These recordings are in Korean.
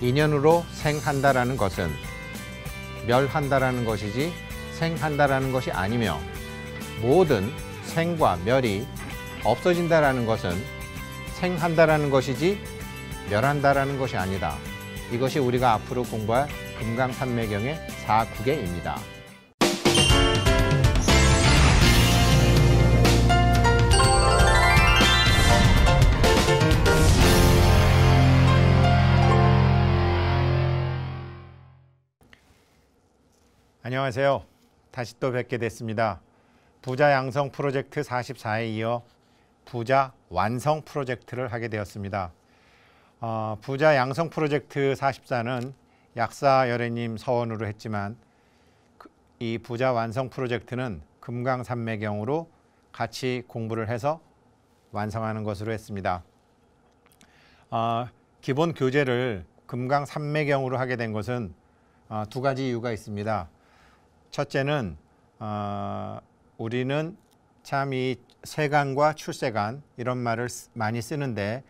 인연으로 생한다라는 것은 멸한다라는 것이지 생한다라는 것이 아니며 모든 생과 멸이 없어진다라는 것은 생한다라는 것이지 멸한다라는 것이 아니다. 이것이 우리가 앞으로 공부할 금강산매경의 4국의입니다. 안녕하세요. 다시 또 뵙게 됐습니다. 부자 양성 프로젝트 44에 이어 부자 완성 프로젝트를 하게 되었습니다. 어, 부자 양성 프로젝트 44는 약사 열애님 서원으로 했지만 그, 이 부자 완성 프로젝트는 금강산매경으로 같이 공부를 해서 완성하는 것으로 했습니다. 어, 기본 교재를 금강산매경으로 하게 된 것은 어, 두 가지 이유가 있습니다. 첫째는 어, 우리는 참 이 세간과 출세간 이런 말을 많이 쓰는데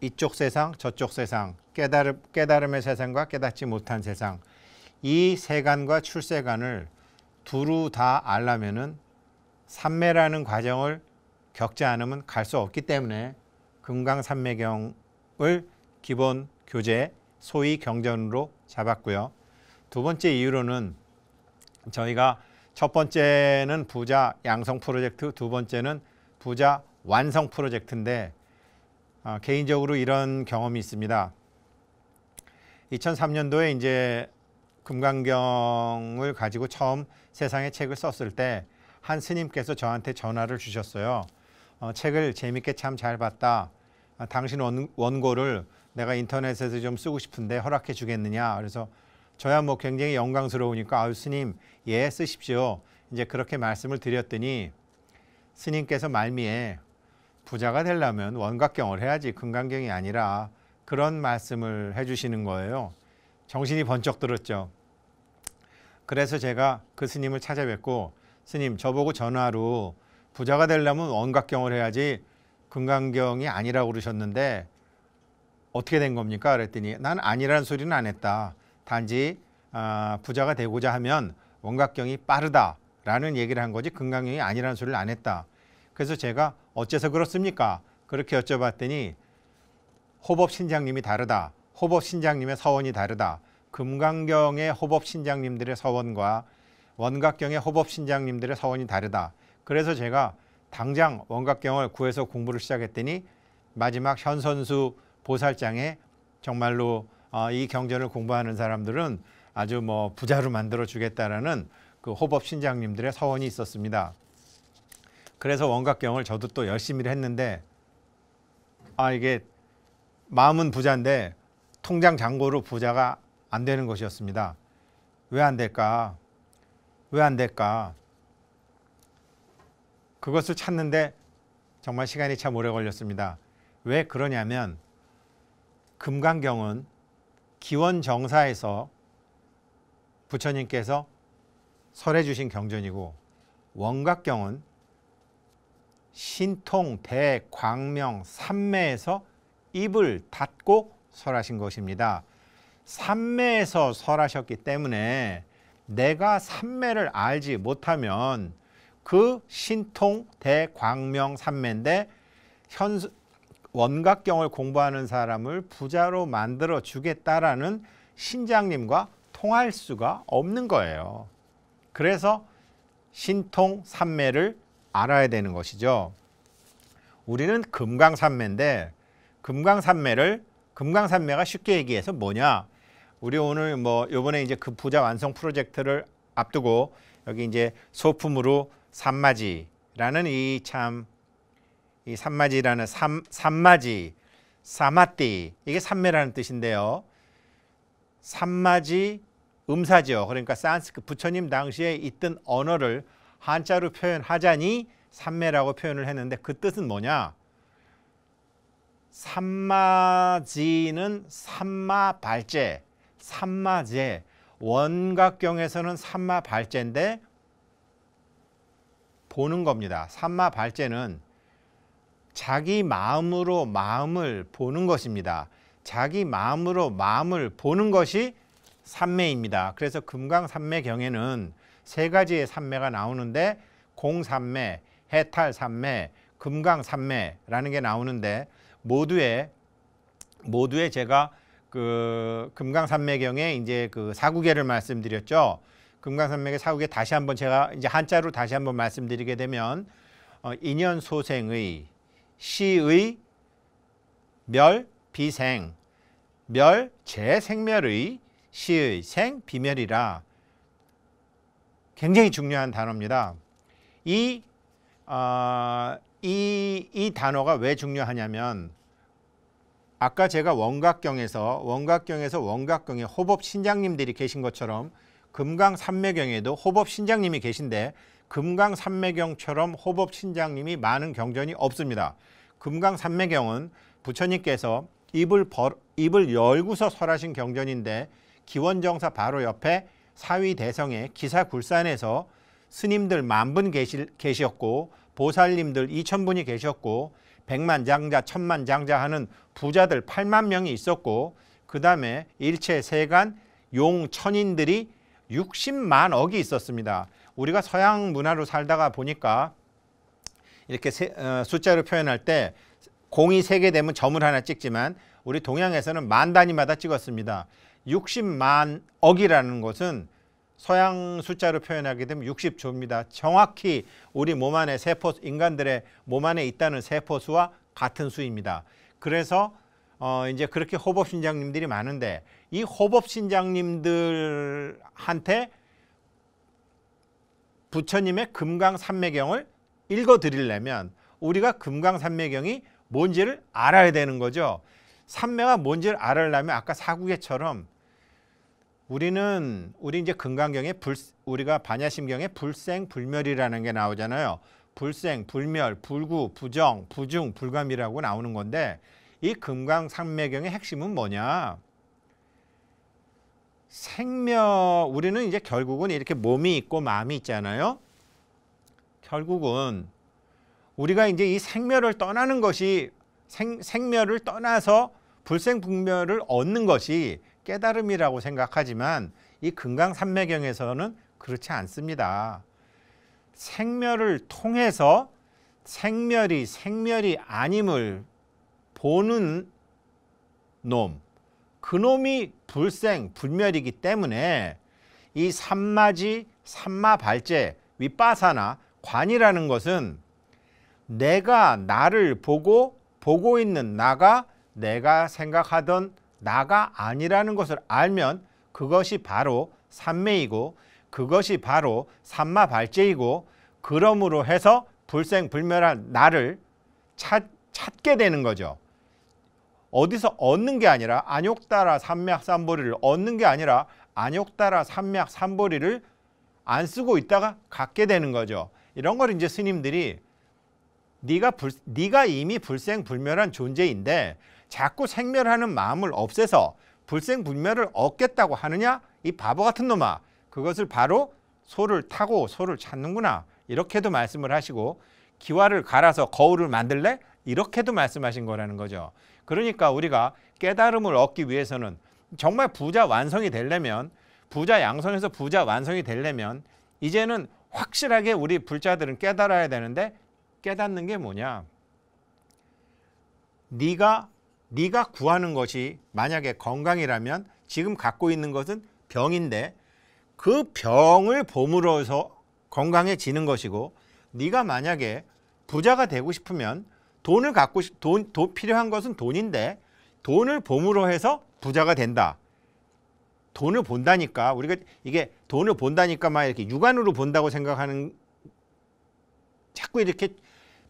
이쪽 세상, 저쪽 세상, 깨달음, 깨달음의 세상과 깨닫지 못한 세상 이 세간과 출세간을 두루 다알라면은 삼매라는 과정을 겪지 않으면 갈 수 없기 때문에 금강산매경을 기본 교재 소위 경전으로 잡았고요. 두 번째 이유로는 저희가 첫 번째는 부자 양성 프로젝트, 두 번째는 부자 완성 프로젝트인데 어, 개인적으로 이런 경험이 있습니다. 2003년도에 이제 금강경을 가지고 처음 세상에 책을 썼을 때 한 스님께서 저한테 전화를 주셨어요. 어, 책을 재밌게 참 잘 봤다. 아, 당신 원, 원고를 내가 인터넷에서 좀 쓰고 싶은데 허락해 주겠느냐. 그래서 저야 뭐 굉장히 영광스러우니까 아유 스님 예 쓰십시오. 이제 그렇게 말씀을 드렸더니 스님께서 말미에 부자가 되려면 원각경을 해야지 금강경이 아니라 그런 말씀을 해주시는 거예요. 정신이 번쩍 들었죠. 그래서 제가 그 스님을 찾아뵙고 스님 저보고 전화로 부자가 되려면 원각경을 해야지 금강경이 아니라고 그러셨는데 어떻게 된 겁니까? 그랬더니 난 아니라는 소리는 안 했다. 단지 아, 부자가 되고자 하면 원각경이 빠르다라는 얘기를 한 거지 금강경이 아니라는 소리를 안 했다. 그래서 제가 어째서 그렇습니까? 그렇게 여쭤봤더니 호법 신장님이 다르다. 호법 신장님의 서원이 다르다. 금강경의 호법 신장님들의 서원과 원각경의 호법 신장님들의 서원이 다르다. 그래서 제가 당장 원각경을 구해서 공부를 시작했더니 마지막 현선수 보살장에 정말로 어, 이 경전을 공부하는 사람들은 아주 뭐 부자로 만들어 주겠다라는 그 호법 신장님들의 서원이 있었습니다. 그래서 원각경을 저도 또 열심히 했는데 아 이게 마음은 부자인데 통장 잔고로 부자가 안 되는 것이었습니다. 왜 안 될까? 왜 안 될까? 그것을 찾는데 정말 시간이 참 오래 걸렸습니다. 왜 그러냐면 금강경은 기원 정사에서 부처님께서 설해 주신 경전이고 원각경은 신통, 대, 광명, 삼매에서 입을 닫고 설하신 것입니다. 삼매에서 설하셨기 때문에 내가 삼매를 알지 못하면 그 신통, 대, 광명, 삼매인데 현, 원각경을 공부하는 사람을 부자로 만들어 주겠다라는 신장님과 통할 수가 없는 거예요. 그래서 신통삼매를 알아야 되는 것이죠. 우리는 금강삼매인데 금강삼매를 금강산매가 쉽게 얘기해서 뭐냐? 우리 오늘 뭐 요번에 이제 그 부자 완성 프로젝트를 앞두고 여기 이제 소품으로 산마지라는 이참 이 산마지라는 삼, 산마지, 사마띠 이게 산매라는 뜻인데요. 산마지 음사죠. 그러니까 산스크 부처님 당시에 있던 언어를 한자로 표현하자니 삼매라고 표현을 했는데 그 뜻은 뭐냐? 삼마지는 삼마발제, 삼마제. 원각경에서는 삼마발제인데 보는 겁니다. 삼마발제는 자기 마음으로 마음을 보는 것입니다. 자기 마음으로 마음을 보는 것이 삼매입니다. 그래서 금강 삼매경에는 세 가지의 삼매가 나오는데 공삼매, 해탈삼매, 금강삼매라는 게 나오는데 모두에 모두에 제가 그 금강산매경에 이제 그 사구계를 말씀드렸죠. 금강산맥의 사구계 다시 한번 제가 이제 한자로 다시 한번 말씀드리게 되면 어, 인연 소생의 시의 멸 비생 멸 재생멸의 시의 생 비멸이라 굉장히 중요한 단어입니다. 이, 어, 이, 이 단어가 왜 중요하냐면 아까 제가 원각경에서 원각경에서 원각경에 호법 신장님들이 계신 것처럼 금강 삼매경에도 호법 신장님이 계신데 금강 산매경처럼 호법 신장님이 많은 경전이 없습니다. 금강 삼매경은 부처님께서 입을, 벌, 입을 열고서 설하신 경전인데 기원정사 바로 옆에 사위대성의 기사굴산에서 스님들 만 분 계실, 계셨고 보살님들 2천분이 계셨고 백만장자, 천만장자 하는 부자들 8만 명이 있었고 그 다음에 일체 세간 용 천인들이 60만 억이 있었습니다. 우리가 서양 문화로 살다가 보니까 이렇게 세, 어, 숫자로 표현할 때 공이 세 개 되면 점을 하나 찍지만 우리 동양에서는 만 단위마다 찍었습니다. 60만 억이라는 것은 서양 숫자로 표현하게 되면 60조입니다. 정확히 우리 몸 안에 세포 인간들의 몸 안에 있다는 세포수와 같은 수입니다. 그래서 어 이제 그렇게 호법신장님들이 많은데 이 호법신장님들한테 부처님의 금강산매경을 읽어드리려면 우리가 금강산매경이 뭔지를 알아야 되는 거죠. 산매가 뭔지를 알으려면 아까 사구계처럼 우리는 우리 이제 금강경에 불, 우리가 반야심경에 불생 불멸이라는 게 나오잖아요. 불생, 불멸, 불구, 부정, 부중, 불감이라고 나오는 건데 이 금강산매경의 핵심은 뭐냐? 생명 우리는 이제 결국은 이렇게 몸이 있고 마음이 있잖아요. 결국은 우리가 이제 이 생멸을 떠나는 것이 생, 생멸을 떠나서 불생분멸을 얻는 것이 깨달음이라고 생각하지만 이 금강산매경에서는 그렇지 않습니다. 생멸을 통해서 생멸이 생멸이 아님을 보는 놈, 그놈이 불생, 불멸이기 때문에 이 삼마지, 삼마발제, 윗바사나 관이라는 것은 내가 나를 보고 보고 있는 나가 내가 생각하던 나가 아니라는 것을 알면 그것이 바로 삼매이고 그것이 바로 삼마발제이고 그러므로 해서 불생불멸한 나를 찾, 찾게 되는 거죠. 어디서 얻는 게 아니라 안욕따라 산맥 삼보리를 얻는 게 아니라 안욕따라 산맥 삼보리를안 쓰고 있다가 갖게 되는 거죠. 이런 걸 이제 스님들이 네가 불, 네가 이미 불생불멸한 존재인데 자꾸 생멸하는 마음을 없애서 불생불멸을 얻겠다고 하느냐? 이 바보 같은 놈아. 그것을 바로 소를 타고 소를 찾는구나. 이렇게도 말씀을 하시고 기와를 갈아서 거울을 만들래? 이렇게도 말씀하신 거라는 거죠. 그러니까 우리가 깨달음을 얻기 위해서는 정말 부자 완성이 되려면 부자 양성에서 부자 완성이 되려면 이제는 확실하게 우리 불자들은 깨달아야 되는데 깨닫는 게 뭐냐? 네가 네가 구하는 것이 만약에 건강이라면 지금 갖고 있는 것은 병인데 그 병을 보물어서 건강해지는 것이고 네가 만약에 부자가 되고 싶으면 돈을 갖고 싶, 돈, 돈 필요한 것은 돈인데 돈을 봄으로 해서 부자가 된다. 돈을 본다니까 우리가 이게 돈을 본다니까만 이렇게 육안으로 본다고 생각하는 자꾸 이렇게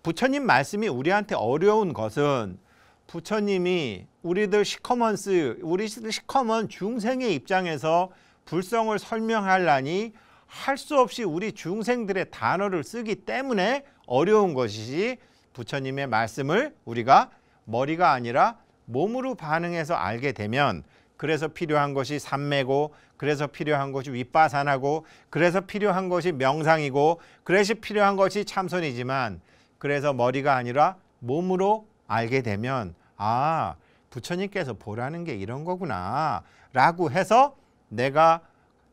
부처님 말씀이 우리한테 어려운 것은 부처님이 우리들 시커먼스 우리들 시커먼 중생의 입장에서 불성을 설명하려니 할 수 없이 우리 중생들의 단어를 쓰기 때문에 어려운 것이지 부처님의 말씀을 우리가 머리가 아니라 몸으로 반응해서 알게 되면 그래서 필요한 것이 삼매고 그래서 필요한 것이 윗바산하고 그래서 필요한 것이 명상이고 그래서 필요한 것이 참선이지만 그래서 머리가 아니라 몸으로 알게 되면 아 부처님께서 보라는 게 이런 거구나 라고 해서 내가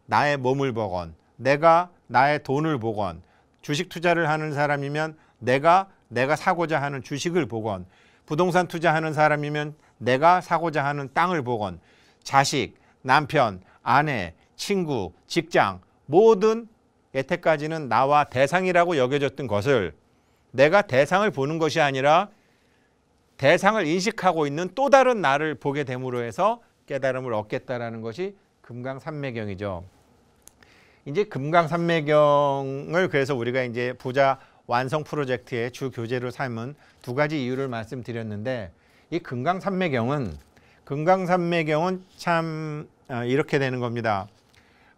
나의 몸을 보건 내가 나의 돈을 보건 주식 투자를 하는 사람이면 내가 내가 사고자 하는 주식을 보건 부동산 투자하는 사람이면 내가 사고자 하는 땅을 보건 자식, 남편, 아내, 친구, 직장 모든 예태까지는 나와 대상이라고 여겨졌던 것을 내가 대상을 보는 것이 아니라 대상을 인식하고 있는 또 다른 나를 보게 됨으로 해서 깨달음을 얻겠다라는 것이 금강산매경이죠 이제 금강산매경을 그래서 우리가 이제 부자 완성 프로젝트의 주 교재로 삼은 두 가지 이유를 말씀드렸는데 이 금강산매경은 금강산매경은 참 어, 이렇게 되는 겁니다.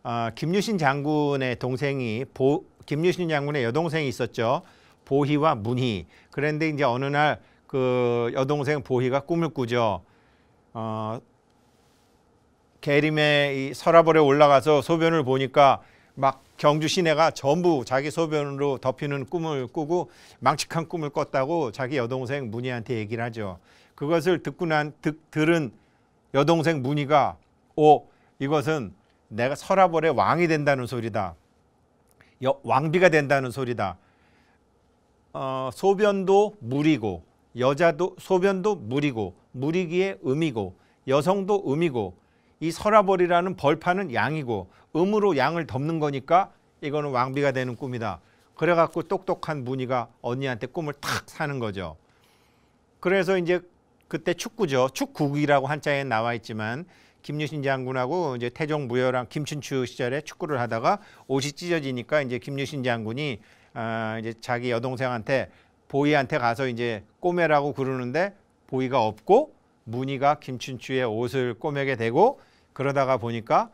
어, 김유신 장군의 동생이 보, 김유신 장군의 여동생이 있었죠. 보희와 문희. 그런데 이제 어느 날 그 여동생 보희가 꿈을 꾸죠. 어, 계림의 이 서라벌에 올라가서 소변을 보니까 막 경주 시내가 전부 자기 소변으로 덮이는 꿈을 꾸고 망측한 꿈을 꿨다고 자기 여동생 문희한테 얘기를 하죠. 그것을 듣고 난 듣, 들은 여동생 문희가 오 이것은 내가 서라벌의 왕이 된다는 소리다. 여, 왕비가 된다는 소리다. 어, 소변도 물이고 여자도 소변도 물이고 물이기에 음이고 여성도 음이고 이 서라벌이라는 벌판은 양이고 음으로 양을 덮는 거니까 이거는 왕비가 되는 꿈이다. 그래갖고 똑똑한 무늬가 언니한테 꿈을 탁 사는 거죠. 그래서 이제 그때 축구죠. 축국이라고 한자에 나와 있지만 김유신 장군하고 이제 태종 무열랑 김춘추 시절에 축구를 하다가 옷이 찢어지니까 이제 김유신 장군이 아 이제 자기 여동생한테 보이한테 가서 이제 꼬매라고 그러는데 보이가 없고 무늬가 김춘추의 옷을 꼬매게 되고 그러다가 보니까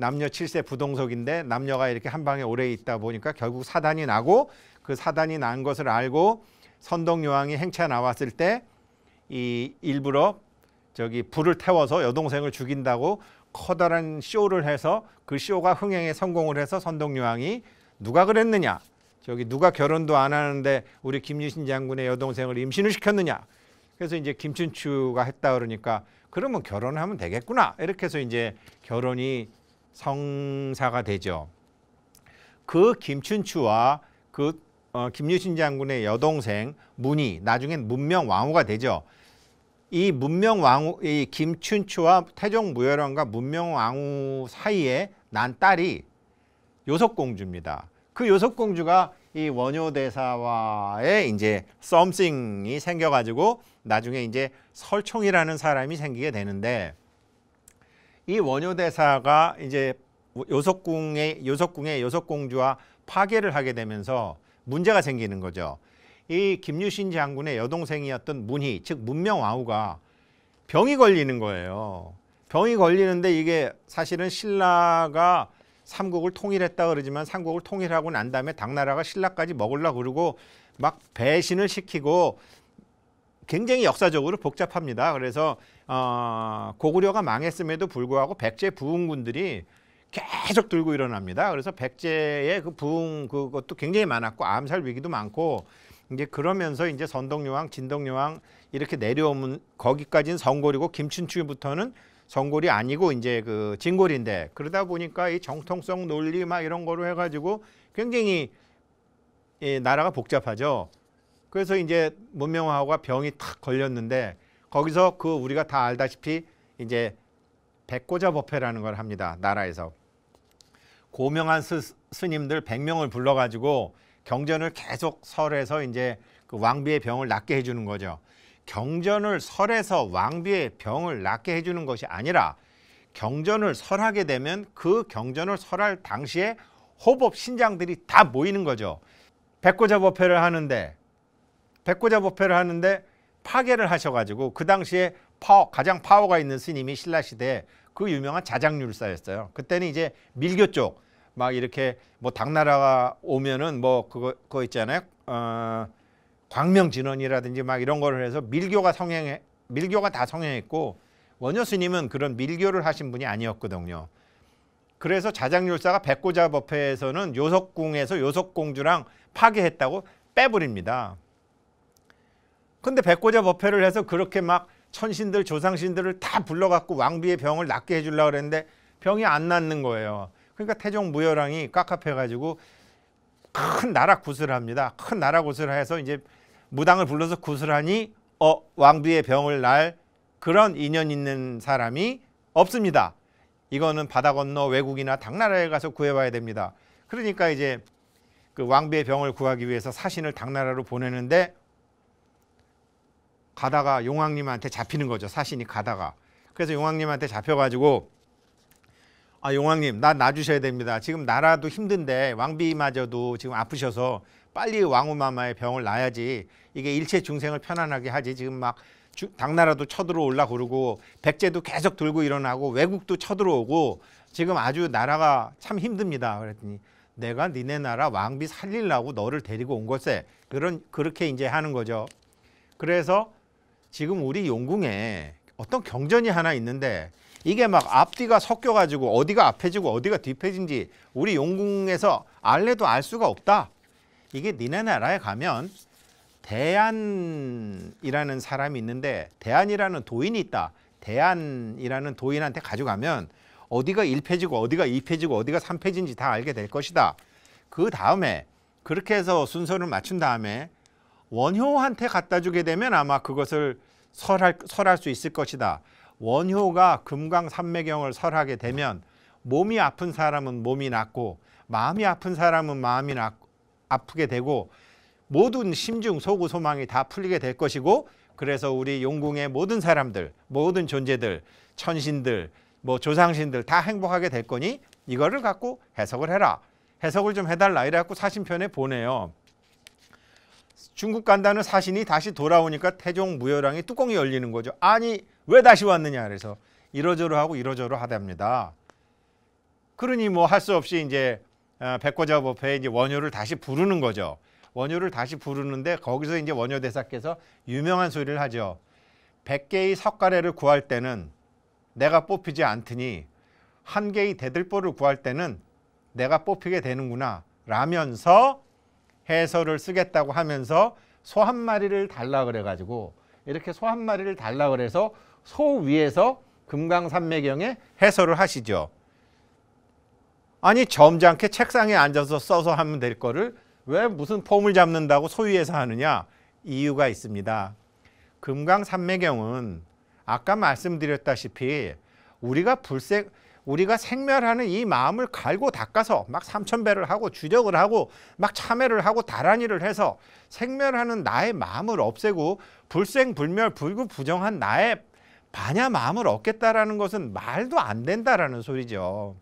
남녀 7세 부동석인데 남녀가 이렇게 한 방에 오래 있다 보니까 결국 사단이 나고 그 사단이 난 것을 알고 선동 요왕이 행차 나왔을 때 이 일부러 저기 불을 태워서 여동생을 죽인다고 커다란 쇼를 해서 그 쇼가 흥행에 성공을 해서 선동 요왕이 누가 그랬느냐 저기 누가 결혼도 안 하는데 우리 김유신 장군의 여동생을 임신을 시켰느냐 그래서 이제 김춘추가 했다 그러니까 그러면 결혼하면 되겠구나 이렇게 해서 이제 결혼이 성사가 되죠. 그 김춘추와 그 어, 김유신 장군의 여동생 문희 나중엔 문명 왕후가 되죠. 이 문명 왕후 이 김춘추와 태종 무열왕과 문명 왕후 사이에 난 딸이 요섭공주입니다. 그 요섭공주가 이 원효대사와의 이제 썸씽이 생겨가지고 나중에 이제 설총이라는 사람이 생기게 되는데 이 원효대사가 이제 요석궁의 요석궁의 요석공주와 파괴를 하게 되면서 문제가 생기는 거죠. 이 김유신 장군의 여동생이었던 문희, 즉 문명왕후가 병이 걸리는 거예요. 병이 걸리는데 이게 사실은 신라가 삼국을 통일했다 그러지만 삼국을 통일하고 난 다음에 당나라가 신라까지 먹을라 그러고 막 배신을 시키고 굉장히 역사적으로 복잡합니다. 그래서 어, 고구려가 망했음에도 불구하고 백제 부흥군들이 계속 들고 일어납니다. 그래서 백제의 그 부흥 그것도 굉장히 많았고 암살 위기도 많고 이제 그러면서 이제 선덕여왕, 진덕여왕 이렇게 내려오면 거기까지는 성골이고 김춘추부터는 성골이 아니고 이제 그 진골인데 그러다 보니까 이 정통성 논리 막 이런 거로 해가지고 굉장히 이 나라가 복잡하죠. 그래서 이제 문명화가 병이 탁 걸렸는데 거기서 그 우리가 다 알다시피 이제 백고자 법회라는 걸 합니다. 나라에서 고명한 스, 스님들 100명을 불러 가지고 경전을 계속 설해서 이제 그 왕비의 병을 낫게 해 주는 거죠. 경전을 설해서 왕비의 병을 낫게 해 주는 것이 아니라 경전을 설하게 되면 그 경전을 설할 당시에 호법 신장들이 다 모이는 거죠. 백고자 법회를 하는데 백고자 법회를 하는데 파괴를 하셔가지고 그 당시에 파워, 가장 파워가 있는 스님이 신라 시대에 그 유명한 자장률사였어요. 그때는 이제 밀교 쪽 막 이렇게 뭐 당나라가 오면은 뭐 그거 그거 있잖아요. 어, 광명진원이라든지 막 이런 거를 해서 밀교가 성행해 밀교가 다 성행했고 원효 스님은 그런 밀교를 하신 분이 아니었거든요. 그래서 자장률사가 백고자 법회에서는 요석궁에서 요석공주랑 파괴했다고 빼버립니다. 근데 백고자 법회를 해서 그렇게 막 천신들 조상신들을 다 불러갖고 왕비의 병을 낫게 해주려고 그랬는데 병이 안 낫는 거예요. 그러니까 태종 무열왕이 깝깝해가지고 큰 나라 굿을 합니다. 큰 나라 구슬을 해서 이제 무당을 불러서 구슬 하니 어 왕비의 병을 날 그런 인연 있는 사람이 없습니다. 이거는 바다 건너 외국이나 당나라에 가서 구해봐야 됩니다. 그러니까 이제 그 왕비의 병을 구하기 위해서 사신을 당나라로 보내는데 가다가 용왕님한테 잡히는 거죠. 사신이 가다가. 그래서 용왕님한테 잡혀가지고 아 용왕님 나 놔주셔야 됩니다. 지금 나라도 힘든데 왕비마저도 지금 아프셔서 빨리 왕후마마의 병을 놔야지 이게 일체 중생을 편안하게 하지 지금 막 당나라도 쳐들어올라 그러고 백제도 계속 들고 일어나고 외국도 쳐들어오고 지금 아주 나라가 참 힘듭니다. 그랬더니 내가 니네 나라 왕비 살리려고 너를 데리고 온 것에 그런 그렇게 이제 하는 거죠. 그래서 지금 우리 용궁에 어떤 경전이 하나 있는데 이게 막 앞뒤가 섞여가지고 어디가 앞해지고 어디가 뒤패진지 우리 용궁에서 알래도 알 수가 없다. 이게 니네 나라에 가면 대안이라는 사람이 있는데 대안이라는 도인이 있다. 대안이라는 도인한테 가져가면 어디가 1패지고 어디가 2패지고 어디가 3패지인지 다 알게 될 것이다. 그 다음에 그렇게 해서 순서를 맞춘 다음에 원효한테 갖다 주게 되면 아마 그것을 설할, 설할 수 있을 것이다. 원효가 금강산매경을 설하게 되면 몸이 아픈 사람은 몸이 낫고 마음이 아픈 사람은 마음이 낫, 아프게 되고 모든 심중, 소구, 소망이 다 풀리게 될 것이고 그래서 우리 용궁의 모든 사람들, 모든 존재들, 천신들, 뭐 조상신들 다 행복하게 될 거니 이거를 갖고 해석을 해라. 해석을 좀 해달라 이래갖고 사신편에 보내요. 중국 간다는 사신이 다시 돌아오니까 태종 무열왕이 뚜껑이 열리는 거죠. 아니 왜 다시 왔느냐 그래서 이러저러하고 이러저러 하답니다. 그러니 뭐 할 수 없이 이제 어, 백과자 법회에 이제 원효를 다시 부르는 거죠. 원효를 다시 부르는데 거기서 이제 원효 대사께서 유명한 소리를 하죠. 100개의 석가래를 구할 때는 내가 뽑히지 않더니 한 개의 대들보를 구할 때는 내가 뽑히게 되는구나 라면서 해설을 쓰겠다고 하면서 소 한 마리를 달라 그래가지고 이렇게 소 한 마리를 달라 그래서 소 위에서 금강산매경에 해설을 하시죠. 아니 점잖게 책상에 앉아서 써서 하면 될 거를 왜 무슨 폼을 잡는다고 소위에서 하느냐 이유가 있습니다. 금강산매경은 아까 말씀드렸다시피 우리가 불생 우리가 생멸하는 이 마음을 갈고 닦아서 막 삼천배를 하고 주력을 하고 막 참회를 하고 다란이를 해서 생멸하는 나의 마음을 없애고 불생불멸 불구부정한 나의 반야 마음을 얻겠다라는 것은 말도 안 된다라는 소리죠.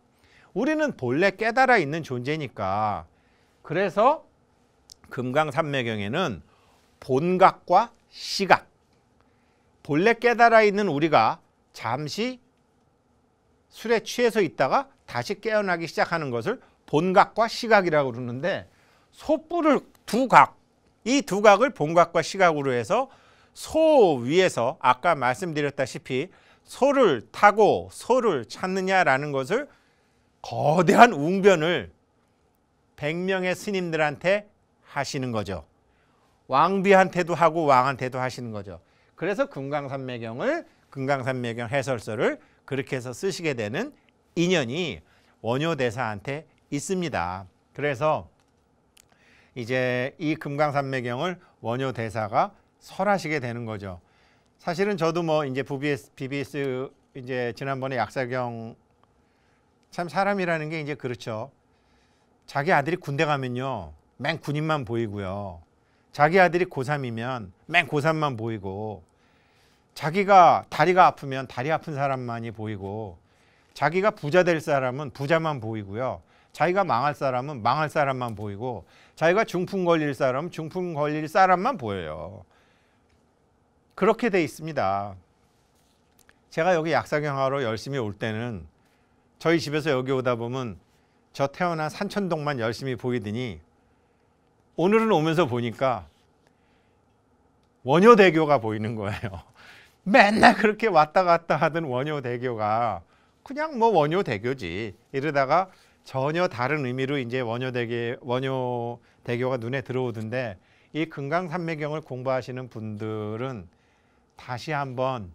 우리는 본래 깨달아 있는 존재니까 그래서 금강산매경에는 본각과 시각 본래 깨달아 있는 우리가 잠시 술에 취해서 있다가 다시 깨어나기 시작하는 것을 본각과 시각이라고 그러는데 소뿔을 두 각, 이두 각을 본각과 시각으로 해서 소 위에서 아까 말씀드렸다시피 소를 타고 소를 찾느냐라는 것을 거대한 웅변을 100명의 스님들한테 하시는 거죠. 왕비한테도 하고 왕한테도 하시는 거죠. 그래서 금강산매경을 금강산매경 해설서를 그렇게 해서 쓰시게 되는 인연이 원효대사한테 있습니다. 그래서 이제 이 금강산매경을 원효대사가 설하시게 되는 거죠. 사실은 저도 뭐 이제 BBS, BBS 이제 지난번에 약사경 참 사람이라는 게 이제 그렇죠. 자기 아들이 군대 가면요. 맨 군인만 보이고요. 자기 아들이 고3이면 맨 고3만 보이고 자기가 다리가 아프면 다리 아픈 사람만이 보이고 자기가 부자 될 사람은 부자만 보이고요. 자기가 망할 사람은 망할 사람만 보이고 자기가 중풍 걸릴 사람은 중풍 걸릴 사람만 보여요. 그렇게 돼 있습니다. 제가 여기 약사경화로 열심히 올 때는 저희 집에서 여기 오다 보면 저 태어난 산천동만 열심히 보이더니 오늘은 오면서 보니까 원효대교가 보이는 거예요. 맨날 그렇게 왔다 갔다 하던 원효 대교가 그냥 뭐 원효 대교지 이러다가 전혀 다른 의미로 이제 원효 대교 원효 대교가 눈에 들어오던데 이 금강산매경을 공부하시는 분들은 다시 한번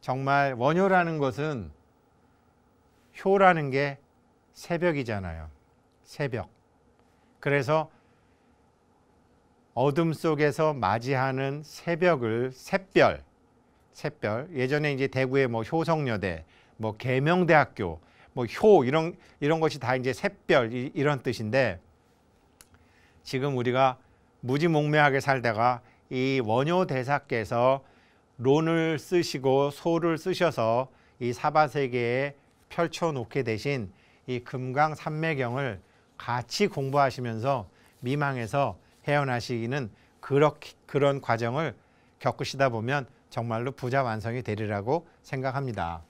정말 원효라는 것은 효라는 게 새벽이잖아요. 새벽. 그래서 어둠 속에서 맞이하는 새벽을 새별 샛별. 예전에 이제 대구의 뭐 효성여대, 뭐 계명대학교, 뭐 효 이런 이런 것이 다 이제 샛별 이, 런 뜻인데 지금 우리가 무지몽매하게 살다가 이 원효 대사께서 론을 쓰시고 소를 쓰셔서 이 사바 세계에 펼쳐 놓게 되신 이 금강 삼매경을 같이 공부하시면서 미망에서 헤어나시기는 그렇 그런 과정을 겪으시다 보면 정말로 부자 완성이 되리라고 생각합니다.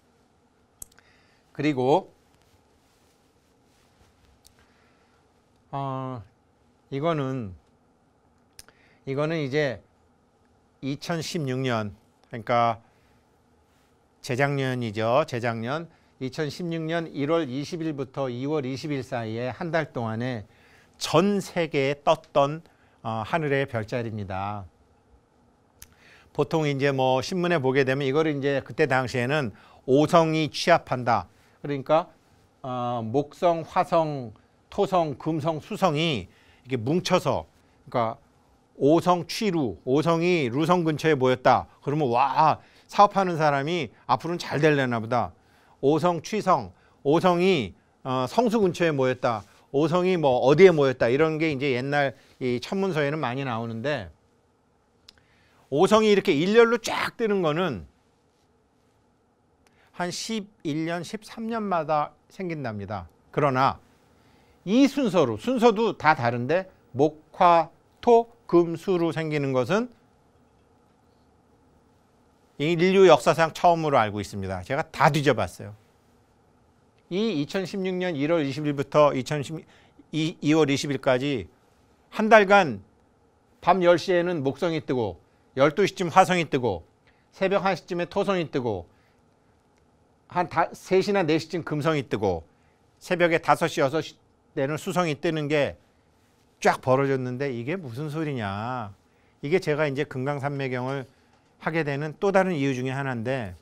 그리고 어, 이거는 이거는 이제 2016년 그러니까 재작년이죠. 재작년 2016년 1월 20일부터 2월 20일 사이에 한 달 동안에 전 세계에 떴던 어, 하늘의 별자리입니다. 보통 이제 뭐 신문에 보게 되면 이거를 이제 그때 당시에는 오성이 취합한다. 그러니까 어, 목성, 화성, 토성, 금성, 수성이 이렇게 뭉쳐서 그러니까 오성 취루, 오성이 루성 근처에 모였다. 그러면 와 사업하는 사람이 앞으로는 잘 될려나 보다. 오성 취성, 오성이 어, 성수 근처에 모였다. 오성이 뭐 어디에 모였다. 이런 게 이제 옛날 이 천문서에는 많이 나오는데 오성이 이렇게 일렬로 쫙 뜨는 거는 한 11년, 13년마다 생긴답니다. 그러나 이 순서로, 순서도 다 다른데 목화, 토, 금, 수로 생기는 것은 인류 역사상 처음으로 알고 있습니다. 제가 다 뒤져봤어요. 이 2016년 1월 20일부터 2 0 1 2, 2월 20일까지 한 달간 밤 10시에는 목성이 뜨고 12시쯤 화성이 뜨고 새벽 1시쯤에 토성이 뜨고 한 3시나 4시쯤 금성이 뜨고 새벽에 5시, 6시 때는 수성이 뜨는 게 쫙 벌어졌는데 이게 무슨 소리냐. 이게 제가 이제 금강산매경을 하게 되는 또 다른 이유 중에 하나인데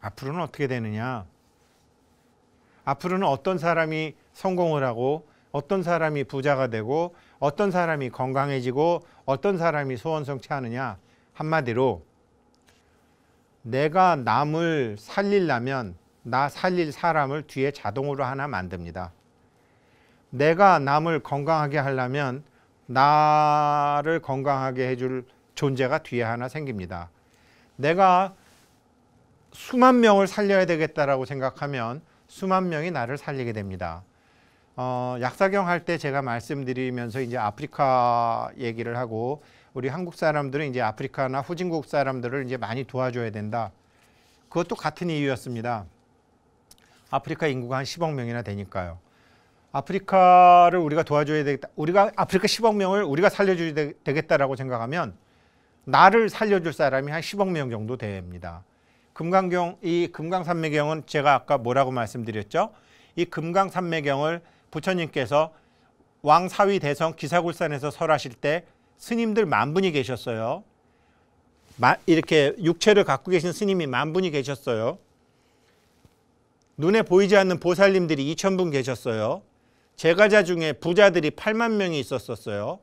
앞으로는 어떻게 되느냐. 앞으로는 어떤 사람이 성공을 하고 어떤 사람이 부자가 되고 어떤 사람이 건강해지고 어떤 사람이 소원성취하느냐 한마디로 내가 남을 살리려면 나 살릴 사람을 뒤에 자동으로 하나 만듭니다. 내가 남을 건강하게 하려면 나를 건강하게 해줄 존재가 뒤에 하나 생깁니다. 내가 수만 명을 살려야 되겠다라고 생각하면 수만 명이 나를 살리게 됩니다. 어, 약사경할 때 제가 말씀드리면서 이제 아프리카 얘기를 하고 우리 한국 사람들은 이제 아프리카나 후진국 사람들을 이제 많이 도와줘야 된다. 그것도 같은 이유였습니다. 아프리카 인구가 한 10억 명이나 되니까요. 아프리카를 우리가 도와줘야 되겠다. 우리가 아프리카 10억 명을 우리가 살려줘야 되겠다라고 생각하면 나를 살려줄 사람이 한 10억 명 정도 됩니다. 금강경 이 금강산매경은 제가 아까 뭐라고 말씀드렸죠? 이 금강산매경을 부처님께서 왕 사위 대성 기사굴산에서 설하실 때 스님들 만 분이 계셨어요. 이렇게 육체를 갖고 계신 스님이 만 분이 계셨어요. 눈에 보이지 않는 보살님들이 2천 분 계셨어요. 제가자 중에 부자들이 8만 명이 있었었어요.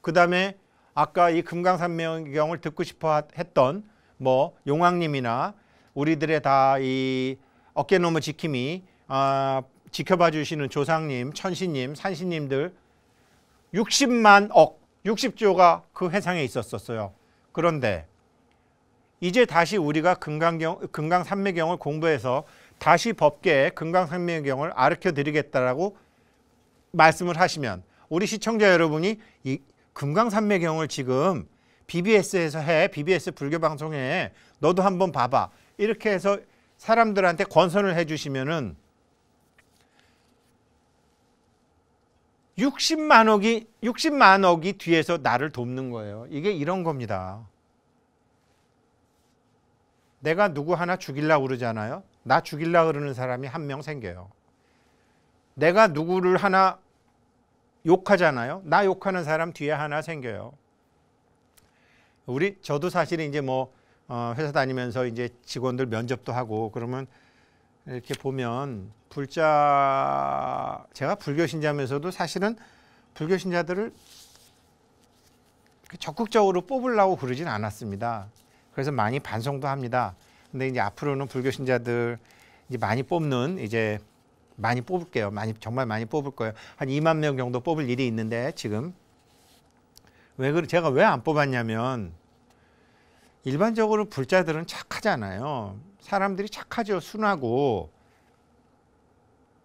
그 다음에 아까 이 금강산명경을 듣고 싶어 했던 뭐 용왕님이나 우리들의 다 이 어깨너머 지킴이 아, 지켜봐 주시는 조상님, 천신님, 산신님들 60만 억, 60조가 그 회상에 있었었어요. 그런데 이제 다시 우리가 금강경, 금강산매경을 공부해서 다시 법계에 금강산매경을 아르켜 드리겠다라고 말씀을 하시면 우리 시청자 여러분이 이 금강산매경을 지금 BBS에서 해, BBS 불교 방송에 너도 한번 봐봐. 이렇게 해서 사람들한테 권선을 해주시면은 60만억이 60만억이 뒤에서 나를 돕는 거예요. 이게 이런 겁니다. 내가 누구 하나 죽일라 그러잖아요. 나 죽일라 그러는 사람이 한 명 생겨요. 내가 누구를 하나 욕하잖아요. 나 욕하는 사람 뒤에 하나 생겨요. 우리 저도 사실 은 이제 뭐 어, 회사 다니면서 이제 직원들 면접도 하고 그러면 이렇게 보면 불자 제가 불교 신자면서도 사실은 불교 신자들을 적극적으로 뽑으려고 그러진 않았습니다. 그래서 많이 반성도 합니다. 근데 이제 앞으로는 불교 신자들 이제 많이 뽑는 이제 많이 뽑을게요. 많이 정말 많이 뽑을 거예요. 한 2만 명 정도 뽑을 일이 있는데 지금 왜 그래? 제가 왜 안 뽑았냐면 일반적으로 불자들은 착하잖아요. 사람들이 착하죠. 순하고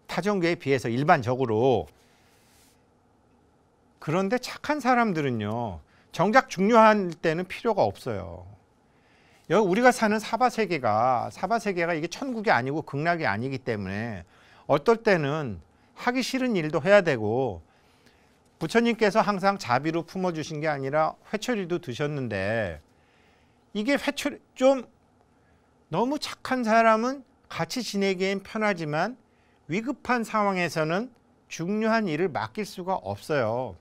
타종교에 비해서 일반적으로 그런데 착한 사람들은요 정작 중요한 때는 필요가 없어요 여기 우리가 사는 사바세계가 사바세계가 이게 천국이 아니고 극락이 아니기 때문에 어떨 때는 하기 싫은 일도 해야 되고 부처님께서 항상 자비로 품어주신 게 아니라 회초리도 드셨는데 이게 회초리 좀 너무 착한 사람은 같이 지내기엔 편하지만 위급한 상황에서는 중요한 일을 맡길 수가 없어요.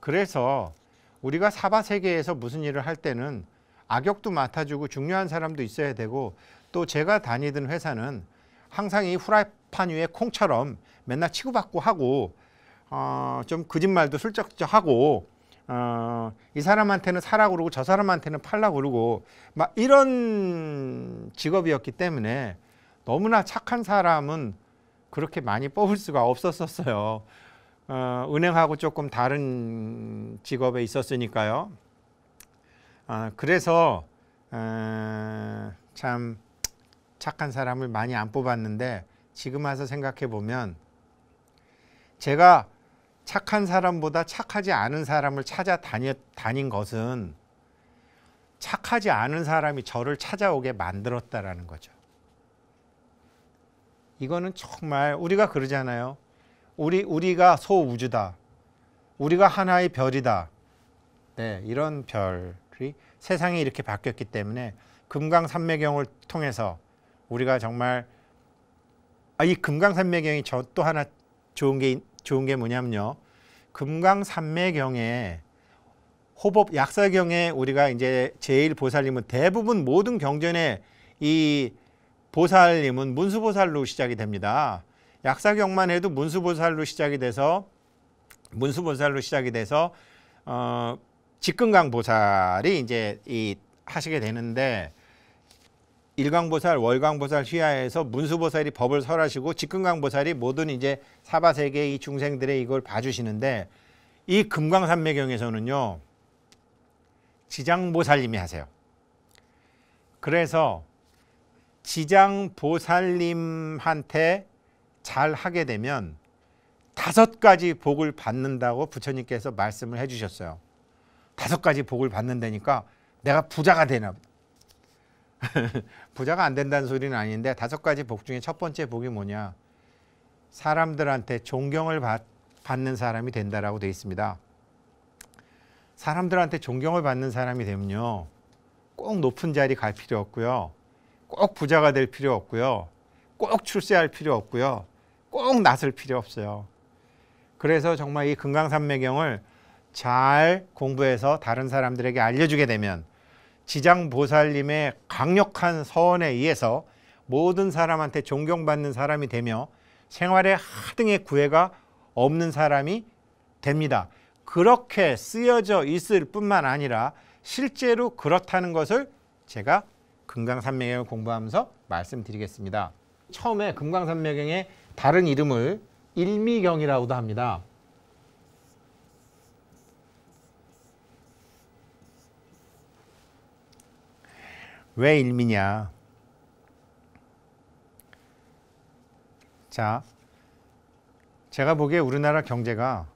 그래서 우리가 사바 세계에서 무슨 일을 할 때는 악역도 맡아주고 중요한 사람도 있어야 되고 또 제가 다니던 회사는 항상 이 후라이판 위에 콩처럼 맨날 치고받고 하고 어, 좀 거짓말도 슬쩍쩍 하고 어, 이 사람한테는 사라 그러고 저 사람한테는 팔라 그러고 막 이런 직업이었기 때문에 너무나 착한 사람은 그렇게 많이 뽑을 수가 없었었어요. 어, 은행하고 조금 다른 직업에 있었으니까요. 어, 그래서 어, 참 착한 사람을 많이 안 뽑았는데 지금 와서 생각해 보면 제가 착한 사람보다 착하지 않은 사람을 찾아 다니, 다닌 것은 착하지 않은 사람이 저를 찾아오게 만들었다라는 거죠. 이거는 정말 우리가 그러잖아요. 우리 우리가 소우주다. 우리가 하나의 별이다. 네, 이런 별이 세상이 이렇게 바뀌었기 때문에 금강산매경을 통해서 우리가 정말 아, 이 금강산매경이 저또 하나 좋은 게 좋은 게 뭐냐면요. 금강산매경에 호법 약사경에 우리가 이제 제일 보살님은 대부분 모든 경전에 이 보살님은 문수보살로 시작이 됩니다. 약사경만 해도 문수보살로 시작이 돼서 문수보살로 시작이 돼서 어, 직근강 보살이 이제 이 하시게 되는데 일강보살, 월강보살 휘하에서 문수보살이 법을 설하시고 직근강보살이 모든 이제 사바세계 이 중생들의 이걸 봐주시는데 이 금강산매경에서는요 지장보살님이 하세요. 그래서 지장 보살님한테 잘 하게 되면 다섯 가지 복을 받는다고 부처님께서 말씀을 해주셨어요. 다섯 가지 복을 받는다니까 내가 부자가 되나 보다. 부자가 안 된다는 소리는 아닌데 다섯 가지 복 중에 첫 번째 복이 뭐냐. 사람들한테 존경을 받, 받는 사람이 된다라고 되어 있습니다. 사람들한테 존경을 받는 사람이 되면요. 꼭 높은 자리 갈 필요 없고요. 꼭 부자가 될 필요 없고요. 꼭 출세할 필요 없고요. 꼭 나설 필요 없어요. 그래서 정말 이 금강산매경을 잘 공부해서 다른 사람들에게 알려주게 되면 지장보살님의 강력한 서원에 의해서 모든 사람한테 존경받는 사람이 되며 생활에 하등의 구애가 없는 사람이 됩니다. 그렇게 쓰여져 있을 뿐만 아니라 실제로 그렇다는 것을 제가 금강산맥경을 공부하면서 말씀드리겠습니다. 처음에 금강산맥경의 다른 이름을 일미경이라고도 합니다. 왜 일미냐? 자, 제가 보기에 우리나라 경제가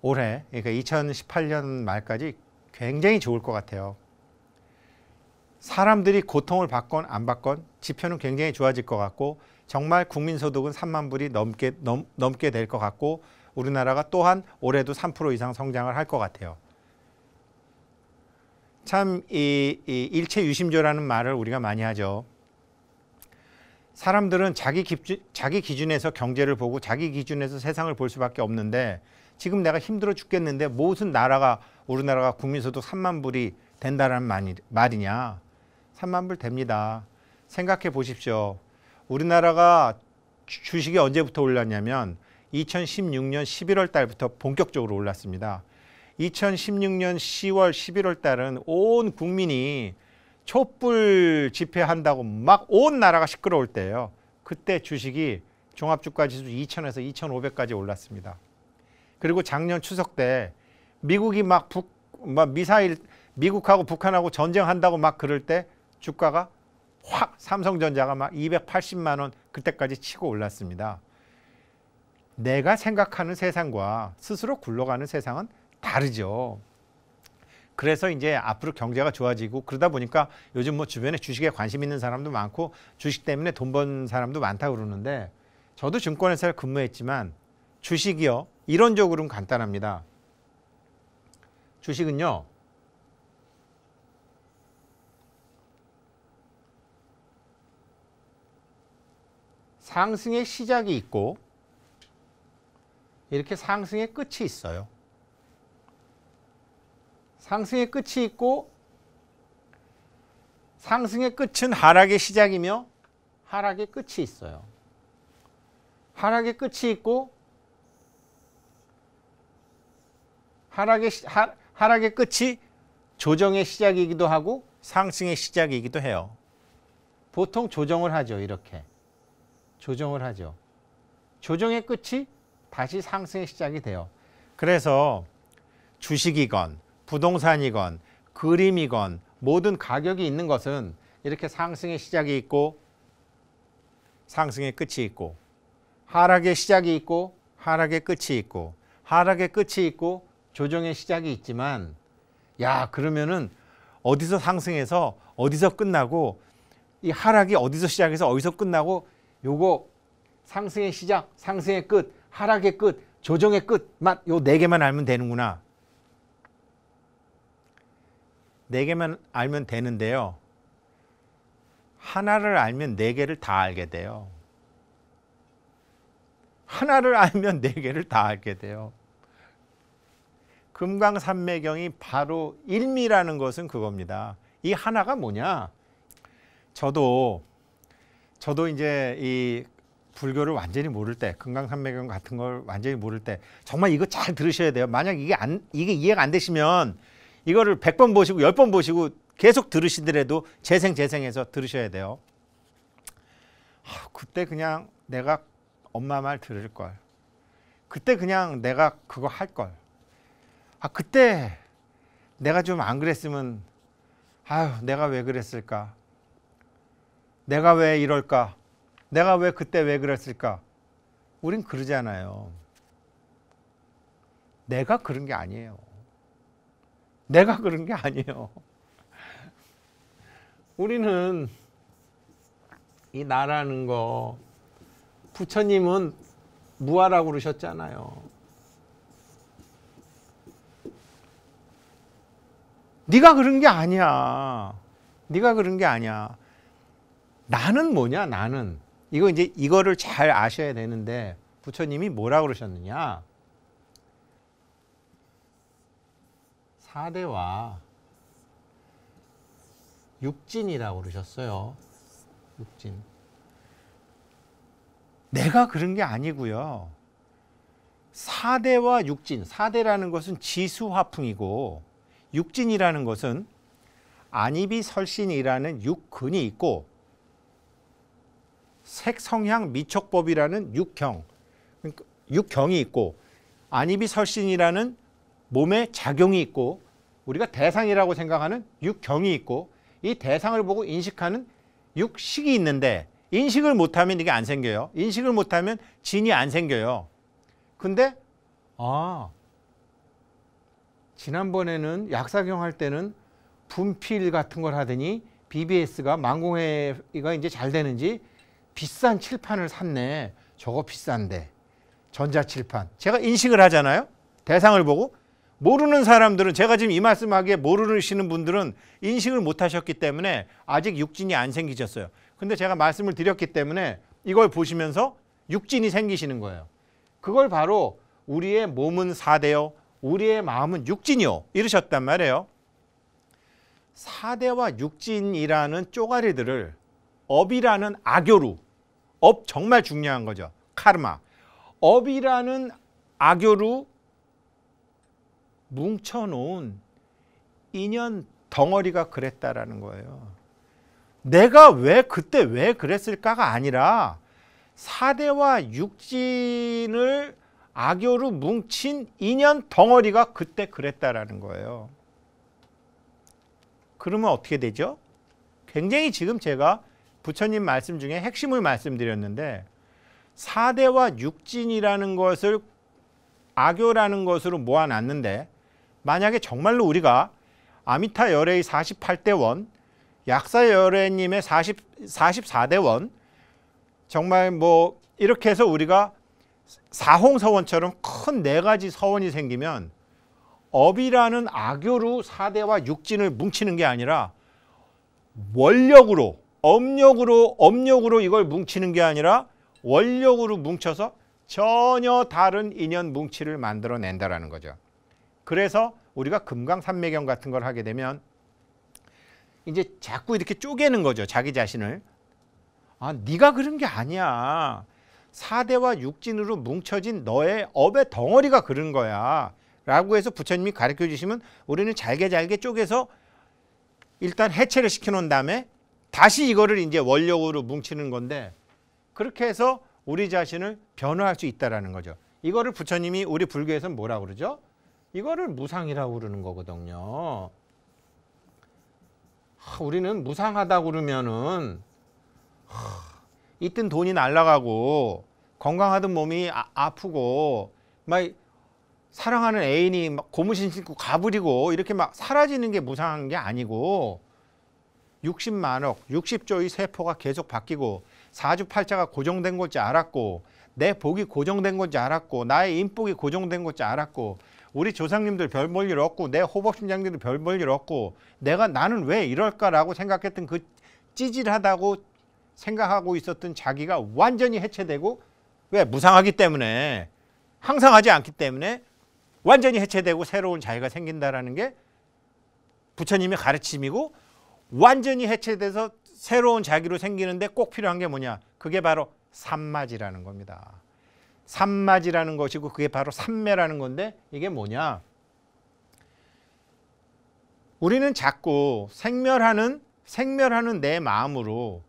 올해, 그러니까 2018년 말까지 굉장히 좋을 것 같아요. 사람들이 고통을 받건 안 받건 지표는 굉장히 좋아질 것 같고 정말 국민소득은 3만 불이 넘게, 넘, 넘게 될 것 같고 우리나라가 또한 올해도 3% 이상 성장을 할 것 같아요. 참 이, 이 일체 유심조라는 말을 우리가 많이 하죠. 사람들은 자기, 기준, 자기 기준에서 경제를 보고 자기 기준에서 세상을 볼 수밖에 없는데 지금 내가 힘들어 죽겠는데 무슨 나라가 우리나라가 국민소득 3만 불이 된다라는 말이냐 3만 불 됩니다. 생각해 보십시오. 우리나라가 주식이 언제부터 올랐냐면 2016년 11월 달부터 본격적으로 올랐습니다. 2016년 10월, 11월 달은 온 국민이 촛불 집회한다고 막 온 나라가 시끄러울 때예요. 그때 주식이 종합주가지수 2 0 0 0에서 2,500까지 올랐습니다. 그리고 작년 추석 때 미국이 막, 북, 막 미사일 미국하고 북한하고 전쟁한다고 막 그럴 때 주가가 확 삼성전자가 막 280만 원 그때까지 치고 올랐습니다. 내가 생각하는 세상과 스스로 굴러가는 세상은 다르죠. 그래서 이제 앞으로 경제가 좋아지고 그러다 보니까 요즘 뭐 주변에 주식에 관심 있는 사람도 많고 주식 때문에 돈 번 사람도 많다 그러는데 저도 증권회사를 근무했지만 주식이요 이론적으로는 간단합니다. 주식은요 상승의 시작이 있고 이렇게 상승의 끝이 있어요. 상승의 끝이 있고 상승의 끝은 하락의 시작이며 하락의 끝이 있어요. 하락의 끝이 있고 하락의, 하, 하락의 끝이 조정의 시작이기도 하고 상승의 시작이기도 해요. 보통 조정을 하죠, 이렇게. 조정을 하죠. 조정의 끝이 다시 상승의 시작이 돼요. 그래서 주식이건 부동산이건 그림이건 모든 가격이 있는 것은 이렇게 상승의 시작이 있고 상승의 끝이 있고 하락의 시작이 있고 하락의 끝이 있고 하락의 끝이 있고 조정의 시작이 있지만 야 그러면은 어디서 상승해서 어디서 끝나고 이 하락이 어디서 시작해서 어디서 끝나고 요거 상승의 시작, 상승의 끝, 하락의 끝, 조정의 끝만 요네 개만 알면 되는구나. 네 개만 알면 되는데요. 하나를 알면 네 개를 다 알게 돼요. 하나를 알면 네 개를 다 알게 돼요. 금강산매경이 바로 일미라는 것은 그겁니다. 이 하나가 뭐냐? 저도 저도 이제 이 불교를 완전히 모를 때금강산매경 같은 걸 완전히 모를 때 정말 이거 잘 들으셔야 돼요. 만약 이게 안 이게 이해가 안 되시면 이거를 1 0 0번 보시고 1 0번 보시고 계속 들으시더라도 재생 재생해서 들으셔야 돼요. 아, 그때 그냥 내가 엄마 말 들을 걸. 그때 그냥 내가 그거 할 걸. 아, 그때 내가 좀 안 그랬으면 아유, 내가 왜 그랬을까? 내가 왜 이럴까? 내가 왜 그때 왜 그랬을까? 우린 그러잖아요. 내가 그런 게 아니에요. 내가 그런 게 아니에요. 우리는 이 나라는 거 부처님은 무아라고 그러셨잖아요. 네가 그런 게 아니야. 네가 그런 게 아니야. 나는 뭐냐 나는 이거 이제 이거를 잘 아셔야 되는데 부처님이 뭐라 그러셨느냐 사대와 육진이라고 그러셨어요 육진 내가 그런 게 아니고요 사대와 육진 사대라는 것은 지수화풍이고 육진이라는 것은 안입이 설신이라는 육근이 있고 색성향 미촉법이라는 육형, 그러니까 육형이 있고 안입비 설신이라는 몸의 작용이 있고 우리가 대상이라고 생각하는 육경이 있고 이 대상을 보고 인식하는 육식이 있는데 인식을 못하면 이게 안 생겨요. 인식을 못하면 진이 안 생겨요. 근데 아 지난번에는 약사경 할 때는 분필 같은 걸 하더니 BBS가 망공회가 이제 잘 되는지 비싼 칠판을 샀네. 저거 비싼데. 전자칠판. 제가 인식을 하잖아요. 대상을 보고. 모르는 사람들은 제가 지금 이 말씀하기에 모르시는 분들은 인식을 못 하셨기 때문에 아직 육진이 안 생기셨어요. 근데 제가 말씀을 드렸기 때문에 이걸 보시면서 육진이 생기시는 거예요. 그걸 바로 우리의 몸은 사대요 우리의 마음은 육진이요. 이러셨단 말이에요. 사대와 육진이라는 쪼가리들을 업이라는 악요로 업 정말 중요한 거죠. 카르마. 업이라는 악교로 뭉쳐놓은 인연 덩어리가 그랬다라는 거예요. 내가 왜 그때 왜 그랬을까가 아니라 사대와 육진을 악교로 뭉친 인연 덩어리가 그때 그랬다라는 거예요. 그러면 어떻게 되죠? 굉장히 지금 제가 부처님 말씀 중에 핵심을 말씀드렸는데 사대와 육진이라는 것을 악교라는 것으로 모아놨는데 만약에 정말로 우리가 아미타 열애의 48대원, 약사 열애님의 40, 44대원 정말 뭐 이렇게 해서 우리가 사홍서원처럼 큰 네 가지 서원이 생기면 업이라는 악교로 사대와 육진을 뭉치는 게 아니라 원력으로 엄력으로엄력으로 이걸 뭉치는 게 아니라 원력으로 뭉쳐서 전혀 다른 인연 뭉치를 만들어낸다라는 거죠. 그래서 우리가 금강산매경 같은 걸 하게 되면 이제 자꾸 이렇게 쪼개는 거죠. 자기 자신을. 아, 네가 그런 게 아니야. 사대와 육진으로 뭉쳐진 너의 업의 덩어리가 그런 거야. 라고 해서 부처님이 가르쳐 주시면 우리는 잘게 잘게 쪼개서 일단 해체를 시켜 놓은 다음에 다시 이거를 이제 원력으로 뭉치는 건데 그렇게 해서 우리 자신을 변화할 수 있다라는 거죠. 이거를 부처님이 우리 불교에서 는 뭐라 고 그러죠? 이거를 무상이라고 그러는 거거든요. 하, 우리는 무상하다 그러면은 하, 있던 돈이 날라가고 건강하던 몸이 아, 프고막 사랑하는 애인이 막 고무신 신고 가버리고 이렇게 막 사라지는 게 무상한 게 아니고 60만억, 60조의 세포가 계속 바뀌고 4주8자가 고정된 건지 알았고 내 복이 고정된 건지 알았고 나의 인복이 고정된 건지 알았고 우리 조상님들 별볼일 없고 내호법신장님들별볼일 없고 내가 나는 왜 이럴까라고 생각했던 그 찌질하다고 생각하고 있었던 자기가 완전히 해체되고 왜 무상하기 때문에 항상 하지 않기 때문에 완전히 해체되고 새로운 자기가 생긴다라는 게 부처님의 가르침이고 완전히 해체돼서 새로운 자기로 생기는데 꼭 필요한 게 뭐냐? 그게 바로 산마지라는 겁니다. 산마지라는 것이고 그게 바로 산매라는 건데 이게 뭐냐? 우리는 자꾸 생멸하는 생멸하는 내 마음으로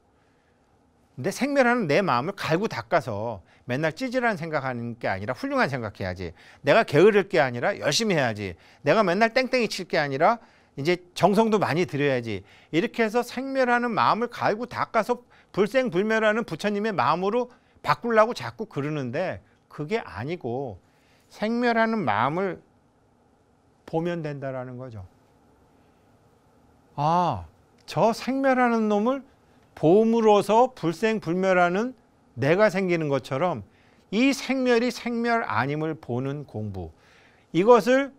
내 생멸하는 내 마음을 갈고 닦아서 맨날 찌질한 생각하는 게 아니라 훌륭한 생각해야지. 내가 게으를 게 아니라 열심히 해야지. 내가 맨날 땡땡이 칠 게 아니라 이제 정성도 많이 드려야지 이렇게 해서 생멸하는 마음을 갈고 닦아서 불생불멸하는 부처님의 마음으로 바꾸려고 자꾸 그러는데 그게 아니고 생멸하는 마음을 보면 된다라는 거죠. 아, 저 생멸하는 놈을 봄으로서 불생불멸하는 내가 생기는 것처럼 이 생멸이 생멸 아님을 보는 공부. 이것을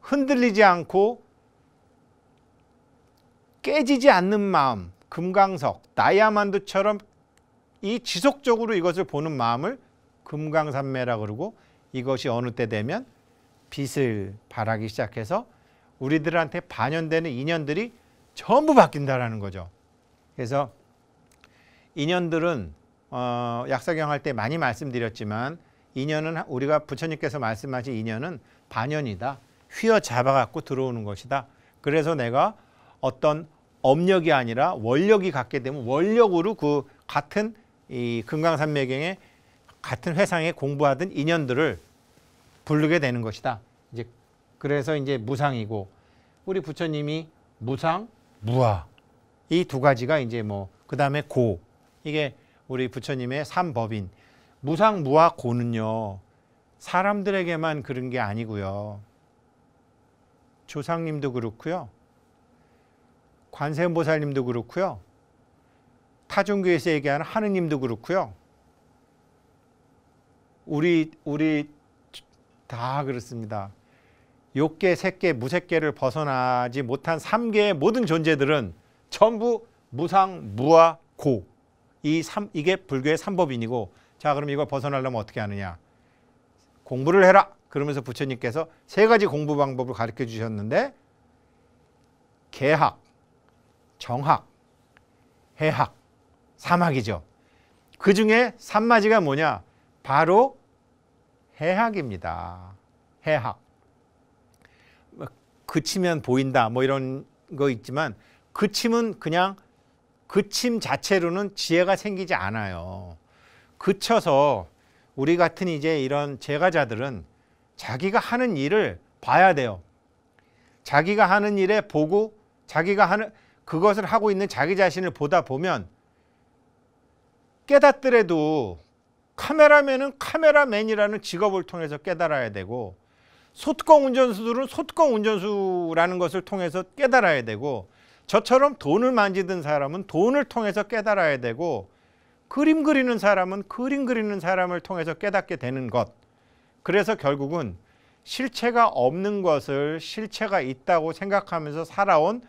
흔들리지 않고 깨지지 않는 마음, 금강석, 다이아만드처럼 이 지속적으로 이것을 보는 마음을 금강산매라 그러고 이것이 어느 때 되면 빛을 발하기 시작해서 우리들한테 반영되는 인연들이 전부 바뀐다라는 거죠. 그래서 인연들은 어, 약사경 할 때 많이 말씀드렸지만 인연은 우리가 부처님께서 말씀하신 인연은 반연이다. 휘어 잡아갖고 들어오는 것이다. 그래서 내가 어떤 업력이 아니라 원력이 갖게 되면 원력으로 그 같은 이금강산매경에 같은 회상에 공부하던 인연들을 부르게 되는 것이다. 이제 그래서 이제 무상이고 우리 부처님이 무상, 무아 이 두 가지가 이제 뭐 그다음에 고 이게 우리 부처님의 삼법인 무상, 무아, 고는요 사람들에게만 그런 게 아니고요 조상님도 그렇고요 관세음보살님도 그렇고요. 타종교에서 얘기하는 하느님도 그렇고요. 우리 우리 다 그렇습니다. 욕계, 색계, 무색계를 벗어나지 못한 3개의 모든 존재들은 전부 무상, 무아, 고. 이 3, 이게 불교의 3법인이고 자 그럼 이걸 벗어나려면 어떻게 하느냐. 공부를 해라. 그러면서 부처님께서 세 가지 공부 방법을 가르쳐 주셨는데 개학, 정학, 해학, 사막이죠. 그 중에 산마지가 뭐냐? 바로 해학입니다. 해학. 뭐 그치면 보인다 뭐 이런 거 있지만 그침은 그냥 그침 자체로는 지혜가 생기지 않아요. 그쳐서 우리 같은 이제 이런 제가자들은 자기가 하는 일을 봐야 돼요. 자기가 하는 일에 보고 자기가 하는 그것을 하고 있는 자기 자신을 보다 보면 깨닫더라도 카메라맨은 카메라맨이라는 직업을 통해서 깨달아야 되고 소뚜껑 운전수들은 소뚜껑 운전수라는 것을 통해서 깨달아야 되고 저처럼 돈을 만지던 사람은 돈을 통해서 깨달아야 되고 그림 그리는 사람은 그림 그리는 사람을 통해서 깨닫게 되는 것. 그래서 결국은 실체가 없는 것을 실체가 있다고 생각하면서 살아온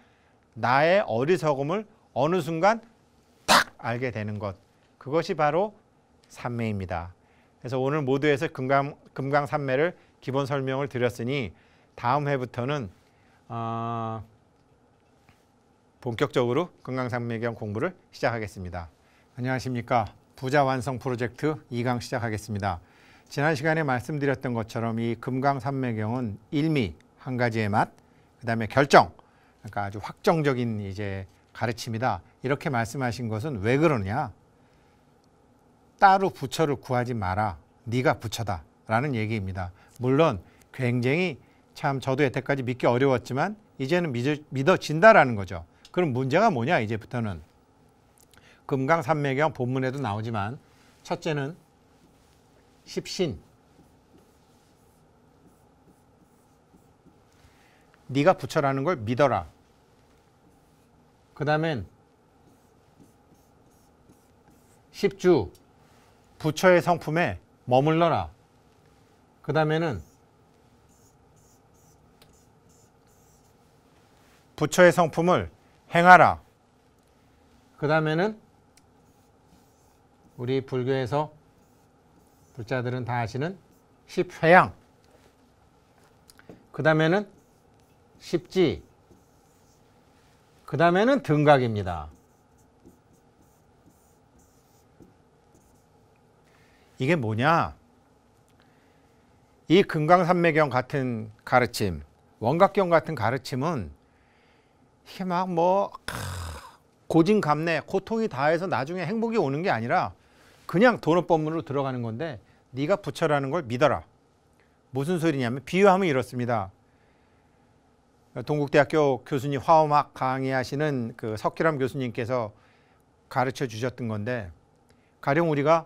나의 어리석음을 어느 순간 딱 알게 되는 것. 그것이 바로 삼매입니다. 그래서 오늘 모두에서 금강, 금강 삼매를 기본 설명을 드렸으니 다음 회부터는 어, 본격적으로 금강 삼매경 공부를 시작하겠습니다. 안녕하십니까. 부자 완성 프로젝트 2강 시작하겠습니다. 지난 시간에 말씀드렸던 것처럼 이 금강산매경은 일미, 한 가지의 맛, 그 다음에 결정, 그러니까 아주 확정적인 이제 가르침이다. 이렇게 말씀하신 것은 왜 그러냐? 따로 부처를 구하지 마라. 네가 부처다. 라는 얘기입니다. 물론 굉장히 참 저도 여태까지 믿기 어려웠지만 이제는 믿어, 진다라는 거죠. 그럼 문제가 뭐냐 이제부터는 금강산매경 본문에도 나오지만 첫째는 십신 네가 부처라는 걸 믿어라. 그 다음엔 10주 부처의 성품에 머물러라. 그 다음에는 부처의 성품을 행하라. 그 다음에는 우리 불교에서 불자들은 다 아시는 십회양. 그 다음에는 십지, 그 다음에는 등각입니다. 이게 뭐냐? 이 금강산매경 같은 가르침, 원각경 같은 가르침은 이게 막 뭐 고진감래, 고통이 다해서 나중에 행복이 오는 게 아니라 그냥 도로법문으로 들어가는 건데 네가 부처라는 걸 믿어라. 무슨 소리냐면 비유하면 이렇습니다. 동국대학교 교수님 화엄학 강의하시는 그 석기람 교수님께서 가르쳐 주셨던 건데 가령 우리가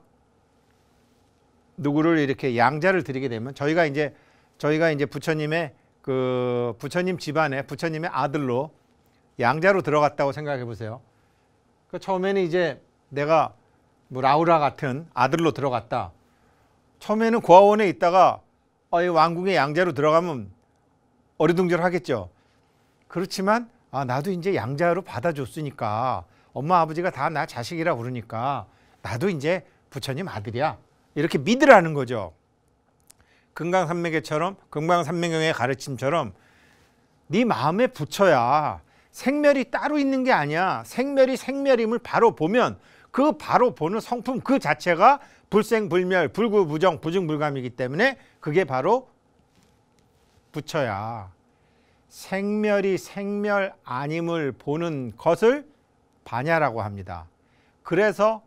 누구를 이렇게 양자를 드리게 되면 저희가 이제 저희가 이제 부처님의 그 부처님 집안에 부처님의 아들로 양자로 들어갔다고 생각해 보세요. 그 처음에는 이제 내가 뭐 라우라 같은 아들로 들어갔다. 처음에는 고아원에 있다가 어, 이 왕궁의 양자로 들어가면 어리둥절하겠죠. 그렇지만 아, 나도 이제 양자로 받아줬으니까 엄마 아버지가 다 나 자식이라 그러니까 나도 이제 부처님 아들이야 이렇게 믿으라는 거죠. 금강산맥에처럼 금강산맥경의 가르침처럼 네 마음에 붙여야 생멸이 따로 있는 게 아니야. 생멸이 생멸임을 바로 보면 그 바로 보는 성품 그 자체가 불생불멸 불구부정 부증불감이기 때문에 그게 바로 붙여야 생멸이 생멸 아님을 보는 것을 반야라고 합니다. 그래서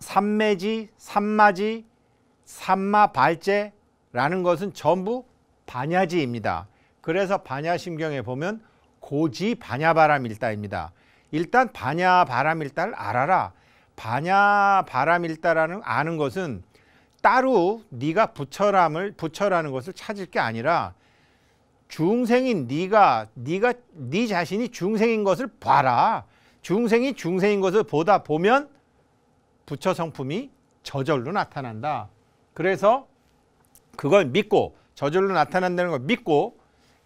삼매지, 삼마지, 삼마발제라는 것은 전부 반야지입니다. 그래서 반야심경에 보면 고지 반야바람일다입니다. 일단 반야바람일다를 알아라. 반야바람일다라는 아는 것은 따로 네가 부처람을 부처라는 것을 찾을 게 아니라 중생인 네가 네가 네 자신이 중생인 것을 봐라. 중생이 중생인 것을 보다 보면 부처 성품이 저절로 나타난다. 그래서 그걸 믿고 저절로 나타난다는 걸 믿고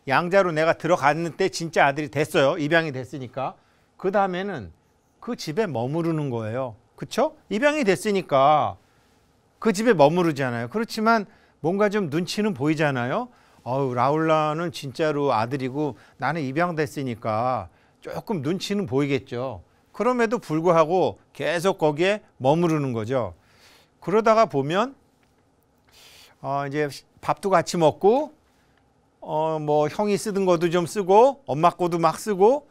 양자로 내가 들어갔는데 진짜 아들이 됐어요. 입양이 됐으니까. 그 다음에는 그 집에 머무르는 거예요. 그쵸? 입양이 됐으니까 그 집에 머무르잖아요. 그렇지만 뭔가 좀 눈치는 보이잖아요. 어우 라울라는 진짜로 아들이고 나는 입양됐으니까 조금 눈치는 보이겠죠. 그럼에도 불구하고 계속 거기에 머무르는 거죠. 그러다가 보면 어 이제 밥도 같이 먹고 어뭐 형이 쓰던 것도 좀 쓰고 엄마 것도 막 쓰고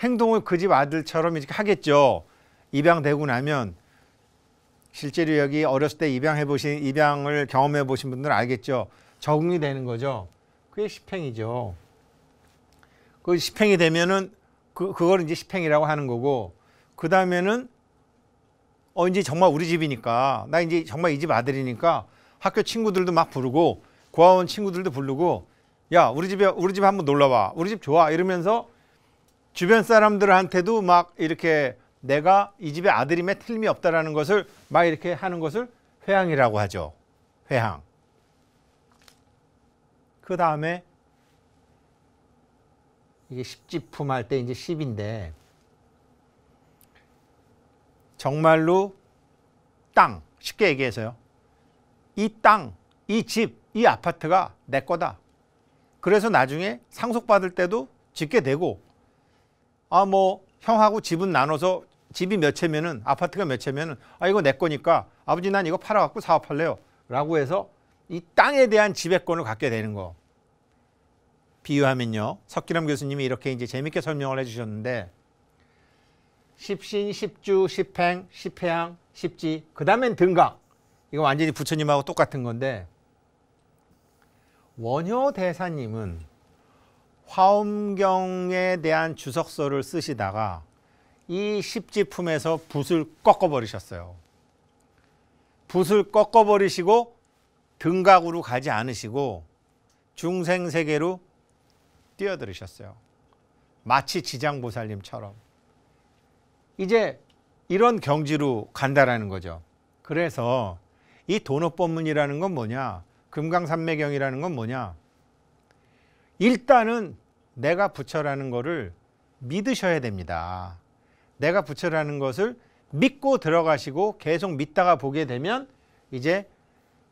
행동을 그 집 아들처럼 이렇게 하겠죠. 입양되고 나면 실제로 여기 어렸을 때 입양해 보신 입양을 경험해 보신 분들 알겠죠. 적응이 되는 거죠. 그게 집행이죠. 그 집행이 되면은 그 그걸 이제 집행이라고 하는 거고 그 다음에는 어 이제 정말 우리 집이니까 나 이제 정말 이 집 아들이니까 학교 친구들도 막 부르고 고아원 친구들도 부르고 야 우리 집에 우리 집에 한번 놀러 와 우리 집 좋아 이러면서 주변 사람들한테도 막 이렇게 내가 이 집의 아들임에 틀림이 없다라는 것을 막 이렇게 하는 것을 회항이라고 하죠. 회항. 그 다음에 이게 십0지품할때 이제 십인데 정말로 땅, 쉽게 얘기해서요. 이 땅, 이 집, 이 아파트가 내 거다. 그래서 나중에 상속받을 때도 짓게 되고 아 뭐 형하고 집은 나눠서 집이 몇 채면은 아파트가 몇 채면은 아 이거 내 거니까 아버지 난 이거 팔아갖고 사업할래요 라고 해서 이 땅에 대한 지배권을 갖게 되는 거. 비유하면요. 석기남 교수님이 이렇게 이제 재밌게 설명을 해주셨는데 십신, 십주, 십행, 십회양, 십지, 그 다음엔 등각. 이거 완전히 부처님하고 똑같은 건데 원효대사님은 화엄경에 대한 주석서를 쓰시다가 이 십지품에서 붓을 꺾어버리셨어요. 붓을 꺾어버리시고 등각으로 가지 않으시고 중생 세계로 뛰어들으셨어요. 마치 지장보살님처럼. 이제 이런 경지로 간다라는 거죠. 그래서 이 도노법문이라는 건 뭐냐? 금강산매경이라는 건 뭐냐? 일단은 내가 부처라는 것을 믿으셔야 됩니다. 내가 부처라는 것을 믿고 들어가시고 계속 믿다가 보게 되면 이제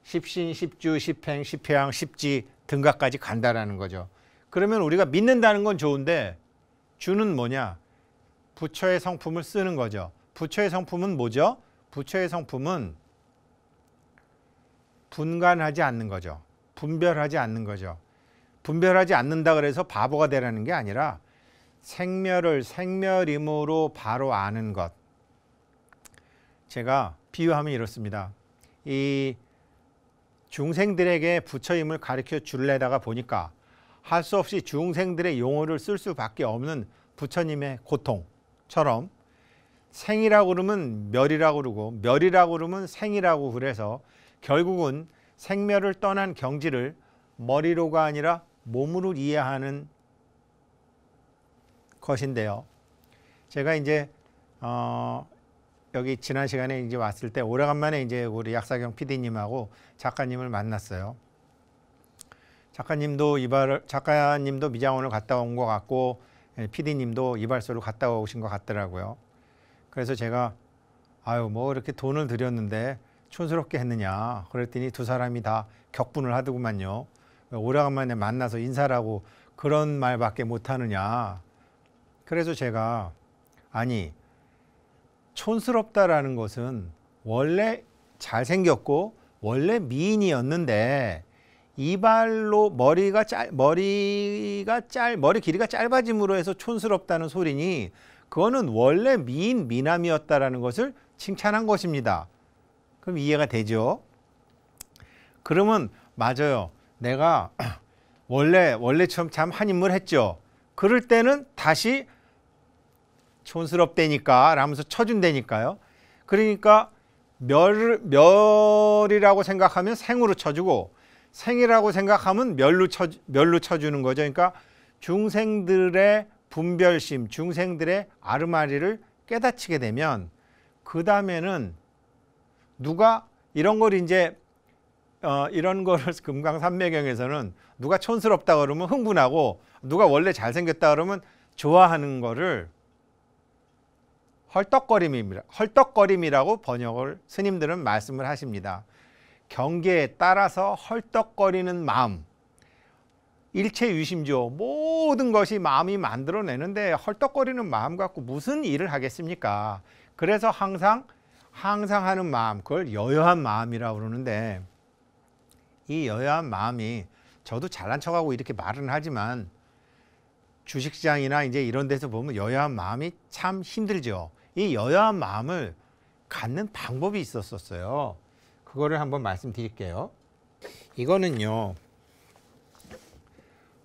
십신, 십주, 십행, 십회양, 십지 등가까지 간다라는 거죠. 그러면 우리가 믿는다는 건 좋은데 주는 뭐냐? 부처의 성품을 쓰는 거죠. 부처의 성품은 뭐죠? 부처의 성품은 분간하지 않는 거죠. 분별하지 않는 거죠. 분별하지 않는다 그래서 바보가 되라는 게 아니라 생멸을 생멸임으로 바로 아는 것. 제가 비유하면 이렇습니다. 이 중생들에게 부처임을 가르쳐 줄래다가 보니까 할 수 없이 중생들의 용어를 쓸 수밖에 없는 부처님의 고통처럼 생이라고 그러면 멸이라고 그러고 멸이라고 그러면 생이라고 그래서 결국은 생멸을 떠난 경지를 머리로가 아니라 몸으로 이해하는 것인데요. 제가 이제 어, 여기 지난 시간에 이제 왔을 때 오래간만에 이제 우리 약사경 PD님하고 작가님을 만났어요. 작가님도 이발 작가님도 미장원을 갔다 온 것 같고 PD님도 예, 이발소를 갔다 오신 것 같더라고요. 그래서 제가 아유 뭐 이렇게 돈을 들였는데 촌스럽게 했느냐 그랬더니 두 사람이 다 격분을 하더구만요. 오래간만에 만나서 인사라고 그런 말밖에 못하느냐. 그래서 제가 아니 촌스럽다라는 것은 원래 잘생겼고 원래 미인이었는데 이발로 머리가 짧 머리가 짧 머리 길이가 짧아짐으로 해서 촌스럽다는 소리니 그거는 원래 미인 미남이었다라는 것을 칭찬한 것입니다. 그럼 이해가 되죠? 그러면 맞아요. 내가 원래 원래처럼 참 한 인물 했죠. 그럴 때는 다시 촌스럽대니까 라면서 쳐준대니까요. 그러니까 멸, 멸이라고 생각하면 생으로 쳐주고 생이라고 생각하면 멸로, 쳐, 멸로 쳐주는 거죠. 그러니까 중생들의 분별심, 중생들의 아르마리를 깨닫히게 되면 그 다음에는 누가 이런 걸 이제 어, 이런 거를 금강산매경에서는 누가 촌스럽다 그러면 흥분하고 누가 원래 잘생겼다 그러면 좋아하는 거를 헐떡거림입니다. 헐떡거림이라고 번역을 스님들은 말씀을 하십니다. 경계에 따라서 헐떡거리는 마음, 일체 유심조 모든 것이 마음이 만들어내는데 헐떡거리는 마음 갖고 무슨 일을 하겠습니까? 그래서 항상 항상 하는 마음, 그걸 여여한 마음이라고 그러는데 이 여여한 마음이 저도 잘난 척하고 이렇게 말은 하지만 주식시장이나 이제 이런 데서 보면 여여한 마음이 참 힘들죠. 이 여여한 마음을 갖는 방법이 있었었어요. 그거를 한번 말씀드릴게요. 이거는요.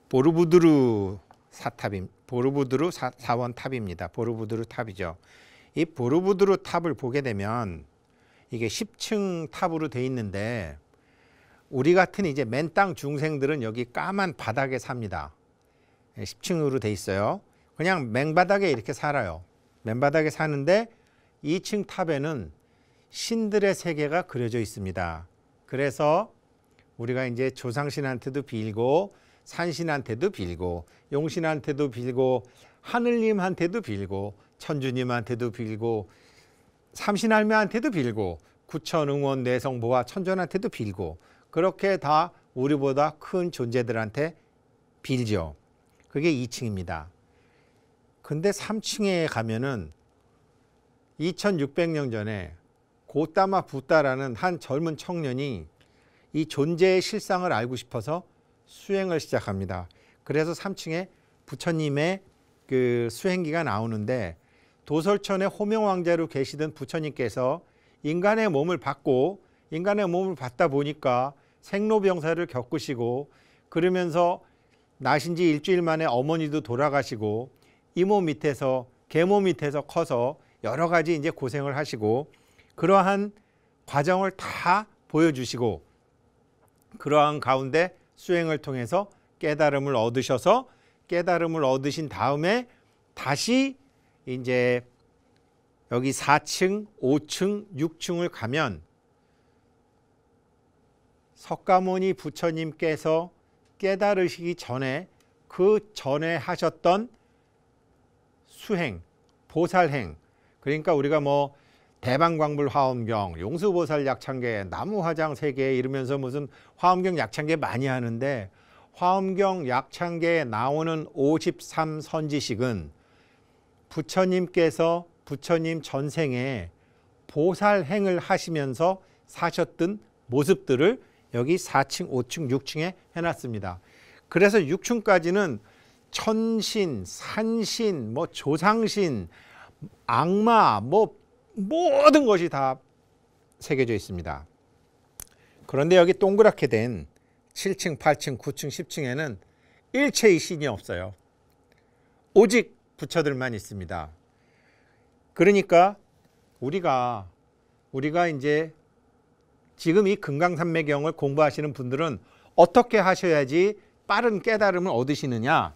보르부드루 사탑임, 보르부드루 사, 사원 탑입니다. 보르부드루 탑이죠. 이 보르부드루 탑을 보게 되면 이게 10층 탑으로 돼 있는데 우리 같은 이제 맨땅 중생들은 여기 까만 바닥에 삽니다. 10층으로 예, 돼 있어요. 그냥 맹바닥에 이렇게 살아요. 맨바닥에 사는데 2층 탑에는 신들의 세계가 그려져 있습니다. 그래서 우리가 이제 조상신한테도 빌고 산신한테도 빌고 용신한테도 빌고 하늘님한테도 빌고 천주님한테도 빌고 삼신할매한테도 빌고 구천응원 내성보와 천전한테도 빌고 그렇게 다 우리보다 큰 존재들한테 빌죠. 그게 2층입니다. 근데 3층에 가면은 2600년 전에 고따마 부따라는 한 젊은 청년이 이 존재의 실상을 알고 싶어서 수행을 시작합니다. 그래서 3층에 부처님의 그 수행기가 나오는데 도설천의 호명왕자로 계시던 부처님께서 인간의 몸을 받고 인간의 몸을 받다 보니까 생로병사를 겪으시고 그러면서 나신 지 일주일 만에 어머니도 돌아가시고 이모 밑에서 계모 밑에서 커서 여러 가지 이제 고생을 하시고 그러한 과정을 다 보여주시고 그러한 가운데 수행을 통해서 깨달음을 얻으셔서 깨달음을 얻으신 다음에 다시 이제 여기 4층, 5층, 6층을 가면 석가모니 부처님께서 깨달으시기 전에 그 전에 하셨던 수행, 보살행. 그러니까 우리가 뭐 대방광불 화엄경, 용수보살 약창계, 나무화장 세계 이러면서 무슨 화엄경 약창계 많이 하는데 화엄경 약창계에 나오는 53선지식은 부처님께서 부처님 전생에 보살행을 하시면서 사셨던 모습들을 여기 4층, 5층, 6층에 해놨습니다. 그래서 6층까지는 천신, 산신, 뭐 조상신, 악마, 뭐 모든 것이 다 새겨져 있습니다. 그런데 여기 동그랗게 된 7층, 8층, 9층, 10층에는 일체의 신이 없어요. 오직 부처들만 있습니다. 그러니까 우리가 우리가 이제 지금 이 금강산매경을 공부하시는 분들은 어떻게 하셔야지 빠른 깨달음을 얻으시느냐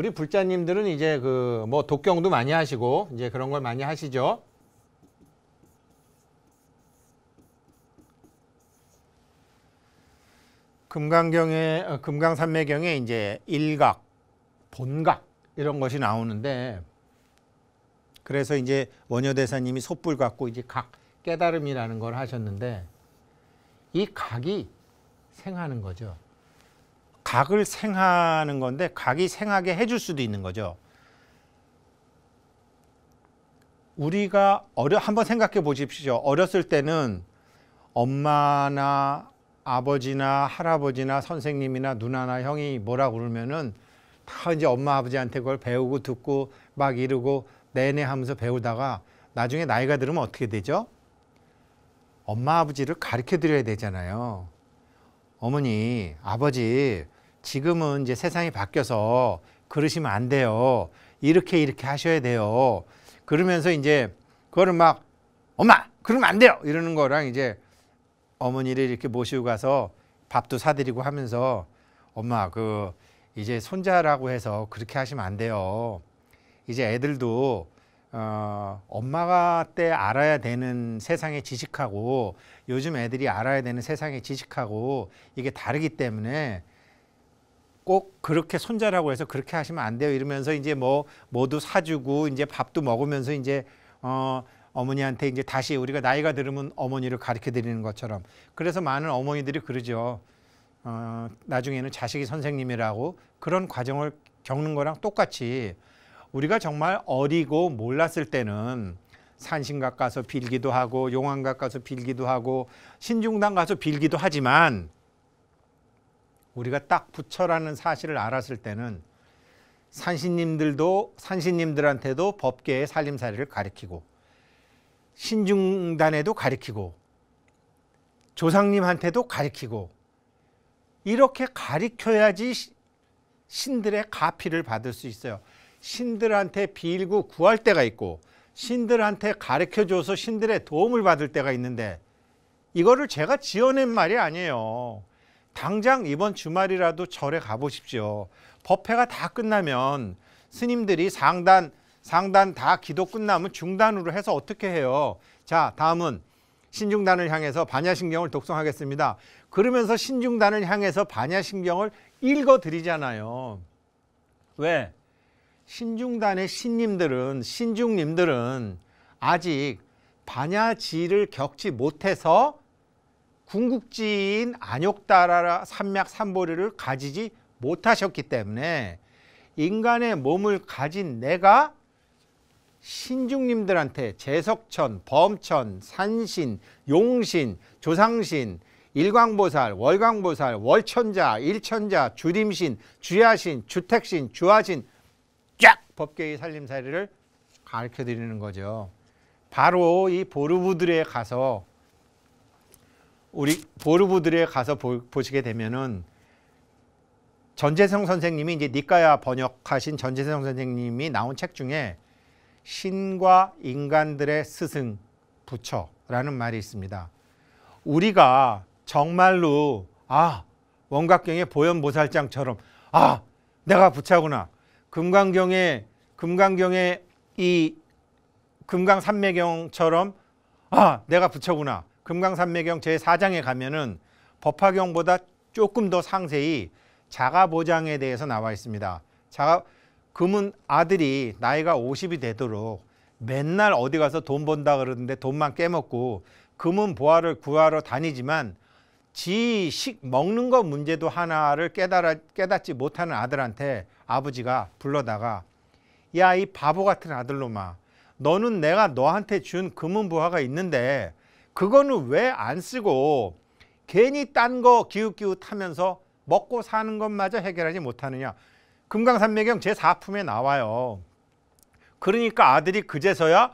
우리 불자님들은 이제 그 뭐 독경도 많이 하시고 이제 그런 걸 많이 하시죠. 금강경에 어, 금강산매경에 이제 일각, 본각 이런 것이 나오는데 그래서 이제 원효대사님이 솥불 갖고 이제 각 깨달음이라는 걸 하셨는데 이 각이 생하는 거죠. 각을 생하는 건데 각이 생하게 해줄 수도 있는 거죠. 우리가 어려 한번 생각해 보십시오. 어렸을 때는 엄마나 아버지나 할아버지나 선생님이나 누나나 형이 뭐라 그러면은 다 이제 엄마 아버지한테 그걸 배우고 듣고 막 이러고 내내 하면서 배우다가 나중에 나이가 들으면 어떻게 되죠? 엄마 아버지를 가르쳐 드려야 되잖아요. 어머니, 아버지, 지금은 이제 세상이 바뀌어서 그러시면 안 돼요. 이렇게 이렇게 하셔야 돼요. 그러면서 이제 그거를 막 엄마 그러면 안 돼요 이러는 거랑 이제 어머니를 이렇게 모시고 가서 밥도 사드리고 하면서 엄마 그 이제 손자라고 해서 그렇게 하시면 안 돼요. 이제 애들도 어, 엄마가 때 알아야 되는 세상의 지식하고 요즘 애들이 알아야 되는 세상의 지식하고 이게 다르기 때문에 꼭 그렇게 손자라고 해서 그렇게 하시면 안 돼요. 이러면서 이제 뭐 모두 사주고 이제 밥도 먹으면서 이제 어 어머니한테 이제 다시 우리가 나이가 들으면 어머니를 가르쳐 드리는 것처럼 그래서 많은 어머니들이 그러죠. 어, 나중에는 자식이 선생님이라고 그런 과정을 겪는 거랑 똑같이 우리가 정말 어리고 몰랐을 때는 산신각 가서 빌기도 하고 용왕각 가서 빌기도 하고 신중당 가서 빌기도 하지만 우리가 딱 부처라는 사실을 알았을 때는 산신님들도 산신님들한테도 법계의 살림살이를 가리키고 신중단에도 가리키고 조상님한테도 가리키고 이렇게 가리켜야지 신들의 가피를 받을 수 있어요. 신들한테 빌고 구할 때가 있고 신들한테 가르쳐 줘서 신들의 도움을 받을 때가 있는데 이거를 제가 지어낸 말이 아니에요. 당장 이번 주말이라도 절에 가보십시오. 법회가 다 끝나면 스님들이 상단, 상단 다 기도 끝나면 중단으로 해서 어떻게 해요? 자, 다음은 신중단을 향해서 반야신경을 독송하겠습니다. 그러면서 신중단을 향해서 반야신경을 읽어드리잖아요. 왜? 신중단의 신님들은 신중님들은 아직 반야지를 겪지 못해서 궁극지인 안욕다라 산맥 삼보리를 가지지 못하셨기 때문에 인간의 몸을 가진 내가 신중님들한테 재석천 범천, 산신, 용신, 조상신, 일광보살, 월광보살, 월천자, 일천자, 주림신, 주야신, 주택신, 주화신 쫙 법계의 살림살이를 가르쳐 드리는 거죠. 바로 이 보르부들에 가서 우리 보르부들에 가서 보, 시게 되면은 전재성 선생님이 이제 니까야 번역하신 전재성 선생님이 나온 책 중에 신과 인간들의 스승 부처라는 말이 있습니다. 우리가 정말로 아 원각경의 보현보살장처럼 아 내가 부처구나 금강경의금강경의이 금강산매경처럼 아 내가 부처구나 금강산매경 제4장에 가면은 법화경보다 조금 더 상세히 자가보장에 대해서 나와 있습니다. 자가 금은 아들이 나이가 50이 되도록 맨날 어디 가서 돈 번다 그러는데 돈만 깨먹고 금은 보화를 구하러 다니지만 지식 먹는 거 문제도 하나를 깨달아, 깨닫지 못하는 아들한테 아버지가 불러다가 야 이 바보 같은 아들로마 너는 내가 너한테 준 금은부화가 있는데 그거는 왜 안 쓰고 괜히 딴 거 기웃기웃하면서 먹고 사는 것마저 해결하지 못하느냐 금강산매경 제4품에 나와요 그러니까 아들이 그제서야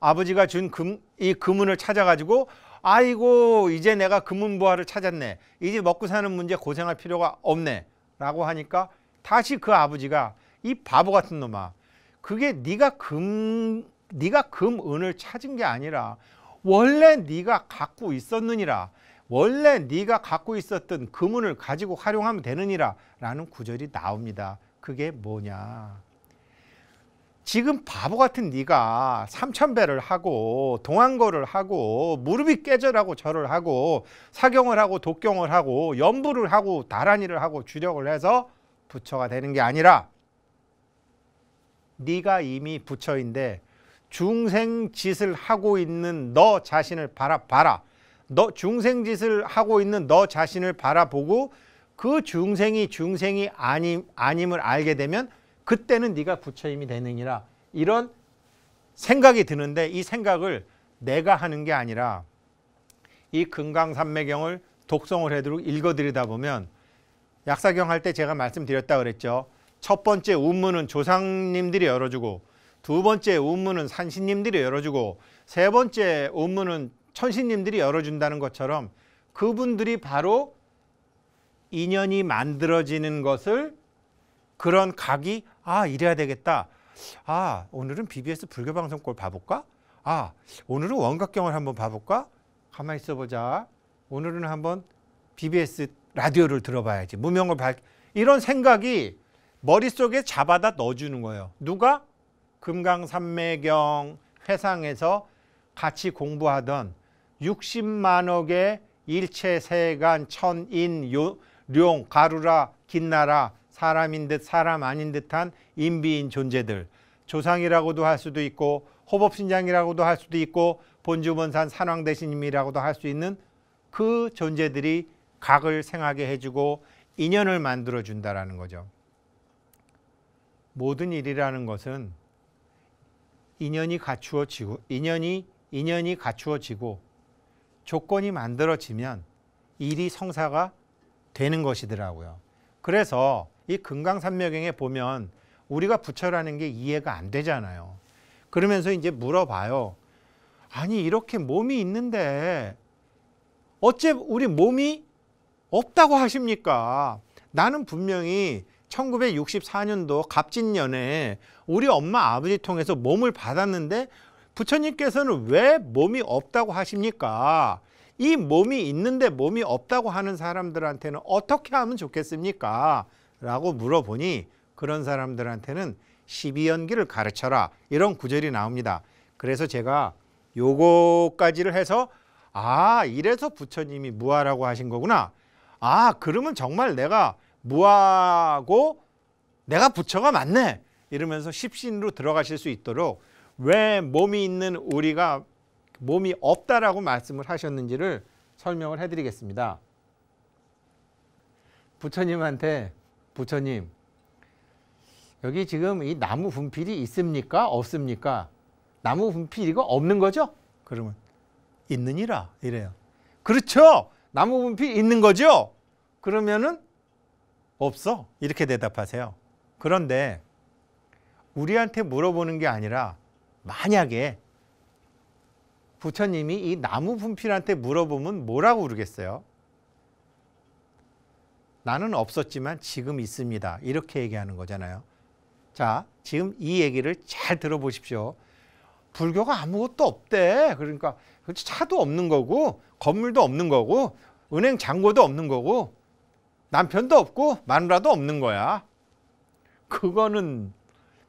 아버지가 준 금, 이 금은을 찾아가지고 아이고 이제 내가 금은보화를 찾았네. 이제 먹고 사는 문제 고생할 필요가 없네. 라고 하니까 다시 그 아버지가 이 바보 같은 놈아 그게 네가 금 네가 금은을 찾은 게 아니라 원래 네가 갖고 있었느니라 원래 네가 갖고 있었던 금은을 가지고 활용하면 되느니라 라는 구절이 나옵니다. 그게 뭐냐? 지금 바보 같은 네가 삼천배를 하고 동안거를 하고 무릎이 깨져라고 절을 하고 사경을 하고 독경을 하고 연부를 하고 다란이를 하고 주력을 해서 부처가 되는 게 아니라 네가 이미 부처인데 중생 짓을 하고 있는 너 자신을 바라봐라. 너 중생 짓을 하고 있는 너 자신을 바라보고 그 중생이 중생이 아님, 아님을 알게 되면 그때는 네가 부처임이 되느니라 이런 생각이 드는데 이 생각을 내가 하는 게 아니라 이 금강산매경을 독성을 해도록 읽어드리다 보면 약사경 할 때 제가 말씀드렸다 그랬죠. 첫 번째 운문은 조상님들이 열어주고 두 번째 운문은 산신님들이 열어주고 세 번째 운문은 천신님들이 열어준다는 것처럼 그분들이 바로 인연이 만들어지는 것을 그런 각이 아, 이래야 되겠다. 아, 오늘은 BBS 불교 방송골 봐볼까? 아, 오늘은 원각경을 한번 봐볼까? 가만히 있어보자. 오늘은 한번 BBS 라디오를 들어봐야지. 무명을 밝 이런 생각이 머릿속에 잡아다 넣어주는 거예요. 누가? 금강산매경 회상에서 같이 공부하던 60만억의 일체세간, 천인, 요, 룡, 가루라, 긴나라 사람인 듯 사람 아닌 듯한 인비인 존재들 조상이라고도 할 수도 있고 호법신장이라고도 할 수도 있고 본주본산 산왕대신님이라고도 할 수 있는 그 존재들이 각을 생하게 해주고 인연을 만들어 준다라는 거죠. 모든 일이라는 것은 인연이 갖추어지고 인연이 인연이 갖추어지고 조건이 만들어지면 일이 성사가 되는 것이더라고요. 그래서 이 금강산맥경에 보면 우리가 부처라는 게 이해가 안 되잖아요. 그러면서 이제 물어봐요. 아니 이렇게 몸이 있는데 어째 우리 몸이 없다고 하십니까? 나는 분명히 1964년도 갑진년에 우리 엄마 아버지 통해서 몸을 받았는데 부처님께서는 왜 몸이 없다고 하십니까? 이 몸이 있는데 몸이 없다고 하는 사람들한테는 어떻게 하면 좋겠습니까? 라고 물어보니 그런 사람들한테는 12연기를 가르쳐라 이런 구절이 나옵니다. 그래서 제가 요거까지를 해서 아 이래서 부처님이 무아라고 하신 거구나. 아 그러면 정말 내가 무아고 내가 부처가 맞네 이러면서 십신으로 들어가실 수 있도록 왜 몸이 있는 우리가 몸이 없다라고 말씀을 하셨는지를 설명을 해드리겠습니다. 부처님한테 부처님, 여기 지금 이 나무 분필이 있습니까? 없습니까? 나무 분필이가 없는 거죠? 그러면 있느니라 이래요. 그렇죠. 나무 분필 있는 거죠? 그러면은 없어. 이렇게 대답하세요. 그런데 우리한테 물어보는 게 아니라 만약에 부처님이 이 나무 분필한테 물어보면 뭐라고 그러겠어요? 나는 없었지만 지금 있습니다. 이렇게 얘기하는 거잖아요. 자, 지금 이 얘기를 잘 들어보십시오. 불교가 아무것도 없대. 그러니까 그 차도 없는 거고 건물도 없는 거고 은행 잔고도 없는 거고 남편도 없고 마누라도 없는 거야. 그거는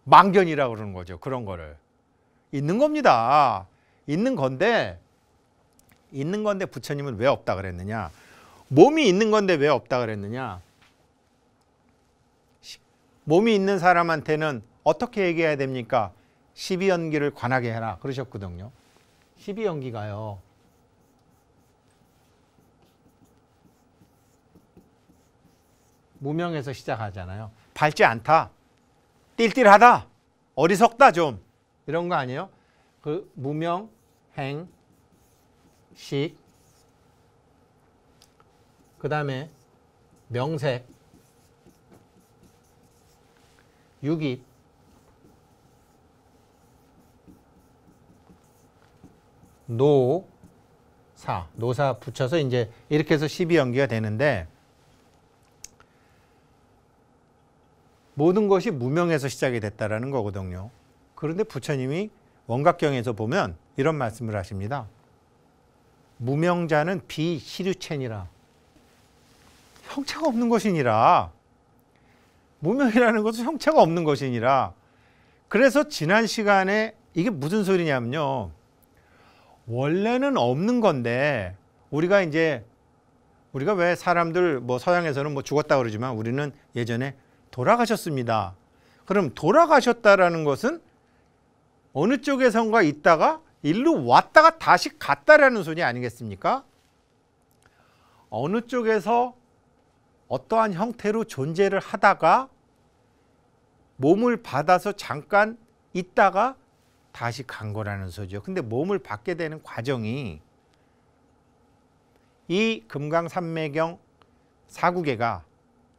망견이라 고 그러는 거죠. 그런 거를. 있는 겁니다. 있는 건데 있는 건데 부처님은 왜 없다 그랬느냐. 몸이 있는 건데 왜 없다 그랬느냐? 몸이 있는 사람한테는 어떻게 얘기해야 됩니까? 12연기를 관하게 해라 그러셨거든요. 12연기가요. 무명에서 시작하잖아요. 밝지 않다. 띨띨하다. 어리석다 좀. 이런 거 아니에요? 그 무명, 행, 식, 그 다음에 명색, 유기, 노사, 노사 붙여서 이제 이렇게 해서 1 0 연기가 되는데 모든 것이 무명에서 시작이 됐다라는 거거든요. 그런데 부처님이 원각경에서 보면 이런 말씀을 하십니다. 무명자는 비시류첸이라 형체가 없는 것이니라. 무명이라는 것은 형체가 없는 것이니라. 그래서 지난 시간에 이게 무슨 소리냐면요. 원래는 없는 건데 우리가 이제 우리가 왜 사람들 뭐 서양에서는 뭐 죽었다 그러지만 우리는 예전에 돌아가셨습니다. 그럼 돌아가셨다라는 것은 어느 쪽에선가 있다가 일로 왔다가 다시 갔다라는 소리 아니겠습니까? 어느 쪽에서 어떠한 형태로 존재를 하다가 몸을 받아서 잠깐 있다가 다시 간 거라는 소죠. 근데 몸을 받게 되는 과정이 이 금강산매경 사구계가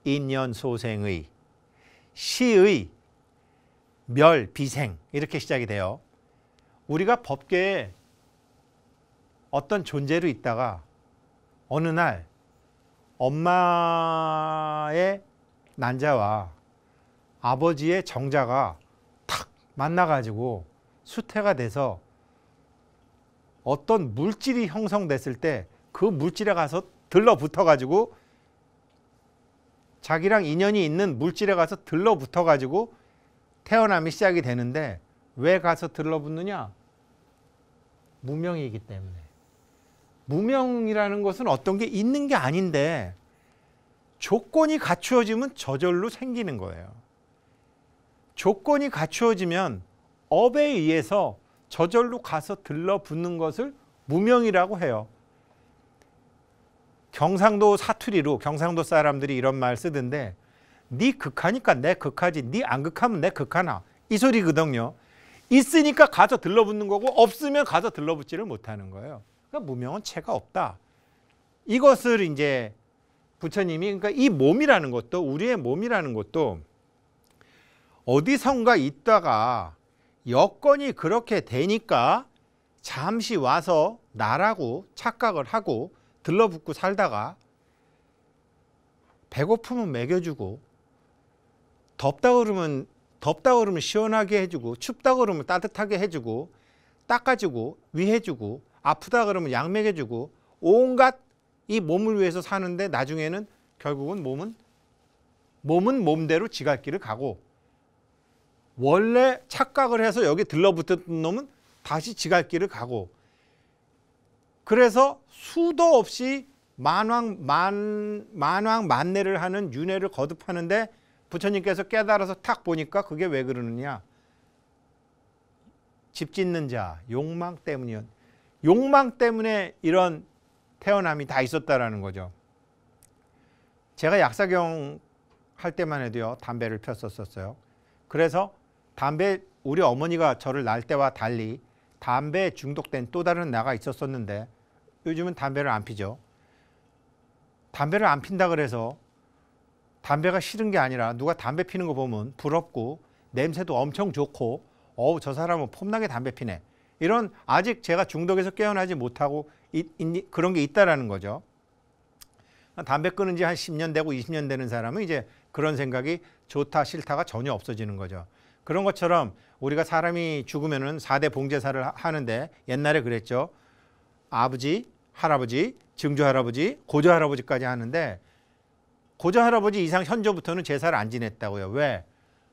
인연소생의 시의 멸, 비생 이렇게 시작이 돼요. 우리가 법계에 어떤 존재로 있다가 어느 날 엄마의 난자와 아버지의 정자가 탁 만나가지고 수태가 돼서 어떤 물질이 형성됐을 때 그 물질에 가서 들러붙어가지고 자기랑 인연이 있는 물질에 가서 들러붙어가지고 태어남이 시작이 되는데 왜 가서 들러붙느냐? 무명이기 때문에. 무명이라는 것은 어떤 게 있는 게 아닌데 조건이 갖추어지면 저절로 생기는 거예요. 조건이 갖추어지면 업에 의해서 저절로 가서 들러붙는 것을 무명이라고 해요. 경상도 사투리로 경상도 사람들이 이런 말 쓰던데 네 극하니까 내 극하지 네 안 극하면 내 극하나 이 소리거든요. 있으니까 가서 들러붙는 거고 없으면 가서 들러붙지를 못하는 거예요. 그러니까 무명은 체가 없다. 이것을 이제 부처님이 그러니까 이 몸이라는 것도 우리의 몸이라는 것도 어디선가 있다가 여건이 그렇게 되니까 잠시 와서 나라고 착각을 하고 들러붙고 살다가 배고픔은 먹여주고 덥다 그러면 덥다 그러면 시원하게 해주고 춥다 그러면 따뜻하게 해주고 닦아주고 위해주고 아프다 그러면 약 먹여주고 온갖 이 몸을 위해서 사는데 나중에는 결국은 몸은 몸은 몸대로 지갈 길을 가고 원래 착각을 해서 여기 들러붙은 놈은 다시 지갈 길을 가고 그래서 수도 없이 만왕 만 만왕 만내를 하는 윤회를 거듭하는데 부처님께서 깨달아서 탁 보니까 그게 왜 그러느냐 집 짓는 자 욕망 때문이었 욕망 때문에 이런 태어남이 다 있었다라는 거죠. 제가 약사경 할 때만 해도요 담배를 폈었었어요. 그래서 담배 우리 어머니가 저를 낳을 때와 달리 담배 중독된 또 다른 나가 있었었는데 요즘은 담배를 안 피죠. 담배를 안 핀다 그래서 담배가 싫은 게 아니라 누가 담배 피는 거 보면 부럽고 냄새도 엄청 좋고 어우 저 사람은 폼나게 담배 피네 이런 아직 제가 중독에서 깨어나지 못하고 있, 있, 그런 게 있다라는 거죠. 담배 끊은 지 한 10년 되고 20년 되는 사람은 이제 그런 생각이 좋다 싫다가 전혀 없어지는 거죠. 그런 것처럼 우리가 사람이 죽으면은 4대 봉제사를 하는데 옛날에 그랬죠. 아버지, 할아버지, 증조할아버지, 고조할아버지까지 하는데 고조할아버지 이상 현저부터는 제사를 안 지냈다고요. 왜?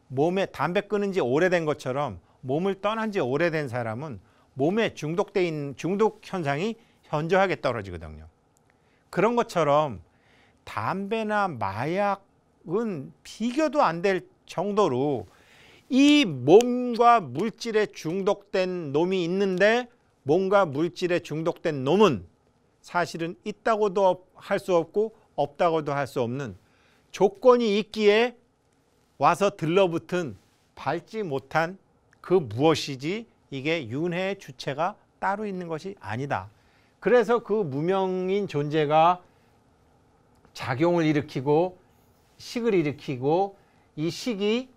몸에 담배 끊은 지 오래된 것처럼 몸을 떠난 지 오래된 사람은 몸에 중독돼 있는 중독 현상이 현저하게 떨어지거든요. 그런 것처럼 담배나 마약은 비교도 안 될 정도로 이 몸과 물질에 중독된 놈이 있는데 몸과 물질에 중독된 놈은 사실은 있다고도 할 수 없고 없다고도 할 수 없는 조건이 있기에 와서 들러붙은 밟지 못한 그 무엇이지 이게 윤회의 주체가 따로 있는 것이 아니다. 그래서 그 무명인 존재가 작용을 일으키고 식을 일으키고 이 식이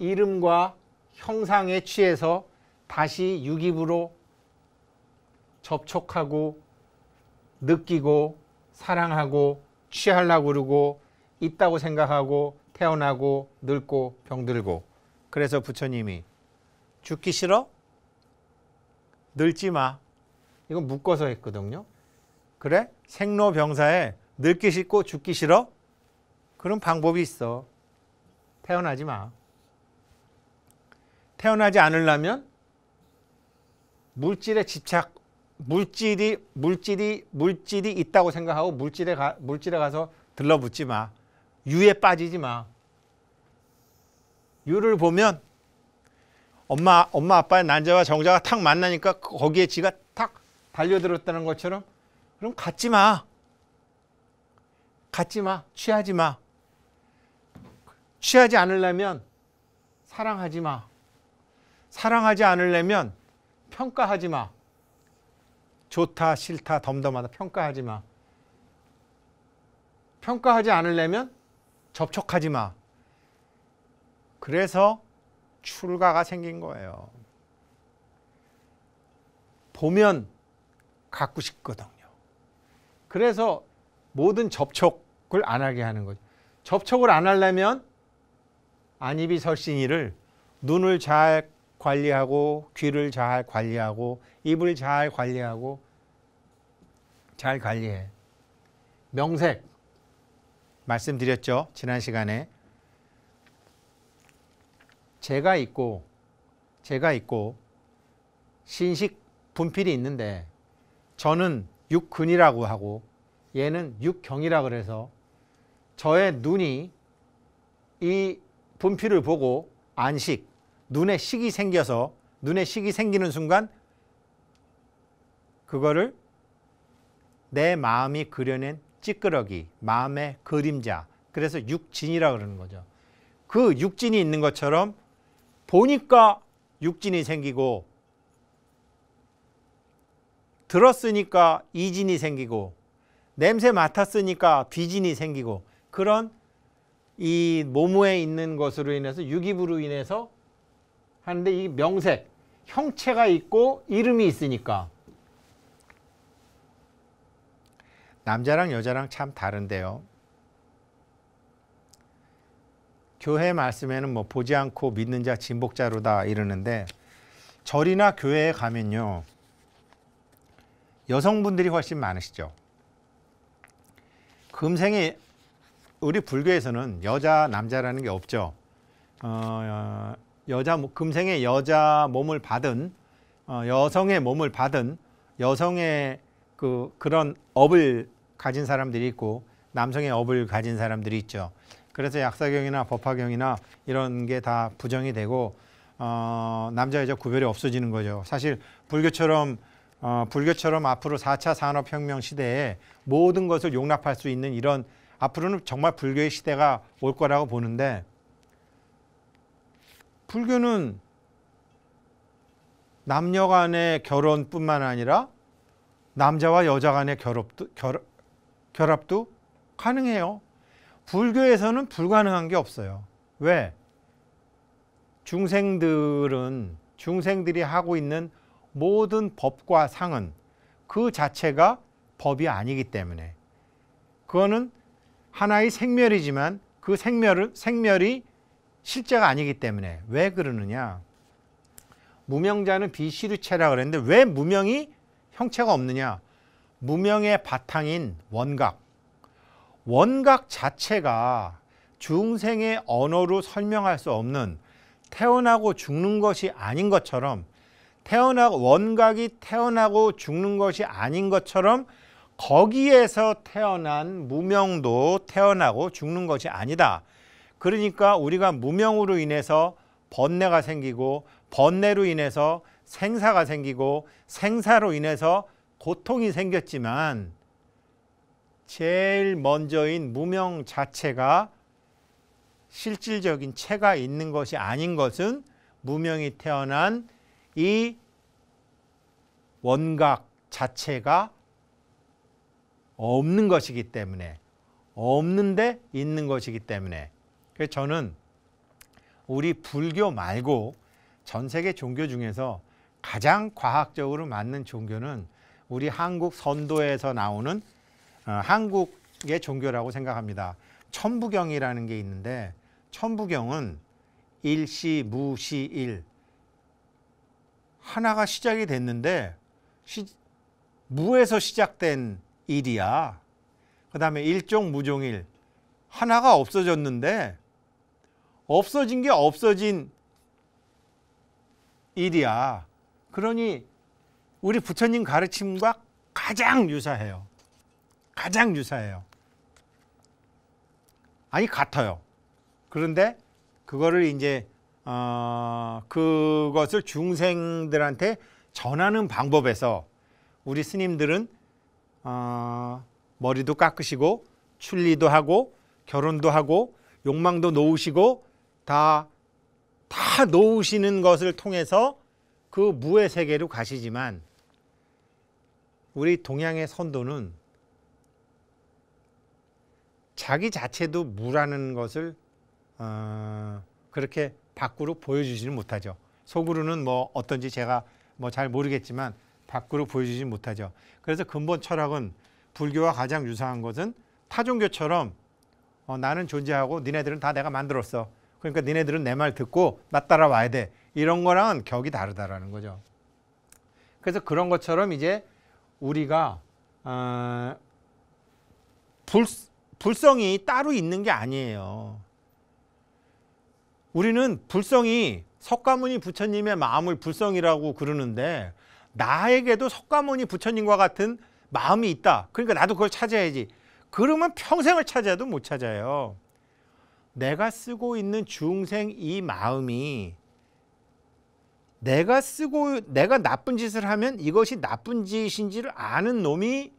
이름과 형상에 취해서 다시 유기부로 접촉하고 느끼고 사랑하고 취하려고 그러고 있다고 생각하고 태어나고 늙고 병들고 그래서 부처님이 죽기 싫어? 늙지 마. 이건 묶어서 했거든요. 그래? 생로병사에 늙기 싫고 죽기 싫어? 그런 방법이 있어. 태어나지 마. 태어나지 않으려면 물질에 집착, 물질이 물질이 물질이 있다고 생각하고 물질에 가, 물질에 가서 들러붙지 마. 유에 빠지지 마. 유를 보면 엄마 엄마 아빠의 난자와 정자가 탁 만나니까 거기에 지가 탁 달려들었다는 것처럼 그럼 갖지 마. 갖지 마. 취하지 마. 취하지 않으려면 사랑하지 마. 사랑하지 않으려면 평가하지 마. 좋다, 싫다, 덤덤하다 평가하지 마. 평가하지 않으려면 접촉하지 마. 그래서 출가가 생긴 거예요. 보면 갖고 싶거든요. 그래서 모든 접촉을 안 하게 하는 거죠. 접촉을 안 하려면 안입이 설신이를 눈을 잘 관리하고 귀를 잘 관리하고 입을 잘 관리하고 잘 관리해. 명색 말씀드렸죠. 지난 시간에 제가 있고 제가 있고 신식 분필이 있는데 저는 육근이라고 하고 얘는 육경이라 그래서 저의 눈이 이 분필을 보고 안식 눈에 식이 생겨서 눈에 식이 생기는 순간 그거를 내 마음이 그려낸 찌끄러기, 마음의 그림자. 그래서 육진이라 그러는 거죠. 그 육진이 있는 것처럼 보니까 육진이 생기고 들었으니까 이진이 생기고 냄새 맡았으니까 비진이 생기고 그런 이모모에 있는 것으로 인해서 유기부로 인해서 하는데 이 명색 형체가 있고 이름이 있으니까 남자랑 여자랑 참 다른데요. 교회 말씀에는 뭐 보지 않고 믿는 자 진복자로다 이러는데 절이나 교회에 가면요. 여성분들이 훨씬 많으시죠. 금생이 우리 불교에서는 여자 남자라는 게 없죠. 어, 여자 금생의 여자 몸을 받은 어, 여성의 몸을 받은 여성의 그 그런 업을 가진 사람들이 있고 남성의 업을 가진 사람들이 있죠. 그래서 약사경이나 법화경이나 이런 게 다 부정이 되고 어, 남자 여자 구별이 없어지는 거죠. 사실 불교처럼 어, 불교처럼 앞으로 4차 산업혁명 시대에 모든 것을 용납할 수 있는 이런 앞으로는 정말 불교의 시대가 올 거라고 보는데 불교는 남녀 간의 결혼뿐만 아니라 남자와 여자 간의 결합도, 결, 결합도 가능해요. 불교에서는 불가능한 게 없어요. 왜? 중생들은 중생들이 하고 있는 모든 법과 상은 그 자체가 법이 아니기 때문에 그거는 하나의 생멸이지만 그 생멸을 생멸이 실제가 아니기 때문에 왜 그러느냐? 무명자는 비시류체라 그랬는데 왜 무명이 형체가 없느냐? 무명의 바탕인 원각 원각 자체가 중생의 언어로 설명할 수 없는 태어나고 죽는 것이 아닌 것처럼 태어나 원각이 태어나고 죽는 것이 아닌 것처럼 거기에서 태어난 무명도 태어나고 죽는 것이 아니다. 그러니까 우리가 무명으로 인해서 번뇌가 생기고 번뇌로 인해서 생사가 생기고 생사로 인해서 고통이 생겼지만 제일 먼저인 무명 자체가 실질적인 체가 있는 것이 아닌 것은 무명이 태어난 이 원각 자체가 없는 것이기 때문에 없는데 있는 것이기 때문에 그래서 저는 우리 불교 말고 전 세계 종교 중에서 가장 과학적으로 맞는 종교는 우리 한국 선도에서 나오는 어, 한국의 종교라고 생각합니다. 천부경이라는 게 있는데 천부경은 일시 무시일 하나가 시작이 됐는데 시, 무에서 시작된 일이야. 그 다음에 일종 무종일 하나가 없어졌는데 없어진 게 없어진 일이야. 그러니 우리 부처님 가르침과 가장 유사해요. 가장 유사해요. 아니 같아요. 그런데 그거를 이제 어, 그것을 중생들한테 전하는 방법에서 우리 스님들은 어, 머리도 깎으시고 출리도 하고 결혼도 하고 욕망도 놓으시고 다 다 놓으시는 것을 통해서 그 무의 세계로 가시지만 우리 동양의 선도는 자기 자체도 무라는 것을 어, 그렇게 밖으로 보여주지는 못하죠. 속으로는 뭐 어떤지 제가 뭐 잘 모르겠지만 밖으로 보여주지 못하죠. 그래서 근본 철학은 불교와 가장 유사한 것은 타종교처럼 어, 나는 존재하고 니네들은 다 내가 만들었어. 그러니까 니네들은 내 말 듣고 나 따라와야 돼. 이런 거랑은 격이 다르다라는 거죠. 그래서 그런 것처럼 이제 우리가 어, 불, 불성이 따로 있는 게 아니에요. 우리는 불성이 석가모니 부처님의 마음을 불성이라고 그러는데 나에게도 석가모니 부처님과 같은 마음이 있다. 그러니까 나도 그걸 찾아야지. 그러면 평생을 찾아도 못 찾아요. 내가 쓰고 있는 중생 이 마음이 내가 쓰고 내가 나쁜 짓을 하면 이것이 나쁜 짓인지를 아는 놈이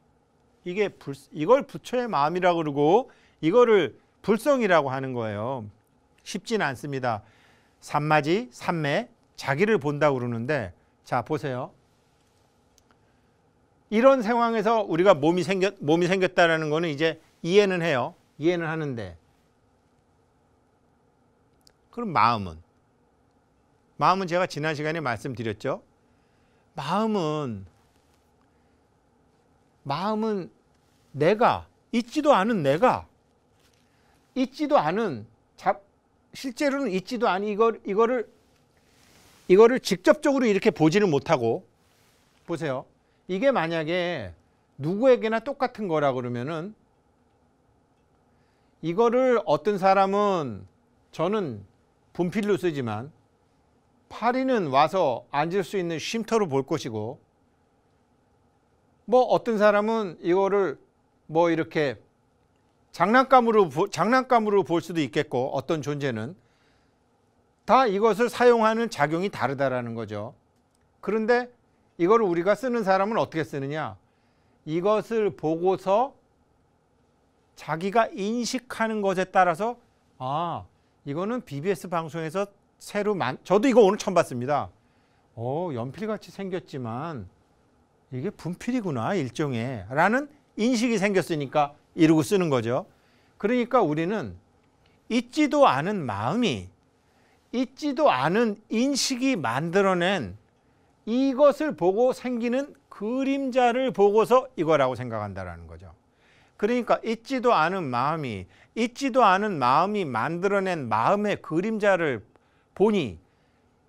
이게 불, 이걸 부처의 마음이라고 그러고 이거를 불성이라고 하는 거예요. 쉽진 않습니다. 삼마지, 삼매, 자기를 본다고 그러는데 자 보세요. 이런 상황에서 우리가 몸이 생겼 몸이 생겼다라는 거는 이제 이해는 해요. 이해는 하는데 그럼 마음은 마음은 제가 지난 시간에 말씀드렸죠. 마음은 마음은 내가 있지도 않은 내가 있지도 않은 자, 실제로는 있지도 않은 이거 이거를 이거를 직접적으로 이렇게 보지를 못하고 보세요. 이게 만약에 누구에게나 똑같은 거라 그러면은 이거를 어떤 사람은 저는 분필로 쓰지만 파리는 와서 앉을 수 있는 쉼터로 볼 것이고 뭐 어떤 사람은 이거를 뭐 이렇게 장난감으로 장난감으로 볼 수도 있겠고 어떤 존재는 다 이것을 사용하는 작용이 다르다라는 거죠. 그런데 이걸 우리가 쓰는 사람은 어떻게 쓰느냐? 이것을 보고서 자기가 인식하는 것에 따라서 아 이거는 BBS 방송에서 새로 만 저도 이거 오늘 처음 봤습니다. 어 연필같이 생겼지만 이게 분필이구나 일종의 라는 인식이 생겼으니까 이러고 쓰는 거죠. 그러니까 우리는 있지도 않은 마음이 있지도 않은 인식이 만들어낸 이것을 보고 생기는 그림자를 보고서 이거라고 생각한다라는 거죠. 그러니까 있지도 않은 마음이 있지도 않은 마음이 만들어낸 마음의 그림자를 보니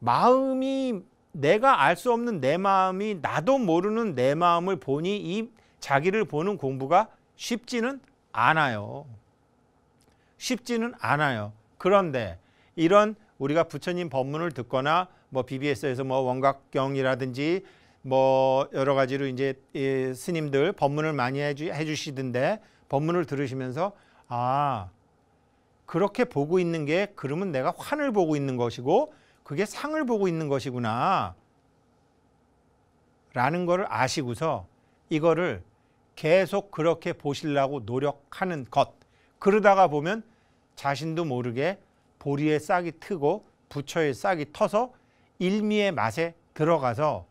마음이 내가 알 수 없는 내 마음이 나도 모르는 내 마음을 보니 이 자기를 보는 공부가 쉽지는 않아요. 쉽지는 않아요. 그런데 이런 우리가 부처님 법문을 듣거나 뭐 BBS에서 뭐 원각경이라든지 뭐 여러 가지로 이제 스님들 법문을 많이 해주시던데 법문을 들으시면서 아 그렇게 보고 있는 게 그러면 내가 환을 보고 있는 것이고 그게 상을 보고 있는 것이구나 라는 것을 아시고서 이거를 계속 그렇게 보시려고 노력하는 것. 그러다가 보면 자신도 모르게 보리에 싹이 트고 부처에 싹이 터서 일미의 맛에 들어가서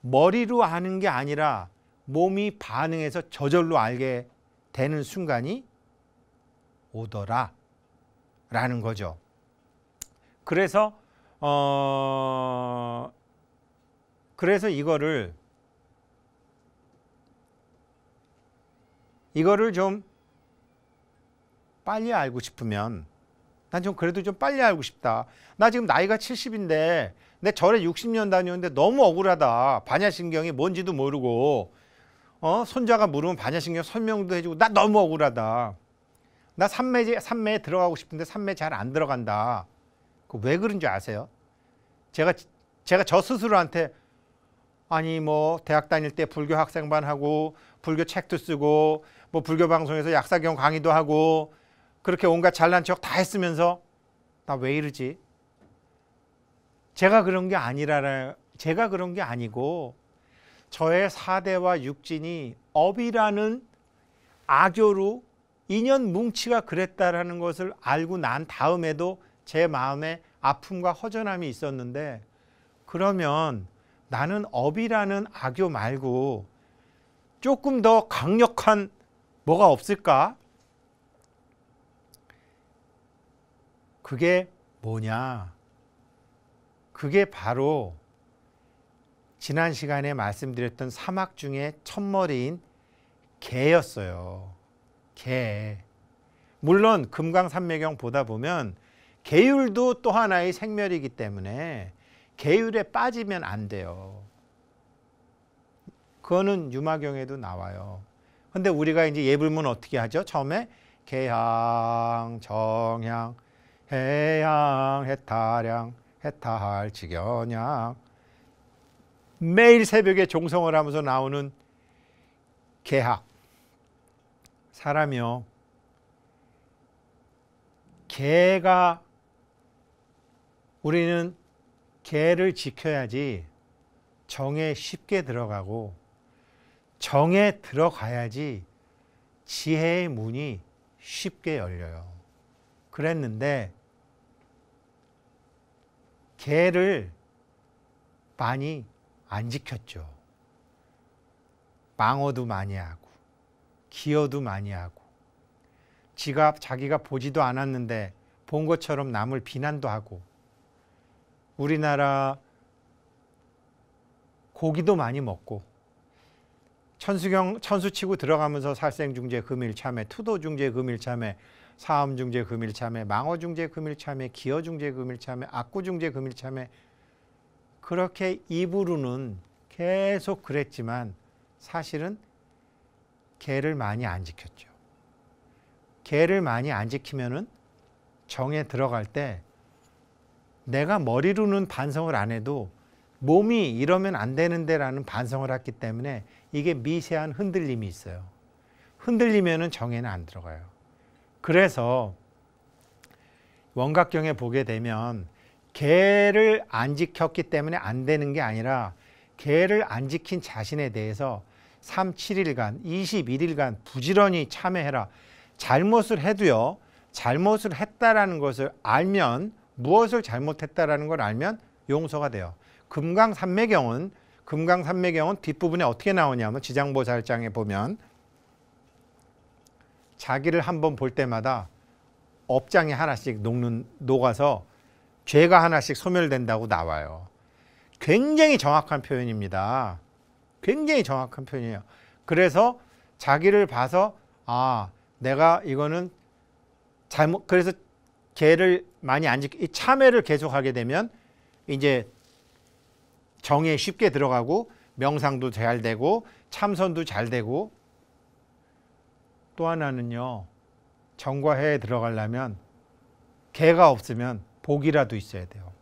머리로 아는 게 아니라 몸이 반응해서 저절로 알게 되는 순간이 오더라 라는 거죠. 그래서 어 그래서 이거를 이거를 좀 빨리 알고 싶으면 난 좀 그래도 좀 빨리 알고 싶다. 나 지금 나이가 70인데 내 절에 60년 다녔는데 너무 억울하다. 반야신경이 뭔지도 모르고 어? 손자가 물으면 반야신경 설명도 해주고 나 너무 억울하다. 나 삼매제, 매에 들어가고 싶은데 삼매 잘 안 들어간다. 그 왜 그런 줄 아세요? 제가 제가 저 스스로한테 아니 뭐 대학 다닐 때 불교 학생반 하고 불교 책도 쓰고 뭐 불교 방송에서 약사경 강의도 하고 그렇게 온갖 잘난 척 다 했으면서 나 왜 이러지? 제가 그런 게 아니라 제가 그런 게 아니고 저의 사대와 육진이 업이라는 악교로 인연 뭉치가 그랬다라는 것을 알고 난 다음에도 제 마음에 아픔과 허전함이 있었는데 그러면 나는 업이라는 악교 말고 조금 더 강력한 뭐가 없을까? 그게 뭐냐? 그게 바로 지난 시간에 말씀드렸던 사막 중에 첫머리인 개였어요. 개. 물론 금강산매경 보다 보면 개율도 또 하나의 생멸이기 때문에 개율에 빠지면 안 돼요. 그거는 유마경에도 나와요. 근데 우리가 이제 예불문 어떻게 하죠? 처음에 개향, 정향, 해양, 해타량, 해탈, 직연양 매일 새벽에 종성을 하면서 나오는 개학 사람이요 개가 우리는 개를 지켜야지 정에 쉽게 들어가고 정에 들어가야지 지혜의 문이 쉽게 열려요. 그랬는데 개를 많이 안 지켰죠. 망어도 많이 하고 기어도 많이 하고 지가 자기가 보지도 않았는데 본 것처럼 남을 비난도 하고 우리나라 고기도 많이 먹고 천수경 천수치고 들어가면서 살생중재 금일참회, 투도중재 금일참회, 사음중재 금일참회, 망어중재 금일참회, 기어중재 금일참회, 악구중재 금일참회 그렇게 입으로는 계속 그랬지만 사실은 개를 많이 안 지켰죠. 개를 많이 안 지키면은 정에 들어갈 때 내가 머리로는 반성을 안 해도 몸이 이러면 안 되는데라는 반성을 했기 때문에 이게 미세한 흔들림이 있어요. 흔들리면은 정에는 안 들어가요. 그래서 원각경에 보게 되면 개를 안 지켰기 때문에 안 되는 게 아니라 개를 안 지킨 자신에 대해서 3, 7일간, 21일간 부지런히 참여해라. 잘못을 해도요. 잘못을 했다라는 것을 알면 무엇을 잘못했다라는 걸 알면 용서가 돼요. 금강산매경은 금강산매경은 뒷부분에 어떻게 나오냐면 지장보살장에 보면 자기를 한번 볼 때마다 업장이 하나씩 녹는, 녹아서 죄가 하나씩 소멸된다고 나와요. 굉장히 정확한 표현입니다. 굉장히 정확한 표현이에요. 그래서 자기를 봐서 아 내가 이거는 잘못 그래서 개를 많이 안 지키 참회를 계속하게 되면 이제 정에 쉽게 들어가고 명상도 잘 되고 참선도 잘 되고 또 하나는요. 정과 해에 들어가려면 개가 없으면 복이라도 있어야 돼요.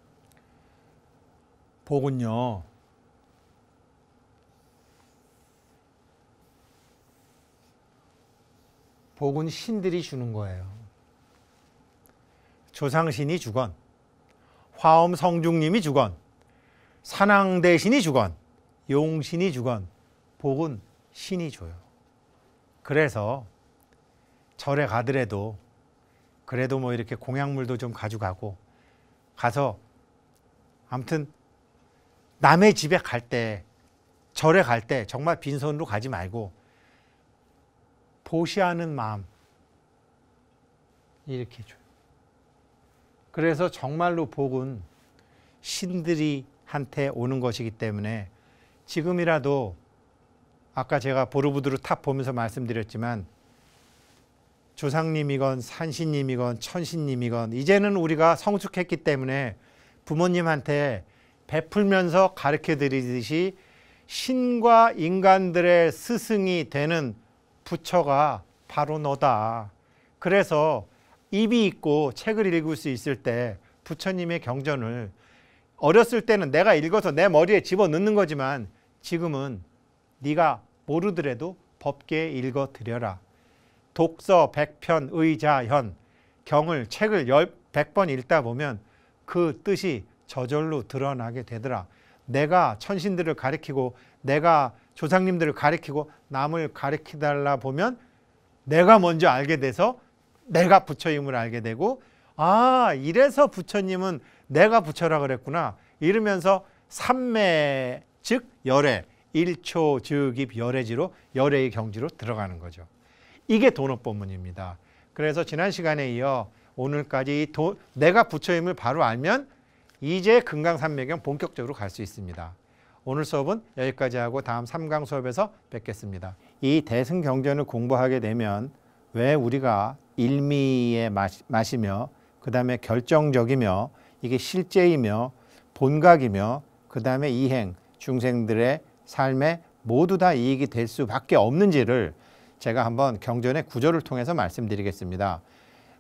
복은요. 복은 신들이 주는 거예요. 조상신이 주건 화엄 성중님이 주건 사랑 대신이 주건 용신이 주건 복은 신이 줘요. 그래서 절에 가더라도 그래도 뭐 이렇게 공약물도 좀 가져가고 가서 아무튼 남의 집에 갈때 절에 갈 때 정말 빈손으로 가지 말고 보시하는 마음 이렇게 줘요. 그래서 정말로 복은 신들이 한테 오는 것이기 때문에 지금이라도 아까 제가 보르부드르 탑 보면서 말씀드렸지만 조상님이건 산신님이건 천신님이건 이제는 우리가 성숙했기 때문에 부모님한테 베풀면서 가르쳐 드리듯이 신과 인간들의 스승이 되는 부처가 바로 너다. 그래서 입이 있고 책을 읽을 수 있을 때 부처님의 경전을 어렸을 때는 내가 읽어서 내 머리에 집어넣는 거지만 지금은 네가 모르더라도 법계에 읽어드려라. 독서 백편 의자현 경을 책을 100번 읽다 보면 그 뜻이 저절로 드러나게 되더라. 내가 천신들을 가리키고 내가 조상님들을 가리키고 남을 가리키달라 보면 내가 먼저 알게 돼서 내가 부처임을 알게 되고 아 이래서 부처님은 내가 부처라 그랬구나. 이러면서 삼매 즉 열애 일초 즉 입 열애지로 열애의 경지로 들어가는 거죠. 이게 도노 법문입니다. 그래서 지난 시간에 이어 오늘까지 도, 내가 부처임을 바로 알면 이제 금강산매경 본격적으로 갈 수 있습니다. 오늘 수업은 여기까지 하고 다음 3강 수업에서 뵙겠습니다. 이 대승경전을 공부하게 되면 왜 우리가 일미에 마시, 마시며 그 다음에 결정적이며 이게 실제이며 본각이며 그 다음에 이행, 중생들의 삶에 모두 다 이익이 될 수밖에 없는지를 제가 한번 경전의 구조를 통해서 말씀드리겠습니다.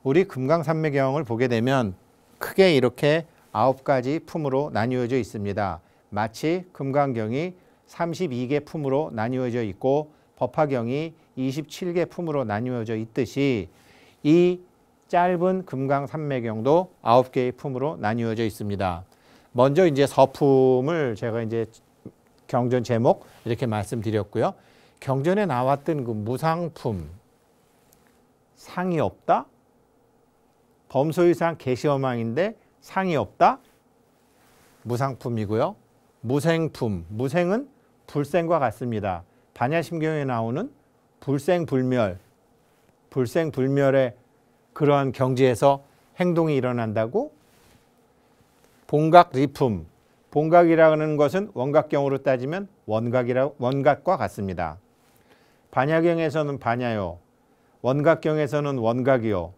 우리 금강산매경을 보게 되면 크게 이렇게 아홉 가지 품으로 나뉘어져 있습니다. 마치 금강경이 32개 품으로 나뉘어져 있고 법화경이 27개 품으로 나뉘어져 있듯이 이 짧은 금강 산매경도 아홉 개의 품으로 나뉘어져 있습니다. 먼저 이제 서품을 제가 이제 경전 제목 이렇게 말씀드렸고요. 경전에 나왔던 그 무상품 상이 없다. 범소유상 개시어망인데 상이 없다. 무상품이고요. 무생품. 무생은 불생과 같습니다. 반야심경에 나오는 불생불멸. 불생불멸의 그러한 경지에서 행동이 일어난다고 본각 리품 본각이라는 것은 원각경으로 따지면 원각이라 원각과 같습니다. 반야경에서는 반야요. 원각경에서는 원각이요.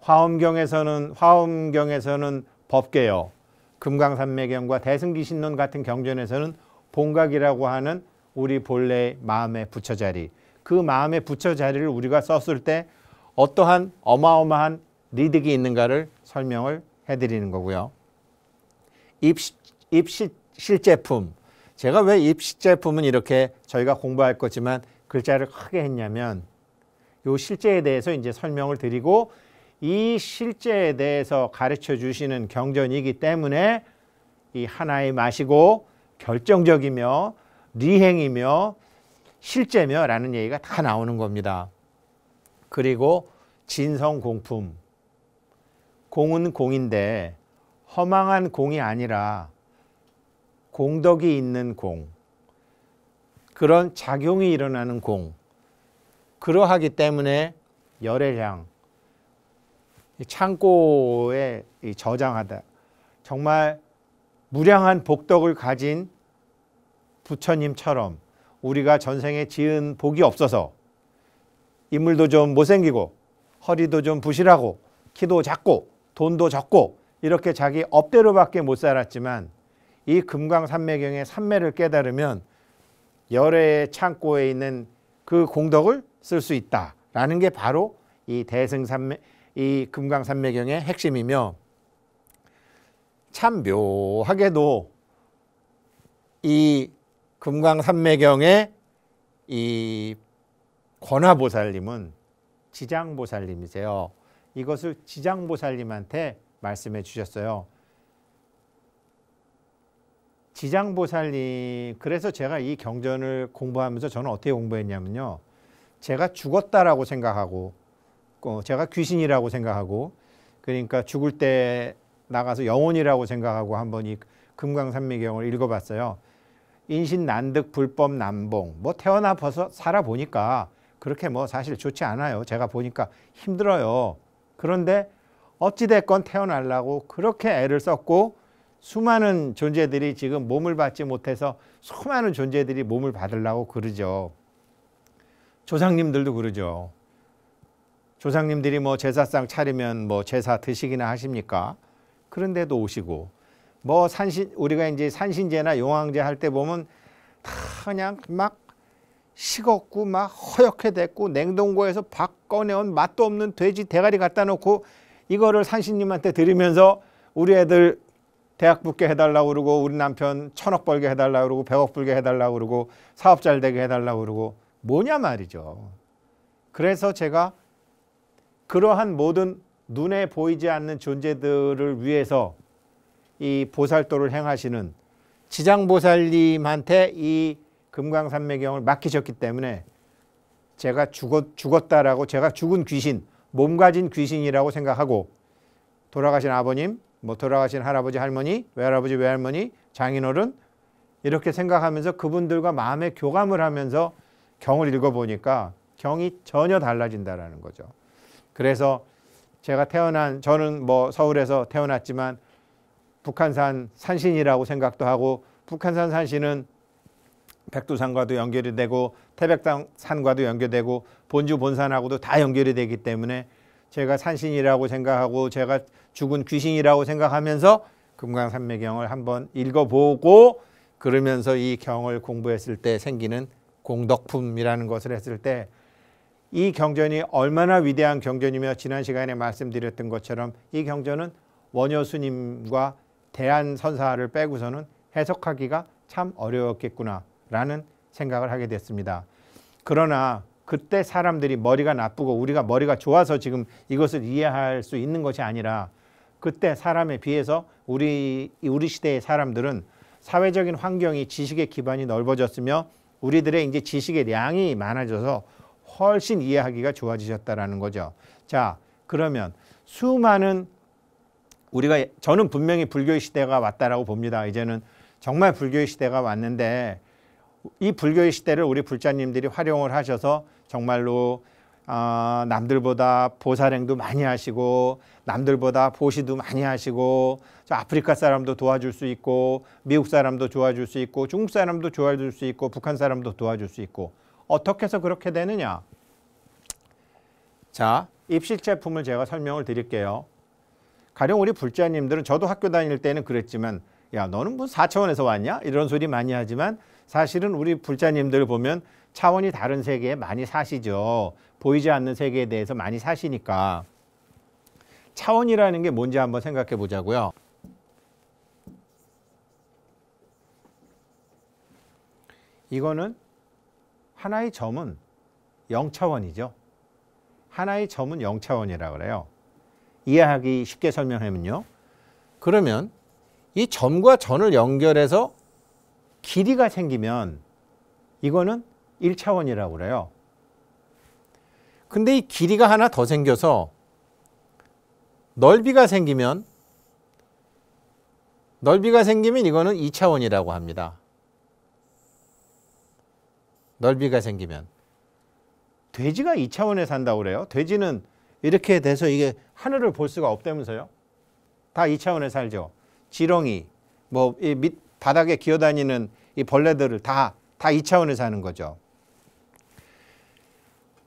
화엄경에서는 화엄경에서는 법계요. 금강산매경과 대승기신론 같은 경전에서는 본각이라고 하는 우리 본래의 마음의 부처자리 그 마음의 부처자리를 우리가 썼을 때 어떠한 어마어마한 리득이 있는가를 설명을 해드리는 거고요. 입 실제품. 제가 왜 입시제품은 이렇게 저희가 공부할 거지만 글자를 크게 했냐면 요 실제에 대해서 이제 설명을 드리고 이 실제에 대해서 가르쳐 주시는 경전이기 때문에 이 하나의 맛이고 결정적이며 리행이며 실제며 라는 얘기가 다 나오는 겁니다. 그리고 진성공품. 공은 공인데 허망한 공이 아니라 공덕이 있는 공. 그런 작용이 일어나는 공. 그러하기 때문에 열애량, 창고에 저장하다. 정말 무량한 복덕을 가진 부처님처럼 우리가 전생에 지은 복이 없어서 인물도 좀 못생기고 허리도 좀 부실하고 키도 작고 돈도 적고 이렇게 자기 업대로밖에 못 살았지만 이 금강산매경의 산매를 깨달으면 열애의 창고에 있는 그 공덕을 쓸 수 있다라는 게 바로 이 대승산매 이 금강산매경의 핵심이며 참 묘하게도 이 금강산매경의 이 권화보살님은 지장보살님이세요. 이것을 지장보살님한테 말씀해 주셨어요. 지장보살님, 그래서 제가 이 경전을 공부하면서 저는 어떻게 공부했냐면요. 제가 죽었다라고 생각하고, 어, 제가 귀신이라고 생각하고, 그러니까 죽을 때 나가서 영혼이라고 생각하고 한번 이 금강산미경을 읽어봤어요. 인신 난득 불법 난봉 뭐 태어나 버서 살아보니까 그렇게 뭐 사실 좋지 않아요. 제가 보니까 힘들어요. 그런데 어찌됐건 태어날라고 그렇게 애를 썼고 수많은 존재들이 지금 몸을 받지 못해서 수많은 존재들이 몸을 받으려고 그러죠. 조상님들도 그러죠. 조상님들이 뭐 제사상 차리면 뭐 제사 드시기나 하십니까? 그런데도 오시고 뭐 산신 우리가 이제 산신제나 용왕제 할 때 보면 다 그냥 막 식었고 막 허옇게 됐고 냉동고에서 박 꺼내온 맛도 없는 돼지 대가리 갖다 놓고 이거를 산신님한테 드리면서 우리 애들 대학 붙게 해달라고 그러고 우리 남편 천억 벌게 해달라고 그러고 백억 벌게 해달라고 그러고 사업 잘 되게 해달라고 그러고 뭐냐 말이죠. 그래서 제가 그러한 모든 눈에 보이지 않는 존재들을 위해서 이 보살도를 행하시는 지장보살님한테 이 금강산매경을 맡기셨기 때문에 제가 죽었, 죽었다라고 제가 죽은 귀신, 몸 가진 귀신이라고 생각하고 돌아가신 아버님, 뭐 돌아가신 할아버지, 할머니, 외할아버지, 외할머니, 장인어른 이렇게 생각하면서 그분들과 마음의 교감을 하면서 경을 읽어보니까 경이 전혀 달라진다라는 거죠. 그래서 제가 태어난 저는 뭐 서울에서 태어났지만 북한산 산신이라고 생각도 하고 북한산 산신은 백두산과도 연결이 되고 태백산과도 연결되고 본주 본산하고도 다 연결이 되기 때문에 제가 산신이라고 생각하고 제가 죽은 귀신이라고 생각하면서 금강산매경을 한번 읽어보고 그러면서 이 경을 공부했을 때 생기는 공덕품이라는 것을 했을 때 이 경전이 얼마나 위대한 경전이며 지난 시간에 말씀드렸던 것처럼 이 경전은 원효스님과 대한선사를 빼고서는 해석하기가 참 어려웠겠구나 라는 생각을 하게 됐습니다. 그러나 그때 사람들이 머리가 나쁘고 우리가 머리가 좋아서 지금 이것을 이해할 수 있는 것이 아니라 그때 사람에 비해서 우리 우리 시대의 사람들은 사회적인 환경이 지식의 기반이 넓어졌으며 우리들의 이제 지식의 양이 많아져서 훨씬 이해하기가 좋아지셨다라는 거죠. 자, 그러면 수많은 우리가 저는 분명히 불교의 시대가 왔다라고 봅니다. 이제는 정말 불교의 시대가 왔는데 이 불교의 시대를 우리 불자님들이 활용을 하셔서 정말로 어, 남들보다 보살행도 많이 하시고 남들보다 보시도 많이 하시고 아프리카 사람도 도와줄 수 있고 미국 사람도 도와줄 수 있고 중국 사람도 도와줄 수 있고 북한 사람도 도와줄 수 있고 어떻게 해서 그렇게 되느냐 자 입실제품을 제가 설명을 드릴게요 가령 우리 불자님들은 저도 학교 다닐 때는 그랬지만 야 너는 뭐4차원에서 왔냐 이런 소리 많이 하지만 사실은 우리 불자님들 보면 차원이 다른 세계에 많이 사시죠. 보이지 않는 세계에 대해서 많이 사시니까. 차원이라는 게 뭔지 한번 생각해 보자고요. 이거는 하나의 점은 0차원이죠. 하나의 점은 0차원이라 그래요. 이해하기 쉽게 설명하면요. 그러면 이 점과 전을 연결해서 길이가 생기면 이거는 1차원이라고 그래요. 근데 이 길이가 하나 더 생겨서 넓이가 생기면 넓이가 생기면 이거는 2차원이라고 합니다. 넓이가 생기면 돼지가 2차원에 산다고 그래요. 돼지는 이렇게 돼서 이게 하늘을 볼 수가 없다면서요. 다 2차원에 살죠. 지렁이, 뭐밑 바닥에 기어다니는 이 벌레들을 다, 다이 차원에 사는 거죠.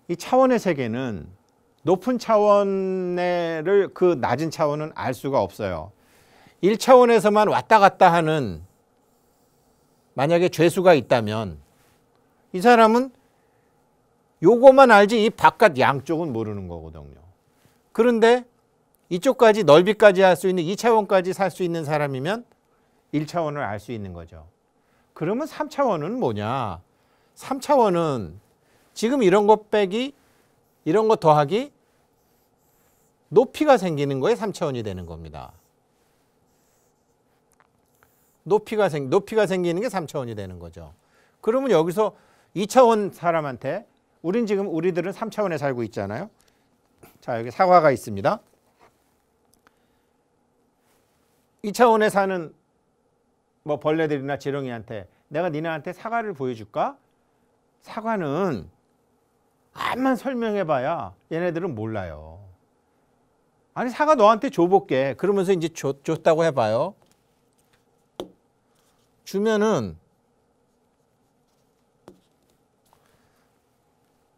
이 차원의 세계는 높은 차원을 그 낮은 차원은 알 수가 없어요. 1차원에서만 왔다 갔다 하는 만약에 죄수가 있다면 이 사람은 요것만 알지 이 바깥 양쪽은 모르는 거거든요. 그런데 이쪽까지 넓이까지 할 수 있는 2차원까지 살 수 있는 사람이면 1차원을 알 수 있는 거죠. 그러면 3차원은 뭐냐? 3차원은 지금 이런 것 빼기 이런 것 더하기 높이가 생기는 거에 3차원이 되는 겁니다. 높이가 생 높이가 생기는 게 3차원이 되는 거죠. 그러면 여기서 2차원 사람한테 우린 지금 우리들은 3차원에 살고 있잖아요. 자, 여기 사과가 있습니다. 2차원에 사는 뭐 벌레들이나 지렁이한테 내가 니네한테 사과를 보여줄까? 사과는 암만 설명해봐야 얘네들은 몰라요. 아니 사과 너한테 줘볼게. 그러면서 이제 줬, 줬다고 해봐요. 주면은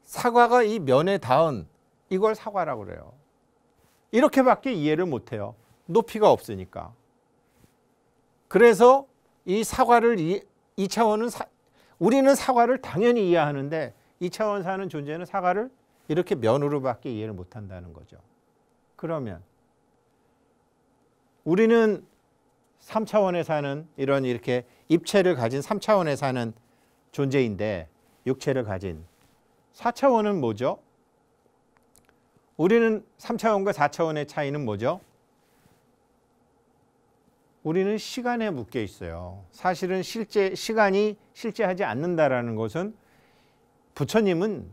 사과가 이 면에 닿은 이걸 사과라고 그래요. 이렇게밖에 이해를 못해요. 높이가 없으니까. 그래서 이 사과를 이, 이 차원은 사, 우리는 사과를 당연히 이해하는데 이 차원 사는 존재는 사과를 이렇게 면으로밖에 이해를 못한다는 거죠. 그러면 우리는 3차원에 사는 이런 이렇게 입체를 가진 3차원에 사는 존재인데 육체를 가진 4차원은 뭐죠? 우리는 3차원과 4차원의 차이는 뭐죠? 우리는 시간에 묶여 있어요. 사실은 실제 시간이 실제하지 않는다라는 것은 부처님은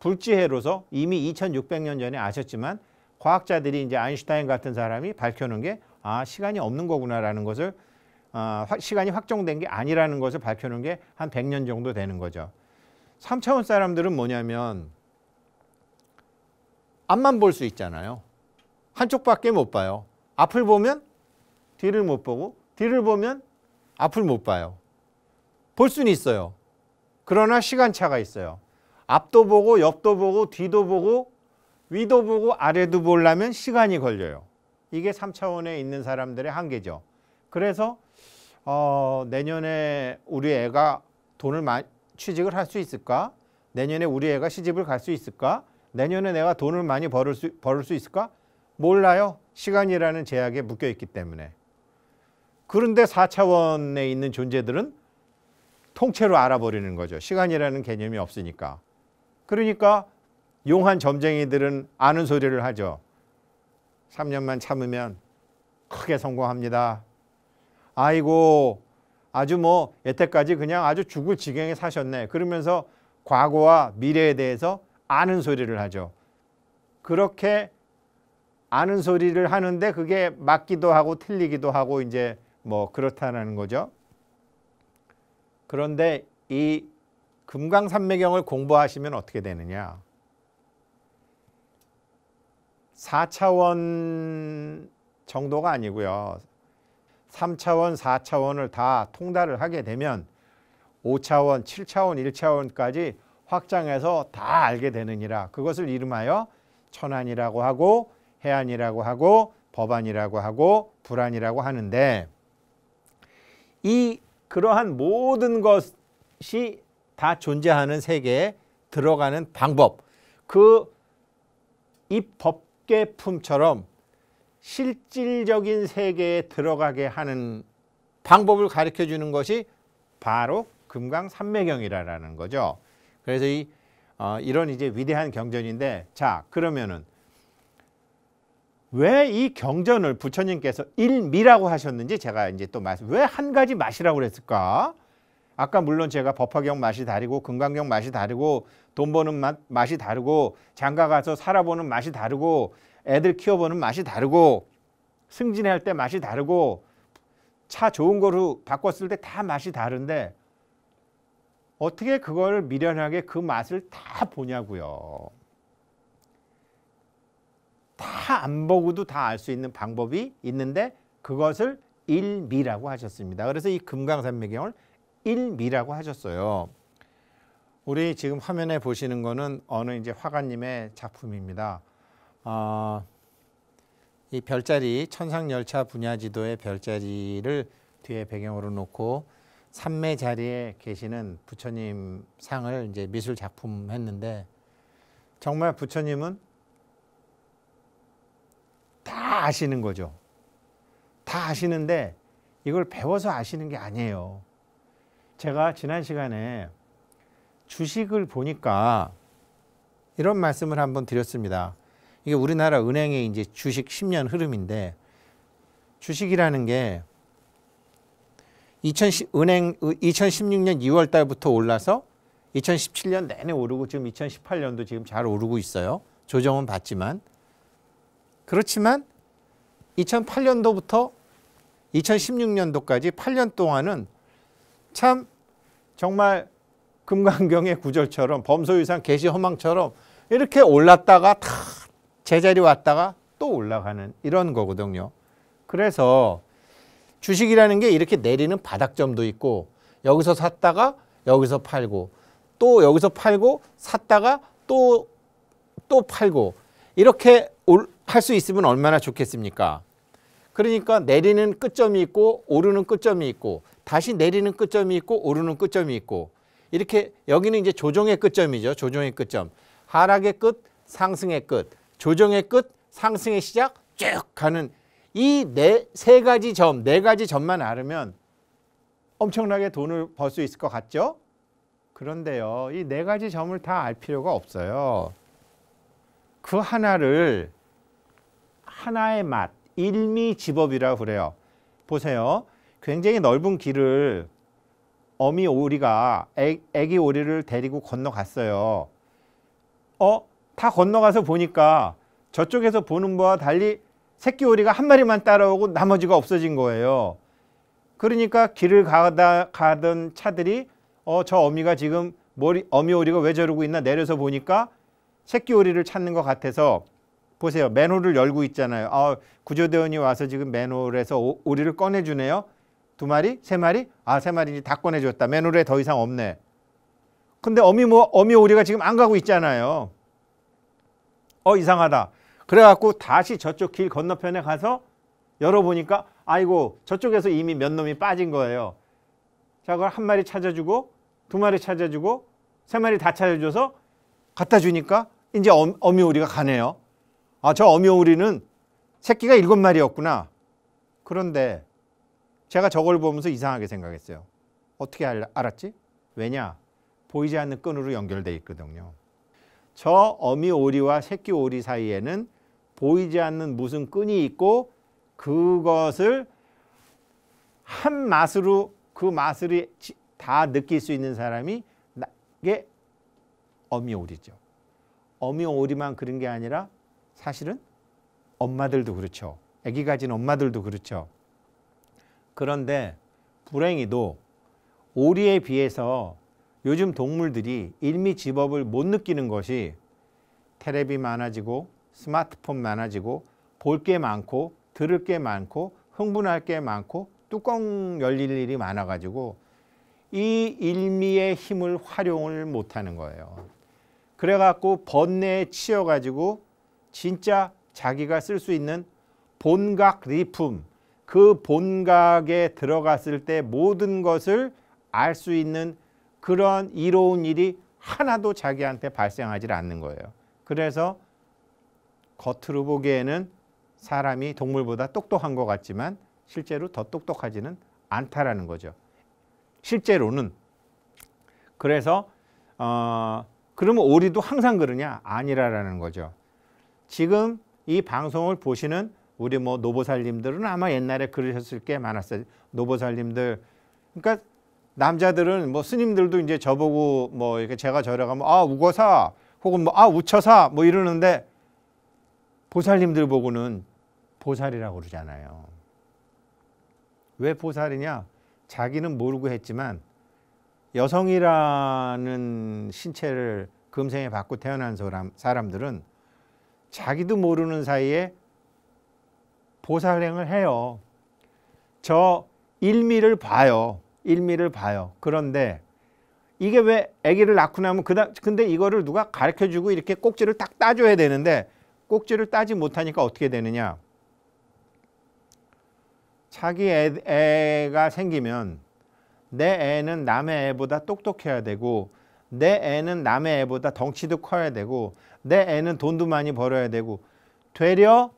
불지혜로서 이미 2600년 전에 아셨지만 과학자들이 이제 아인슈타인 같은 사람이 밝혀놓은 게 아, 시간이 없는 거구나라는 것을 아, 시간이 확정된 게 아니라는 것을 밝혀놓은 게한 100년 정도 되는 거죠. 3차원 사람들은 뭐냐면 앞만 볼 수 있잖아요. 한쪽밖에 못 봐요. 앞을 보면 뒤를 못 보고 뒤를 보면 앞을 못 봐요. 볼 수는 있어요. 그러나 시간차가 있어요. 앞도 보고 옆도 보고 뒤도 보고 위도 보고 아래도 보려면 시간이 걸려요. 이게 3차원에 있는 사람들의 한계죠. 그래서 어, 내년에 우리 애가 돈을 많이 취직을 할 수 있을까? 내년에 우리 애가 시집을 갈 수 있을까? 내년에 내가 돈을 많이 벌을 수, 벌을 수 있을까? 몰라요. 시간이라는 제약에 묶여 있기 때문에. 그런데 4차원에 있는 존재들은 통째로 알아버리는 거죠. 시간이라는 개념이 없으니까. 그러니까 용한 점쟁이들은 아는 소리를 하죠. 3년만 참으면 크게 성공합니다. 아이고, 아주 뭐, 여태까지 그냥 아주 죽을 지경에 사셨네. 그러면서 과거와 미래에 대해서 아는 소리를 하죠. 그렇게 아는 소리를 하는데 그게 맞기도 하고 틀리기도 하고 이제 뭐 그렇다는 거죠. 그런데 이 금강산매경을 공부하시면 어떻게 되느냐. 4차원 정도가 아니고요. 3차원, 4차원을 다 통달을 하게 되면 5차원, 7차원, 1차원까지 확장해서 다 알게 되느니라. 그것을 이름하여 천안이라고 하고 해안이라고 하고 법안이라고 하고 불안이라고 하는데 이 그러한 모든 것이 다 존재하는 세계에 들어가는 방법 그 이 법계품처럼 실질적인 세계에 들어가게 하는 방법을 가르쳐 주는 것이 바로 금강산매경이라는 거죠. 그래서 이 어, 이런 이제 위대한 경전인데 자 그러면은 왜이 경전을 부처님께서 일미라고 하셨는지 제가 이제 또 말씀 왜 한 가지 맛이라고 그랬을까? 아까 물론 제가 법화경 맛이 다르고 금강경 맛이 다르고 돈 버는 맛, 맛이 다르고 장가 가서 살아보는 맛이 다르고 애들 키워보는 맛이 다르고 승진할 때 맛이 다르고 차 좋은 거로 바꿨을 때 다 맛이 다른데 어떻게 그걸 미련하게 그 맛을 다 보냐고요. 다안 보고도 다 알 수 있는 방법이 있는데 그것을 일미라고 하셨습니다. 그래서 이 금강산매경을 일미라고 하셨어요. 우리 지금 화면에 보시는 거는 어느 이제 화가님의 작품입니다. 어, 이 별자리 천상열차 분야지도의 별자리를 뒤에 배경으로 놓고 삼매 자리에 계시는 부처님 상을 이제 미술 작품 했는데 정말 부처님은 다 아시는 거죠. 다 아시는데 이걸 배워서 아시는 게 아니에요. 제가 지난 시간에 주식을 보니까 이런 말씀을 한번 드렸습니다. 이게 우리나라 은행의 이제 주식 10년 흐름인데 주식이라는 게 2010, 은행 2016년 2월 달부터 올라서 2017년 내내 오르고 지금 2018년도 지금 잘 오르고 있어요. 조정은 받지만 그렇지만 2008년도부터 2016년도까지 8년 동안은 참 정말 금강경의 구절처럼 범소유상 개시 허망처럼 이렇게 올랐다가 다 제자리 왔다가 또 올라가는 이런 거거든요. 그래서 주식이라는 게 이렇게 내리는 바닥점도 있고 여기서 샀다가 여기서 팔고 또 여기서 팔고 샀다가 또또 또 팔고 이렇게 올, 할수 있으면 얼마나 좋겠습니까? 그러니까 내리는 끝점이 있고 오르는 끝점이 있고 다시 내리는 끝점이 있고 오르는 끝점이 있고 이렇게 여기는 이제 조정의 끝점이죠. 조정의 끝점. 하락의 끝, 상승의 끝, 조정의 끝, 상승의 시작 쭉 가는 이 네 세 가지 점, 네 가지 점만 알으면 엄청나게 돈을 벌 수 있을 것 같죠? 그런데요. 이 네 가지 점을 다 알 필요가 없어요. 그 하나를 하나의 맛, 일미집업이라고 그래요. 보세요. 굉장히 넓은 길을 어미 오리가 애, 기 오리를 데리고 건너갔어요. 어? 다 건너가서 보니까 저쪽에서 보는 바와 달리 새끼 오리가 한 마리만 따라오고 나머지가 없어진 거예요. 그러니까 길을 가다 가던 차들이 어, 저 어미가 지금 머리, 어미 오리가 왜 저러고 있나 내려서 보니까 새끼 오리를 찾는 것 같아서 보세요. 맨홀을 열고 있잖아요. 아, 구조대원이 와서 지금 맨홀에서 오, 오리를 꺼내주네요. 두 마리? 세 마리? 아, 세 마리 다 꺼내줬다. 맨홀에 더 이상 없네. 근데 어미, 뭐, 어미 오리가 지금 안 가고 있잖아요. 어, 이상하다. 그래갖고 다시 저쪽 길 건너편에 가서 열어보니까 아이고, 저쪽에서 이미 몇 놈이 빠진 거예요. 자, 그걸 한 마리 찾아주고, 두 마리 찾아주고, 세 마리 다 찾아줘서 갖다 주니까 이제 어미 오리가 가네요. 아, 저 어묘우리는 새끼가 일곱 마리였구나. 그런데 제가 저걸 보면서 이상하게 생각했어요. 어떻게 알았지? 왜냐? 보이지 않는 끈으로 연결돼 있거든요. 저 어미 오리와 새끼 오리 사이에는 보이지 않는 무슨 끈이 있고 그것을 한 맛으로 그 맛을 다 느낄 수 있는 사람이 나게 어미 오리죠. 어미 오리만 그런 게 아니라 사실은 엄마들도 그렇죠. 아기 가진 엄마들도 그렇죠. 그런데 불행히도 오리에 비해서 요즘 동물들이 일미 집업을 못 느끼는 것이 테레비 많아지고 스마트폰 많아지고 볼 게 많고 들을 게 많고 흥분할 게 많고 뚜껑 열릴 일이 많아가지고 이 일미의 힘을 활용을 못하는 거예요. 그래갖고 번뇌에 치여가지고 진짜 자기가 쓸 수 있는 본각 리품 그 본각에 들어갔을 때 모든 것을 알 수 있는 그런 이로운 일이 하나도 자기한테 발생하지 않는 거예요. 그래서 겉으로 보기에는 사람이 동물보다 똑똑한 것 같지만 실제로 더 똑똑하지는 않다라는 거죠. 실제로는 그래서 어, 그러면 오리도 항상 그러냐? 아니라라는 거죠. 지금 이 방송을 보시는 우리 뭐 노보살님들은 아마 옛날에 그러셨을 게 많았어요. 노보살님들. 그러니까 남자들은 뭐 스님들도 이제 저보고 뭐 이렇게 제가 저러 가면 아 우거사 혹은 뭐아 우처사 뭐 이러는데 보살님들 보고는 보살이라고 그러잖아요. 왜 보살이냐? 자기는 모르고 했지만 여성이라는 신체를 금생에 받고 태어난 사람, 사람들은 자기도 모르는 사이에 보살행을 해요. 저 일미를 봐요. 일미를 봐요. 그런데 이게 왜 아기를 낳고 나면 그다 근데 이거를 누가 가르쳐 주고 이렇게 꼭지를 딱 따줘야 되는데 꼭지를 따지 못하니까 어떻게 되느냐? 자기 애, 가 생기면 내 애는 남의 애보다 똑똑해야 되고 내 애는 남의 애보다 덩치도 커야 되고 내 애는 돈도 많이 벌어야 되고 되려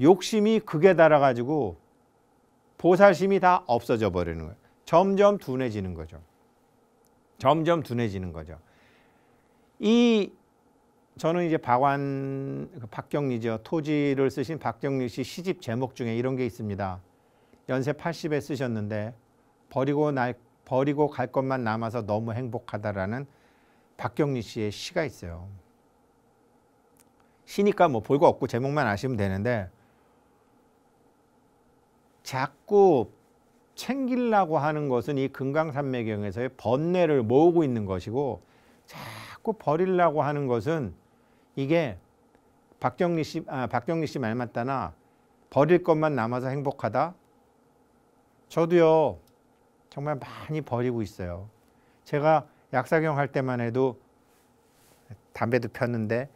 욕심이 극에 달아가지고 보살심이 다 없어져 버리는 거예요. 점점 둔해지는 거죠. 점점 둔해지는 거죠. 이 저는 이제 박완 그 박경리죠 토지를 쓰신 박경리 씨 시집 제목 중에 이런 게 있습니다. 연세 80에 쓰셨는데 버리고 날 버리고 갈 것만 남아서 너무 행복하다라는 박경리 씨의 시가 있어요. 시니까 뭐 볼 거 없고 제목만 아시면 되는데 자꾸 챙기려고 하는 것은 이 금강산매경에서의 번뇌를 모으고 있는 것이고 자꾸 버리려고 하는 것은 이게 박정리 씨, 아, 박정리 씨 말 맞다나 버릴 것만 남아서 행복하다? 저도요, 정말 많이 버리고 있어요. 제가 약사경 할 때만 해도 담배도 폈는데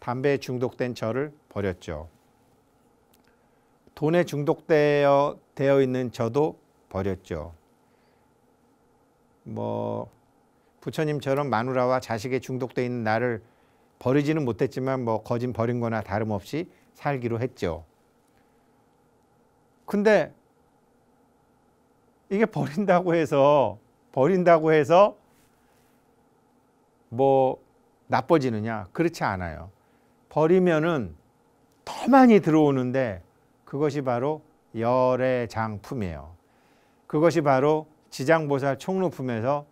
담배에 중독된 저를 버렸죠. 돈에 중독되어 되어 있는 저도 버렸죠. 뭐 부처님처럼 마누라와 자식에 중독돼 있는 나를 버리지는 못했지만 뭐 거진 버린 거나 다름없이 살기로 했죠. 근데 이게 버린다고 해서 버린다고 해서 뭐 나빠지느냐? 그렇지 않아요. 버리면은 더 많이 들어오는데 그것이 바로 열의 장품이에요. 그것이 바로 지장보살 총루품에서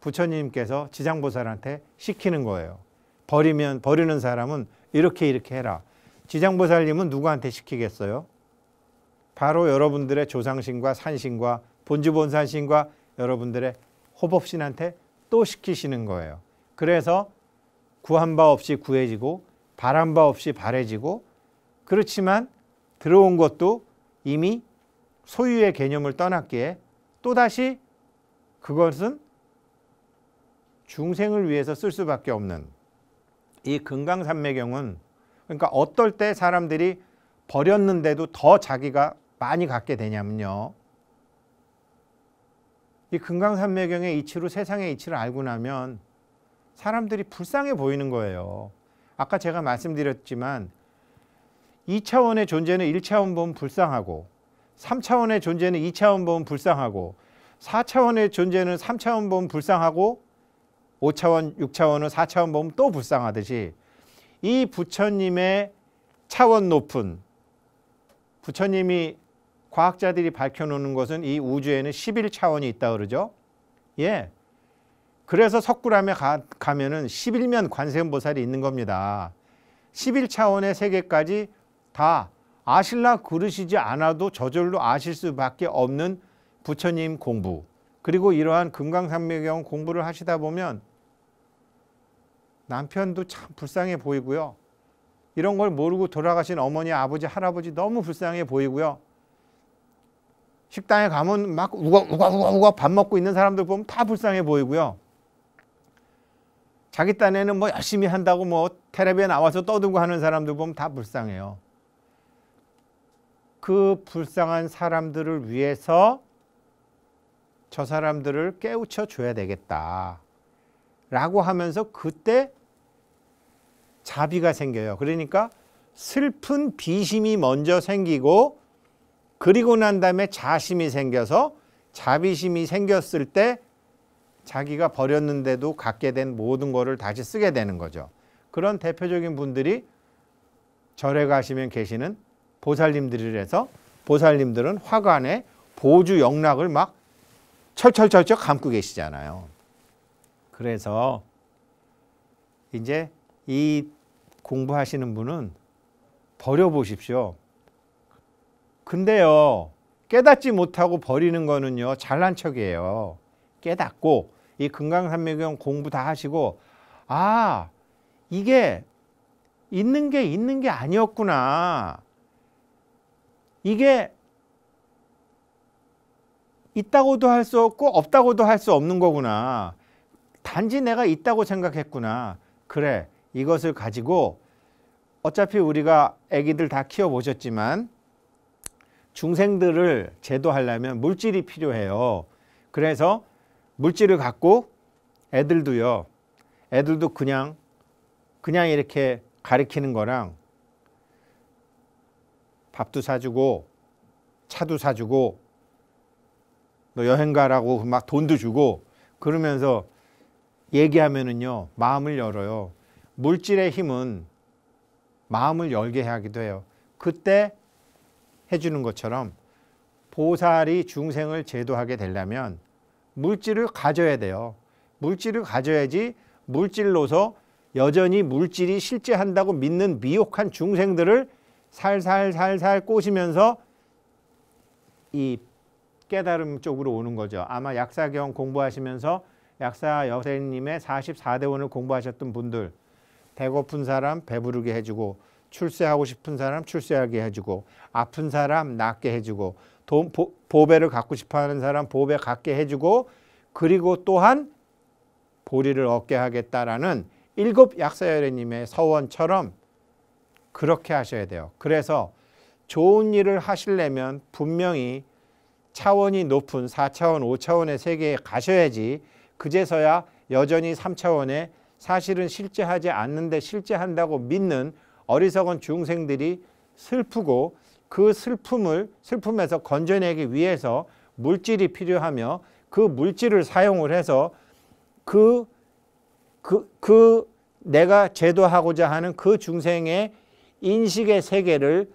부처님께서 지장보살한테 시키는 거예요. 버리면 버리는 사람은 이렇게 이렇게 해라. 지장보살님은 누구한테 시키겠어요? 바로 여러분들의 조상신과 산신과 본주 본산신과 여러분들의 호법신한테 또 시키시는 거예요. 그래서 구한 바 없이 구해지고 바란 바 없이 바래지고 그렇지만 들어온 것도 이미 소유의 개념을 떠났기에 또다시 그것은 중생을 위해서 쓸 수밖에 없는 이 금강산매경은 그러니까 어떨 때 사람들이 버렸는데도 더 자기가 많이 갖게 되냐면요. 이 금강산매경의 이치로 세상의 이치를 알고 나면 사람들이 불쌍해 보이는 거예요. 아까 제가 말씀드렸지만 2차원의 존재는 1차원 보면 불쌍하고 3차원의 존재는 2차원 보면 불쌍하고 4차원의 존재는 3차원 보면 불쌍하고 5차원, 6차원은 4차원 보면 또 불쌍하듯이 이 부처님의 차원 높은 부처님이 과학자들이 밝혀놓는 것은 이 우주에는 11차원이 있다 그러죠. 예. 그래서 석굴암에 가, 가면은 11면 관세음보살이 있는 겁니다. 11차원의 세계까지 다 아실라 그러시지 않아도 저절로 아실 수밖에 없는 부처님 공부 그리고 이러한 금강산매경 공부를 하시다 보면 남편도 참 불쌍해 보이고요. 이런 걸 모르고 돌아가신 어머니, 아버지, 할아버지 너무 불쌍해 보이고요. 식당에 가면 막우가우가우가 우가 밥 먹고 있는 사람들 보면 다 불쌍해 보이고요. 자기 딴에는 뭐 열심히 한다고 뭐 텔레비에 나와서 떠들고 하는 사람들 보면 다 불쌍해요. 그 불쌍한 사람들을 위해서 저 사람들을 깨우쳐 줘야 되겠다. 라고 하면서 그때 자비가 생겨요. 그러니까 슬픈 비심이 먼저 생기고 그리고 난 다음에 자심이 생겨서 자비심이 생겼을 때 자기가 버렸는데도 갖게 된 모든 것을 다시 쓰게 되는 거죠. 그런 대표적인 분들이 절에 가시면 계시는 보살님들이라서 보살님들은 화관에 보주 영락을 막 철철철철 감고 계시잖아요. 그래서 이제 이 공부하시는 분은 버려보십시오. 근데요 깨닫지 못하고 버리는 거는요 잘난 척이에요 깨닫고 이 금강산매경 공부 다 하시고 아 이게 있는 게 있는 게 아니었구나 이게 있다고도 할 수 없고 없다고도 할 수 없는 거구나 단지 내가 있다고 생각했구나 그래 이것을 가지고 어차피 우리가 아기들 다 키워보셨지만 중생들을 제도하려면 물질이 필요해요. 그래서 물질을 갖고 애들도요. 애들도 그냥 그냥 이렇게 가르키는 거랑 밥도 사주고 차도 사주고 너 뭐 여행 가라고 막 돈도 주고 그러면서 얘기하면은요 마음을 열어요 물질의 힘은 마음을 열게 하기도 해요 그때 해주는 것처럼 보살이 중생을 제도하게 되려면 물질을 가져야 돼요. 물질을 가져야지 물질로서 여전히 물질이 실제한다고 믿는 미혹한 중생들을 살살살살 꼬시면서 이 깨달음 쪽으로 오는 거죠. 아마 약사경 공부하시면서 약사 여세님의 44대원을 공부하셨던 분들 배고픈 사람 배부르게 해주고 출세하고 싶은 사람 출세하게 해주고 아픈 사람 낫게 해주고 돈, 보, 배를 갖고 싶어하는 사람 보배 갖게 해주고 그리고 또한 보리를 얻게 하겠다라는 일곱 약사여래님의 서원처럼 그렇게 하셔야 돼요. 그래서 좋은 일을 하시려면 분명히 차원이 높은 4차원, 5차원의 세계에 가셔야지 그제서야 여전히 3차원에 사실은 실제하지 않는데 실제한다고 믿는 어리석은 중생들이 슬프고 그 슬픔을 슬픔에서 건져내기 위해서 물질이 필요하며 그 물질을 사용을 해서 그, 그, 그 내가 제도하고자 하는 그 중생의 인식의 세계를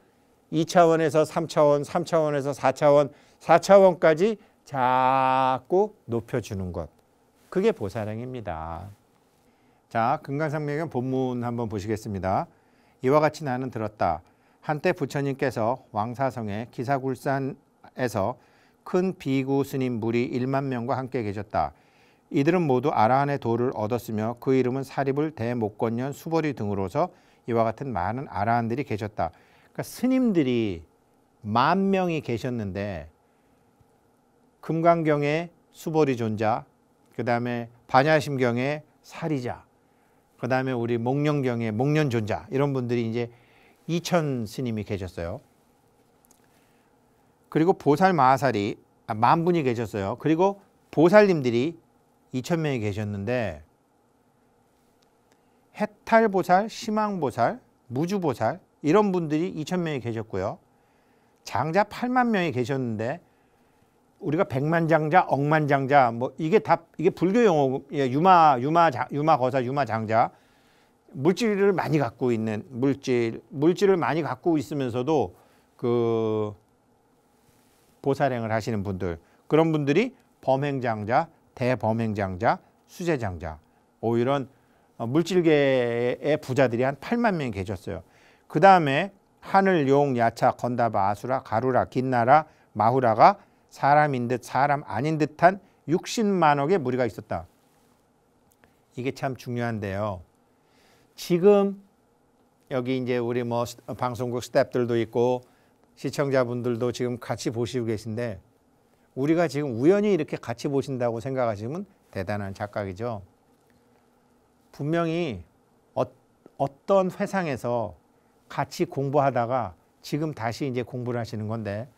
2차원에서 3차원, 3차원에서 4차원, 4차원까지 자꾸 높여주는 것. 그게 보사량입니다. 자, 금강상명의 본문 한번 보시겠습니다. 이와 같이 나는 들었다. 한때 부처님께서 왕사성의 기사굴산에서 큰 비구 스님 무리 1만 명과 함께 계셨다. 이들은 모두 아라한의 도를 얻었으며 그 이름은 사립을 대목건년 수보리 등으로서 이와 같은 많은 아라한들이 계셨다. 그러니까 스님들이 만 명이 계셨는데 금강경의 수보리 존자, 그 다음에 반야심경의 사리자, 그 다음에 우리 목련경의 목련존자 이런 분들이 이제 이천 스님이 계셨어요. 그리고 보살 마하살이 아, 만 분이 계셨어요. 그리고 보살님들이 이천 명이 계셨는데 해탈보살, 심왕보살, 무주보살 이런 분들이 이천 명이 계셨고요. 장자 팔만 명이 계셨는데 우리가 백만장자, 억만장자 뭐 이게 다 이게 불교 용어 예, 유마 유마 자, 유마 거사 유마 장자 물질을 많이 갖고 있는 물질 물질을 많이 갖고 있으면서도 그 보살행을 하시는 분들 그런 분들이 범행장자, 대범행장자, 수재장자 오 이런 어, 물질계의 부자들이 한 8만 명이 계셨어요. 그 다음에 하늘, 용, 야차, 건다바, 아수라, 가루라, 긴나라, 마후라가 사람인 듯 사람 아닌 듯한 60만억의 무리가 있었다. 이게 참 중요한데요. 지금 여기 이제 우리 뭐 방송국 스탭들도 있고 시청자분들도 지금 같이 보시고 계신데 우리가 지금 우연히 이렇게 같이 보신다고 생각하시면 대단한 착각이죠. 분명히 어, 어떤 회상에서 같이 공부하다가 지금 다시 이제 공부를 하시는 건데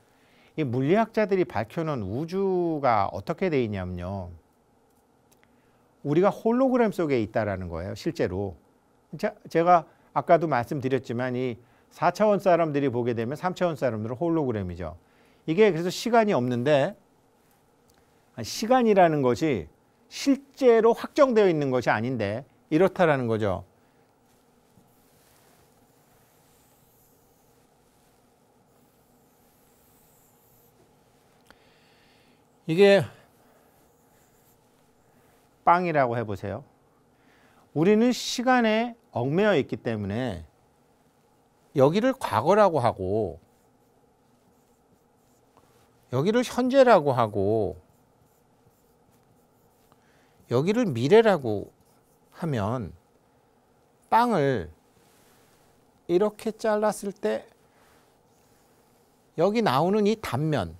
이 물리학자들이 밝혀놓은 우주가 어떻게 돼 있냐면요. 우리가 홀로그램 속에 있다라는 거예요. 실제로. 제가 아까도 말씀드렸지만 이 4차원 사람들이 보게 되면 3차원 사람들은 홀로그램이죠. 이게 그래서 시간이 없는데 시간이라는 것이 실제로 확정되어 있는 것이 아닌데 이렇다라는 거죠. 이게 빵이라고 해보세요. 우리는 시간에 얽매여 있기 때문에 여기를 과거라고 하고 여기를 현재라고 하고 여기를 미래라고 하면 빵을 이렇게 잘랐을 때 여기 나오는 이 단면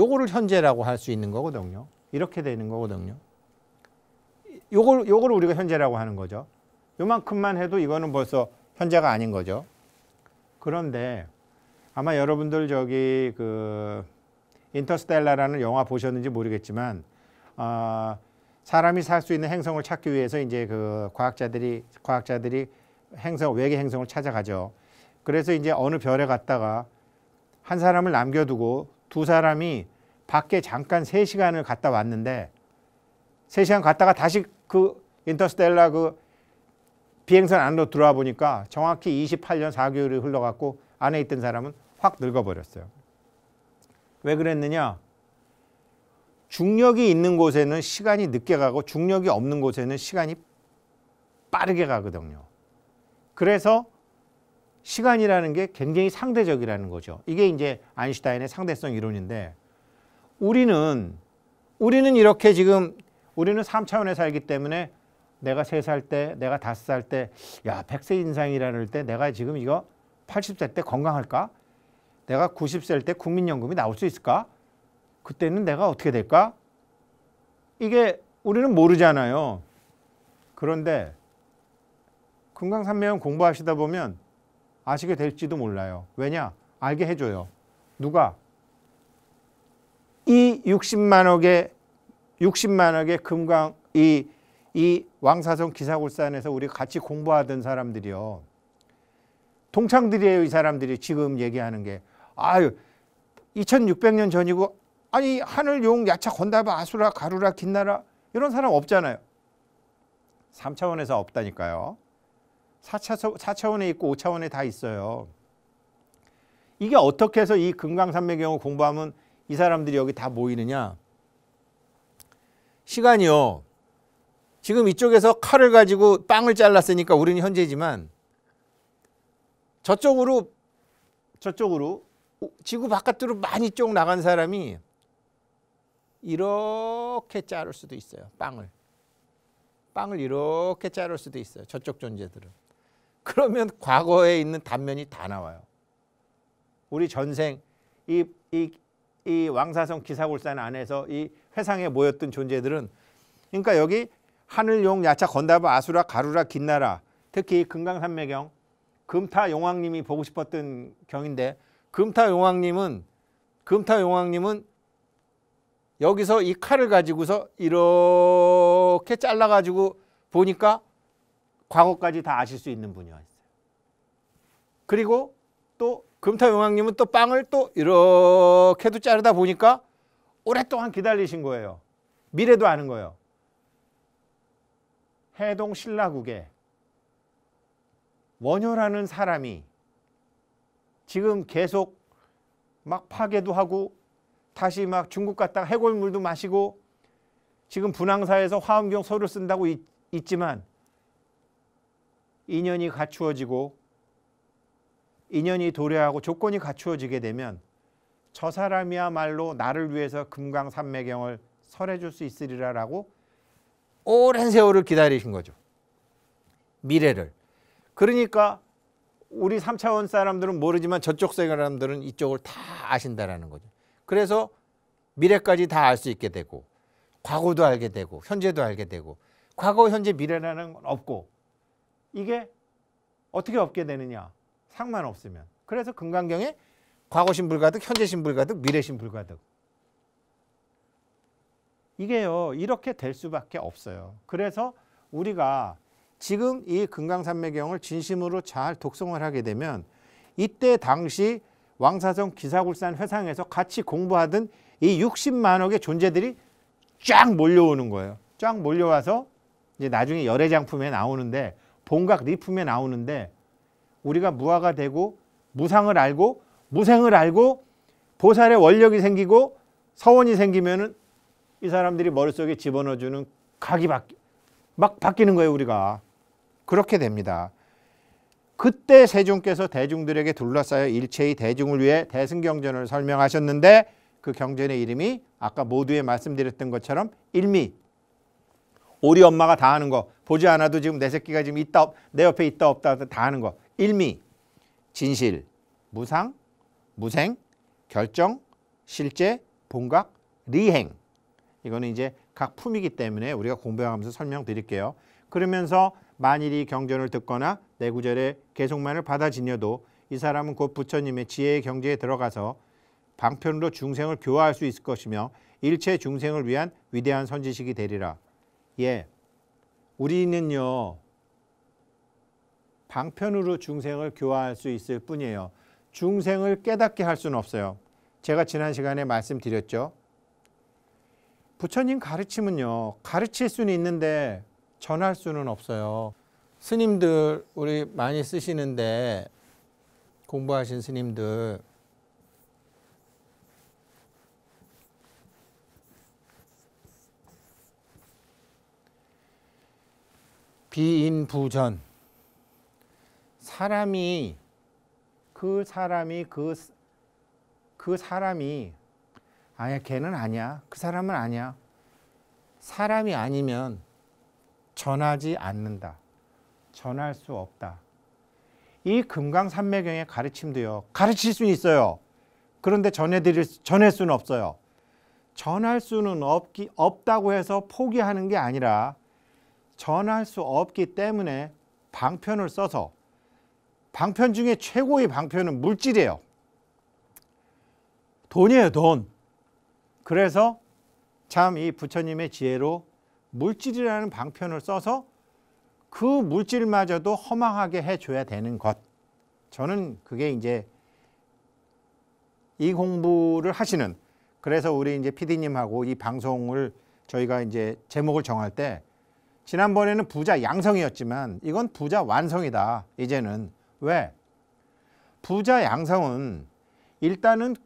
요거를 현재라고 할 수 있는 거거든요. 이렇게 되는 거거든요. 요걸 요걸 우리가 현재라고 하는 거죠. 요만큼만 해도 이거는 벌써 현재가 아닌 거죠. 그런데 아마 여러분들 저기 그 인터스텔라라는 영화 보셨는지 모르겠지만 어, 사람이 살 수 있는 행성을 찾기 위해서 이제 그 과학자들이 과학자들이 행성 외계 행성을 찾아가죠. 그래서 이제 어느 별에 갔다가 한 사람을 남겨두고 두 사람이 밖에 잠깐 3시간을 갔다 왔는데 3시간 갔다가 다시 그 인터스텔라 그 비행선 안으로 들어와 보니까 정확히 28년 4개월이 흘러갔고 안에 있던 사람은 확 늙어버렸어요. 왜 그랬느냐? 중력이 있는 곳에는 시간이 늦게 가고 중력이 없는 곳에는 시간이 빠르게 가거든요. 그래서 시간이라는 게 굉장히 상대적이라는 거죠. 이게 이제 아인슈타인의 상대성 이론인데 우리는 우리는 이렇게 지금 우리는 3차원에 살기 때문에 내가 3살 때, 내가 5살 때, 야 100세 인상이라는 때 내가 지금 이거 80세 때 건강할까? 내가 90세 때 국민연금이 나올 수 있을까? 그때는 내가 어떻게 될까? 이게 우리는 모르잖아요. 그런데 금강산매형 공부하시다 보면 아시게 될지도 몰라요. 왜냐? 알게 해줘요. 누가? 이 60만억의 60만억의 금강 이, 이 왕사성 기사골산에서 우리 같이 공부하던 사람들이요. 동창들이에요. 이 사람들이 지금 얘기하는 게. 아유 2600년 전이고 아니 하늘용 야차 건다바 아수라 가루라 긴나라 이런 사람 없잖아요. 3차원에서 없다니까요. 4차원에 있고 5차원에 다 있어요. 이게 어떻게 해서 이 금강산맥 경우 공부하면 이 사람들이 여기 다 모이느냐? 시간이요. 지금 이쪽에서 칼을 가지고 빵을 잘랐으니까 우리는 현재지만 저쪽으로 저쪽으로 지구 바깥으로 많이 쪽 나간 사람이 이렇게 자를 수도 있어요. 빵을. 빵을 이렇게 자를 수도 있어요. 저쪽 존재들은. 그러면 과거에 있는 단면이 다 나와요. 우리 전생 이, 이, 이 왕사성 기사골산 안에서 이 회상에 모였던 존재들은 그러니까 여기 하늘용, 야차, 건다바, 아수라, 가루라, 긴나라 특히 금강산매경 금타 용왕님이 보고 싶었던 경인데 금타 용왕님은 금타 용왕님은 여기서 이 칼을 가지고서 이렇게 잘라가지고 보니까 과거까지 다 아실 수 있는 분이었어요. 그리고 또 금타용왕님은 또 빵을 또 이렇게도 자르다 보니까 오랫동안 기다리신 거예요. 미래도 아는 거예요. 해동 신라국에 원효라는 사람이 지금 계속 막 파괴도 하고 다시 막 중국 갔다가 해골물도 마시고 지금 분황사에서 화엄경 소를 쓴다고 있, 지만 인연이 갖추어지고 인연이 도래하고 조건이 갖추어지게 되면 저 사람이야말로 나를 위해서 금강산매경을 설해줄 수 있으리라라고 오랜 세월을 기다리신 거죠. 미래를. 그러니까 우리 3차원 사람들은 모르지만 저쪽 사람들은 이쪽을 다 아신다라는 거죠. 그래서 미래까지 다 알 수 있게 되고 과거도 알게 되고 현재도 알게 되고 과거 현재 미래라는 건 없고 이게 어떻게 없게 되느냐. 상만 없으면. 그래서 금강경에 과거신 불가득, 현재신 불가득, 미래신 불가득. 이게요. 이렇게 될 수밖에 없어요. 그래서 우리가 지금 이 금강산매경을 진심으로 잘 독성을 하게 되면 이때 당시 왕사성 기사굴산 회상에서 같이 공부하던 이 60만억의 존재들이 쫙 몰려오는 거예요. 쫙 몰려와서 이제 나중에 열애장품에 나오는데 본각 리품에 나오는데 우리가 무화가 되고 무상을 알고 무생을 알고 보살의 원력이 생기고 서원이 생기면은 이 사람들이 머릿속에 집어넣어주는 각이 바뀌, 막 바뀌는 거예요, 우리가. 그렇게 됩니다. 그때 세종께서 대중들에게 둘러싸여 일체의 대중을 위해 대승경전을 설명하셨는데 그 경전의 이름이 아까 모두에 말씀드렸던 것처럼 일미, 우리 엄마가 다 하는 거 보지 않아도 지금 내 새끼가 지금 있다 내 옆에 있다 없다 다 하는 거 일미 진실 무상 무생 결정 실제 본각 리행 이거는 이제 각 품이기 때문에 우리가 공부하면서 설명드릴게요 그러면서 만일이 경전을 듣거나 내구절에 계속만을 받아 지녀도 이 사람은 곧 부처님의 지혜의 경지에 들어가서 방편으로 중생을 교화할 수 있을 것이며 일체 중생을 위한 위대한 선지식이 되리라 예, 우리는요 방편으로 중생을 교화할 수 있을 뿐이에요. 중생을 깨닫게 할 수는 없어요. 제가 지난 시간에 말씀드렸죠. 부처님 가르침은요 가르칠 수는 있는데 전할 수는 없어요. 스님들 우리 많이 쓰시는데 공부하신 스님들 비인부전 사람이 그 사람이 그, 그 사람이 아야 걔는 아니야 그 사람은 아니야 사람이 아니면 전하지 않는다 전할 수 없다 이 금강산매경의 가르침도요 가르칠 수 있어요 그런데 전해드릴 전할 수는 없어요 전할 수는 없기 없다고 해서 포기하는 게 아니라 전할 수 없기 때문에 방편을 써서 방편 중에 최고의 방편은 물질이에요. 돈이에요, 돈. 그래서 참 이 부처님의 지혜로 물질이라는 방편을 써서 그 물질마저도 허망하게 해줘야 되는 것. 저는 그게 이제 이 공부를 하시는 그래서 우리 이제 PD님하고 이 방송을 저희가 이제 제목을 정할 때 지난번에는 부자 양성이었지만 이건 부자 완성이다. 이제는. 왜? 부자 양성은 일단은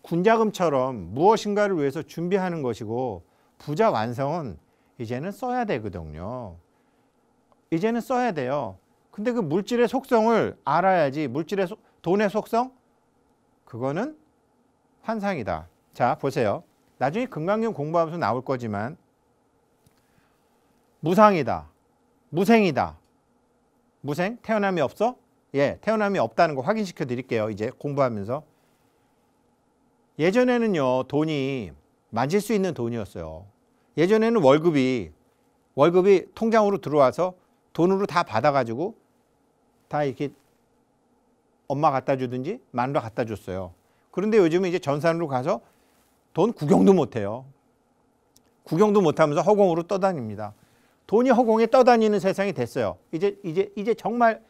군자금처럼 무엇인가를 위해서 준비하는 것이고 부자 완성은 이제는 써야 되거든요. 이제는 써야 돼요. 근데 그 물질의 속성을 알아야지 물질의 소, 돈의 속성? 그거는 환상이다. 자 보세요. 나중에 금강경 공부하면서 나올 거지만 무상이다. 무생이다. 무생? 태어남이 없어? 예, 태어남이 없다는 거 확인시켜 드릴게요. 이제 공부하면서. 예전에는요, 돈이 만질 수 있는 돈이었어요. 예전에는 월급이, 월급이 통장으로 들어와서 돈으로 다 받아가지고 다 이렇게 엄마 갖다 주든지 만로 갖다 줬어요. 그런데 요즘은 이제 전산으로 가서 돈 구경도 못해요. 구경도 못하면서 허공으로 떠다닙니다. 돈이 허공에 떠다니는 세상이 됐어요. 이제 이제 이제 정말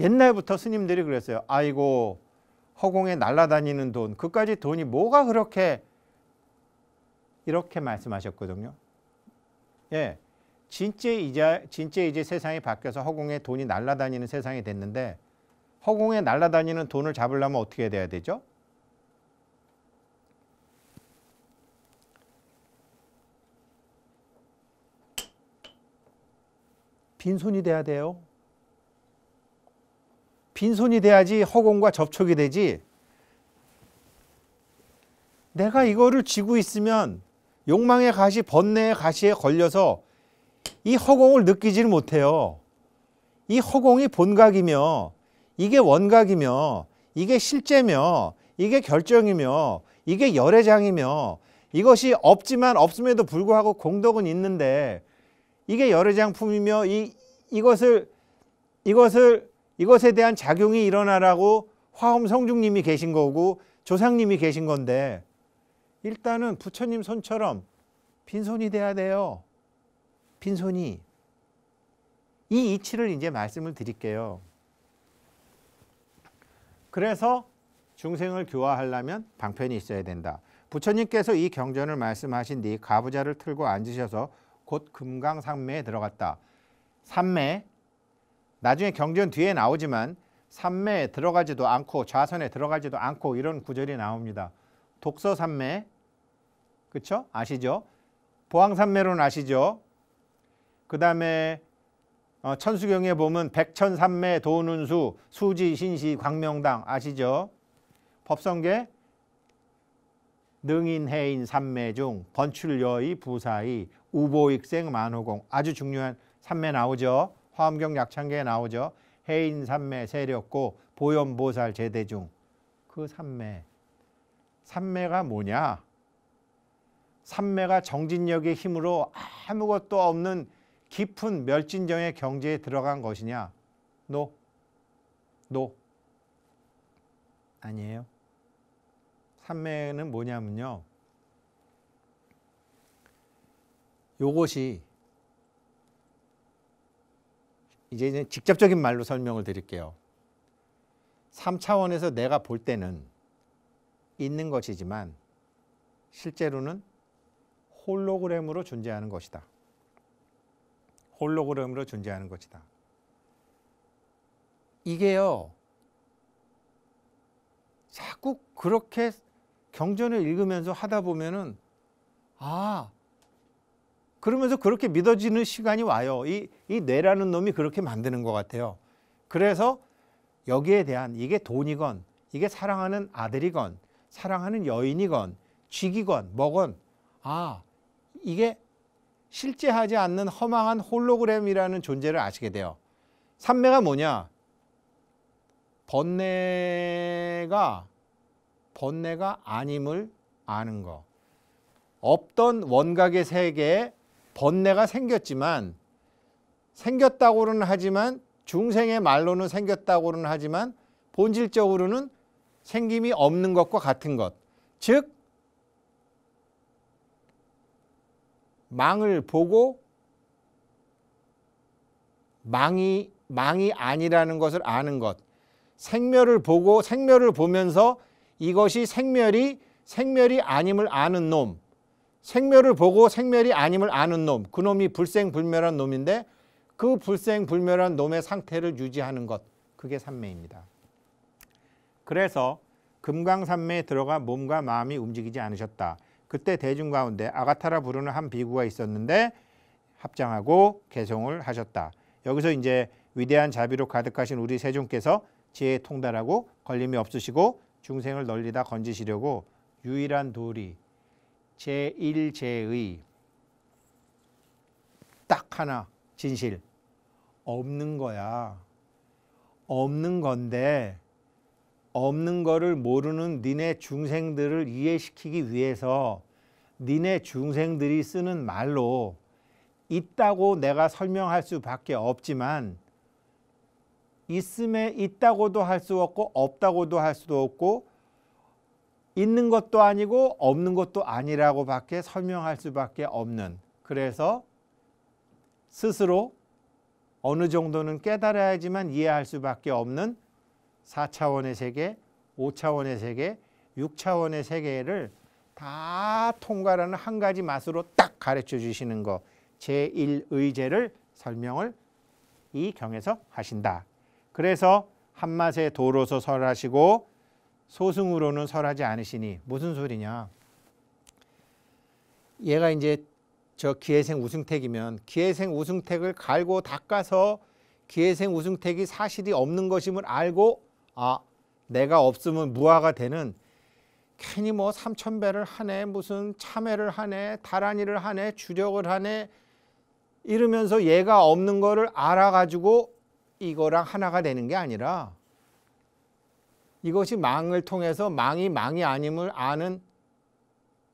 옛날부터 스님들이 그랬어요. 아이고 허공에 날아다니는 돈, 그까지 돈이 뭐가 그렇게 이렇게 말씀하셨거든요. 예, 진짜 이제 진짜 이제 세상이 바뀌어서 허공에 돈이 날아다니는 세상이 됐는데 허공에 날아다니는 돈을 잡으려면 어떻게 돼야 되죠? 빈손이 돼야 돼요. 빈손이 돼야지 허공과 접촉이 되지. 내가 이거를 쥐고 있으면 욕망의 가시, 번뇌의 가시에 걸려서 이 허공을 느끼질 못해요. 이 허공이 본각이며 이게 원각이며 이게 실제며 이게 결정이며 이게 열애장이며 이것이 없지만 없음에도 불구하고 공덕은 있는데 이게 열애장품이며 이, 이것을 이것을 이것에 대한 작용이 일어나라고 화엄 성중님이 계신 거고 조상님이 계신 건데 일단은 부처님 손처럼 빈손이 돼야 돼요. 빈손이 이 이치를 이제 말씀을 드릴게요. 그래서 중생을 교화하려면 방편이 있어야 된다. 부처님께서 이 경전을 말씀하신 뒤 가부좌를 틀고 앉으셔서 곧 금강상매에 들어갔다. 3매 나중에 경전 뒤에 나오지만 3매에 들어가지도 않고 좌선에 들어가지도 않고 이런 구절이 나옵니다. 독서 3매 그쵸 아시죠? 보항 3매로는 아시죠? 그 다음에 어, 천수경에 보면 백천 3매 도운수 수지 신시 광명당 아시죠? 법성계 능인해인 삼매중 번출여의 부사의 우보익생 만호공 아주 중요한 산매 나오죠. 화엄경 약창계에 나오죠. 해인 산매 세력고 보현보살 제대중 그 산매 산매가 뭐냐? 산매가 정진력의 힘으로 아무것도 없는 깊은 멸진정의 경지에 들어간 것이냐? 노. No. 노. No. 아니에요. 산매는 뭐냐면요. 요것이 이제 직접적인 말로 설명을 드릴게요. 3차원에서 내가 볼 때는 있는 것이지만 실제로는 홀로그램으로 존재하는 것이다. 홀로그램으로 존재하는 것이다. 이게요. 자꾸 그렇게 경전을 읽으면서 하다 보면은 아, 그러면서 그렇게 믿어지는 시간이 와요. 이, 이 뇌라는 놈이 그렇게 만드는 것 같아요. 그래서 여기에 대한 이게 돈이건 이게 사랑하는 아들이건 사랑하는 여인이건 쥐기건 뭐건 아 이게 실제하지 않는 허망한 홀로그램이라는 존재를 아시게 돼요. 삼매가 뭐냐? 번뇌가 번뇌가 아님을 아는 거. 없던 원각의 세계에 번뇌가 생겼지만 생겼다고는 하지만 중생의 말로는 생겼다고는 하지만 본질적으로는 생김이 없는 것과 같은 것. 즉 망을 보고 망이 망이 아니라는 것을 아는 것. 생멸을 보고 생멸을 보면서 이것이 생멸이 생멸이 아님을 아는 놈. 생멸을 보고 생멸이 아님을 아는 놈, 그 놈이 불생불멸한 놈인데 그 불생불멸한 놈의 상태를 유지하는 것, 그게 삼매입니다. 그래서 금강산매에 들어가 몸과 마음이 움직이지 않으셨다. 그때 대중 가운데 아가타라 부르는 한 비구가 있었는데 합장하고 개성을 하셨다. 여기서 이제 위대한 자비로 가득하신 우리 세종께서 지혜에 통달하고 걸림이 없으시고 중생을 널리 다 건지시려고 유일한 도리 제1제의 딱 하나 진실 없는 거야. 없는 건데 없는 거를 모르는 니네 중생들을 이해시키기 위해서 니네 중생들이 쓰는 말로 있다고 내가 설명할 수밖에 없지만 있음에 있다고도 할 수 없고 없다고도 할 수도 없고 있는 것도 아니고 없는 것도 아니라고 밖에 설명할 수밖에 없는 그래서 스스로 어느 정도는 깨달아야지만 이해할 수밖에 없는 4차원의 세계, 5차원의 세계, 6차원의 세계를 다 통과라는 한 가지 맛으로 딱 가르쳐 주시는 거 제1의제를 설명을 이 경에서 하신다. 그래서 한맛에 도로서 설하시고 소승으로는 설하지 않으시니 무슨 소리냐? 얘가 이제 저 기회생 우승택이면 기회생 우승택을 갈고 닦아서 기회생 우승택이 사실이 없는 것임을 알고 아 내가 없으면 무화가 되는 괜히 뭐 삼천 배를 하네 무슨 참회를 하네 다란이를 하네 주력을 하네 이러면서 얘가 없는 거를 알아가지고 이거랑 하나가 되는 게 아니라 이것이 망을 통해서 망이 망이 아님을 아는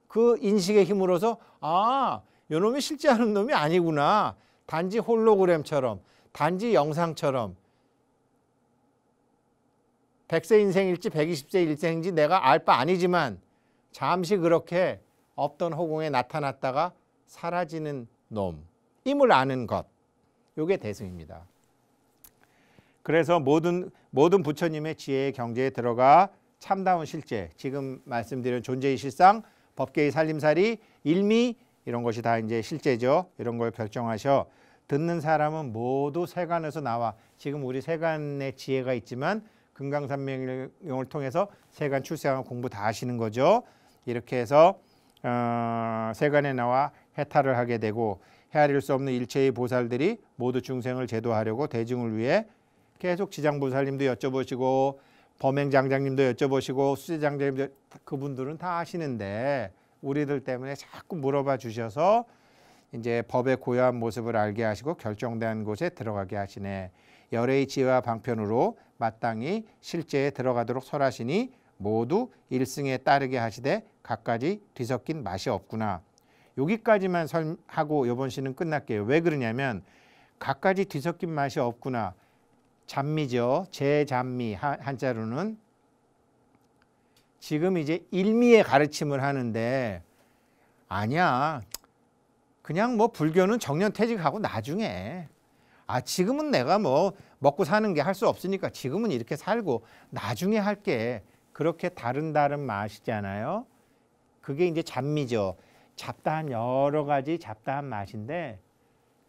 그 인식의 힘으로서 아, 요놈이 실제 하는 놈이 아니구나. 단지 홀로그램처럼, 단지 영상처럼 100세 인생일지 120세 일생인지 내가 알 바 아니지만 잠시 그렇게 없던 허공에 나타났다가 사라지는 놈임을 아는 것. 요게 대승입니다. 그래서 모든 모든 부처님의 지혜의 경계에 들어가 참다운 실제, 지금 말씀드린 존재의 실상, 법계의 살림살이, 일미 이런 것이 다 이제 실제죠. 이런 걸 결정하셔. 듣는 사람은 모두 세간에서 나와. 지금 우리 세간의 지혜가 있지만 금강산명을 통해서 세간 출세하고 공부 다 하시는 거죠. 이렇게 해서 어, 세간에 나와 해탈을 하게 되고 헤아릴 수 없는 일체의 보살들이 모두 중생을 제도하려고 대중을 위해 계속 지장보살님도 여쭤보시고 범행장장님도 여쭤보시고 수재장장님도 그분들은 다 아시는데 우리들 때문에 자꾸 물어봐 주셔서 이제 법의 고요한 모습을 알게 하시고 결정된 곳에 들어가게 하시네. 열의 지혜와 방편으로 마땅히 실제에 들어가도록 설하시니 모두 일승에 따르게 하시되 각가지 뒤섞인 맛이 없구나. 여기까지만 설 하고 이번 시는 끝날게요. 왜 그러냐면 각가지 뒤섞인 맛이 없구나. 잔미죠. 재잔미 한자로는 지금 이제 일미의 가르침을 하는데 아니야. 그냥 뭐 불교는 정년퇴직하고 나중에 아 지금은 내가 뭐 먹고 사는 게 할 수 없으니까 지금은 이렇게 살고 나중에 할게 그렇게 다른 다른 맛이잖아요. 그게 이제 잡미죠. 잡다한 여러 가지 잡다한 맛인데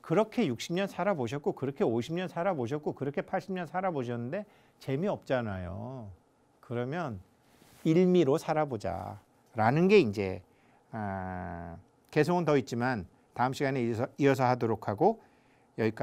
그렇게 60년 살아보셨고 그렇게 50년 살아보셨고 그렇게 80년 살아보셨는데 재미없잖아요. 그러면 일미로 살아보자 라는 게 이제 아, 개성은 더 있지만 다음 시간에 이어서, 이어서 하도록 하고 여기까지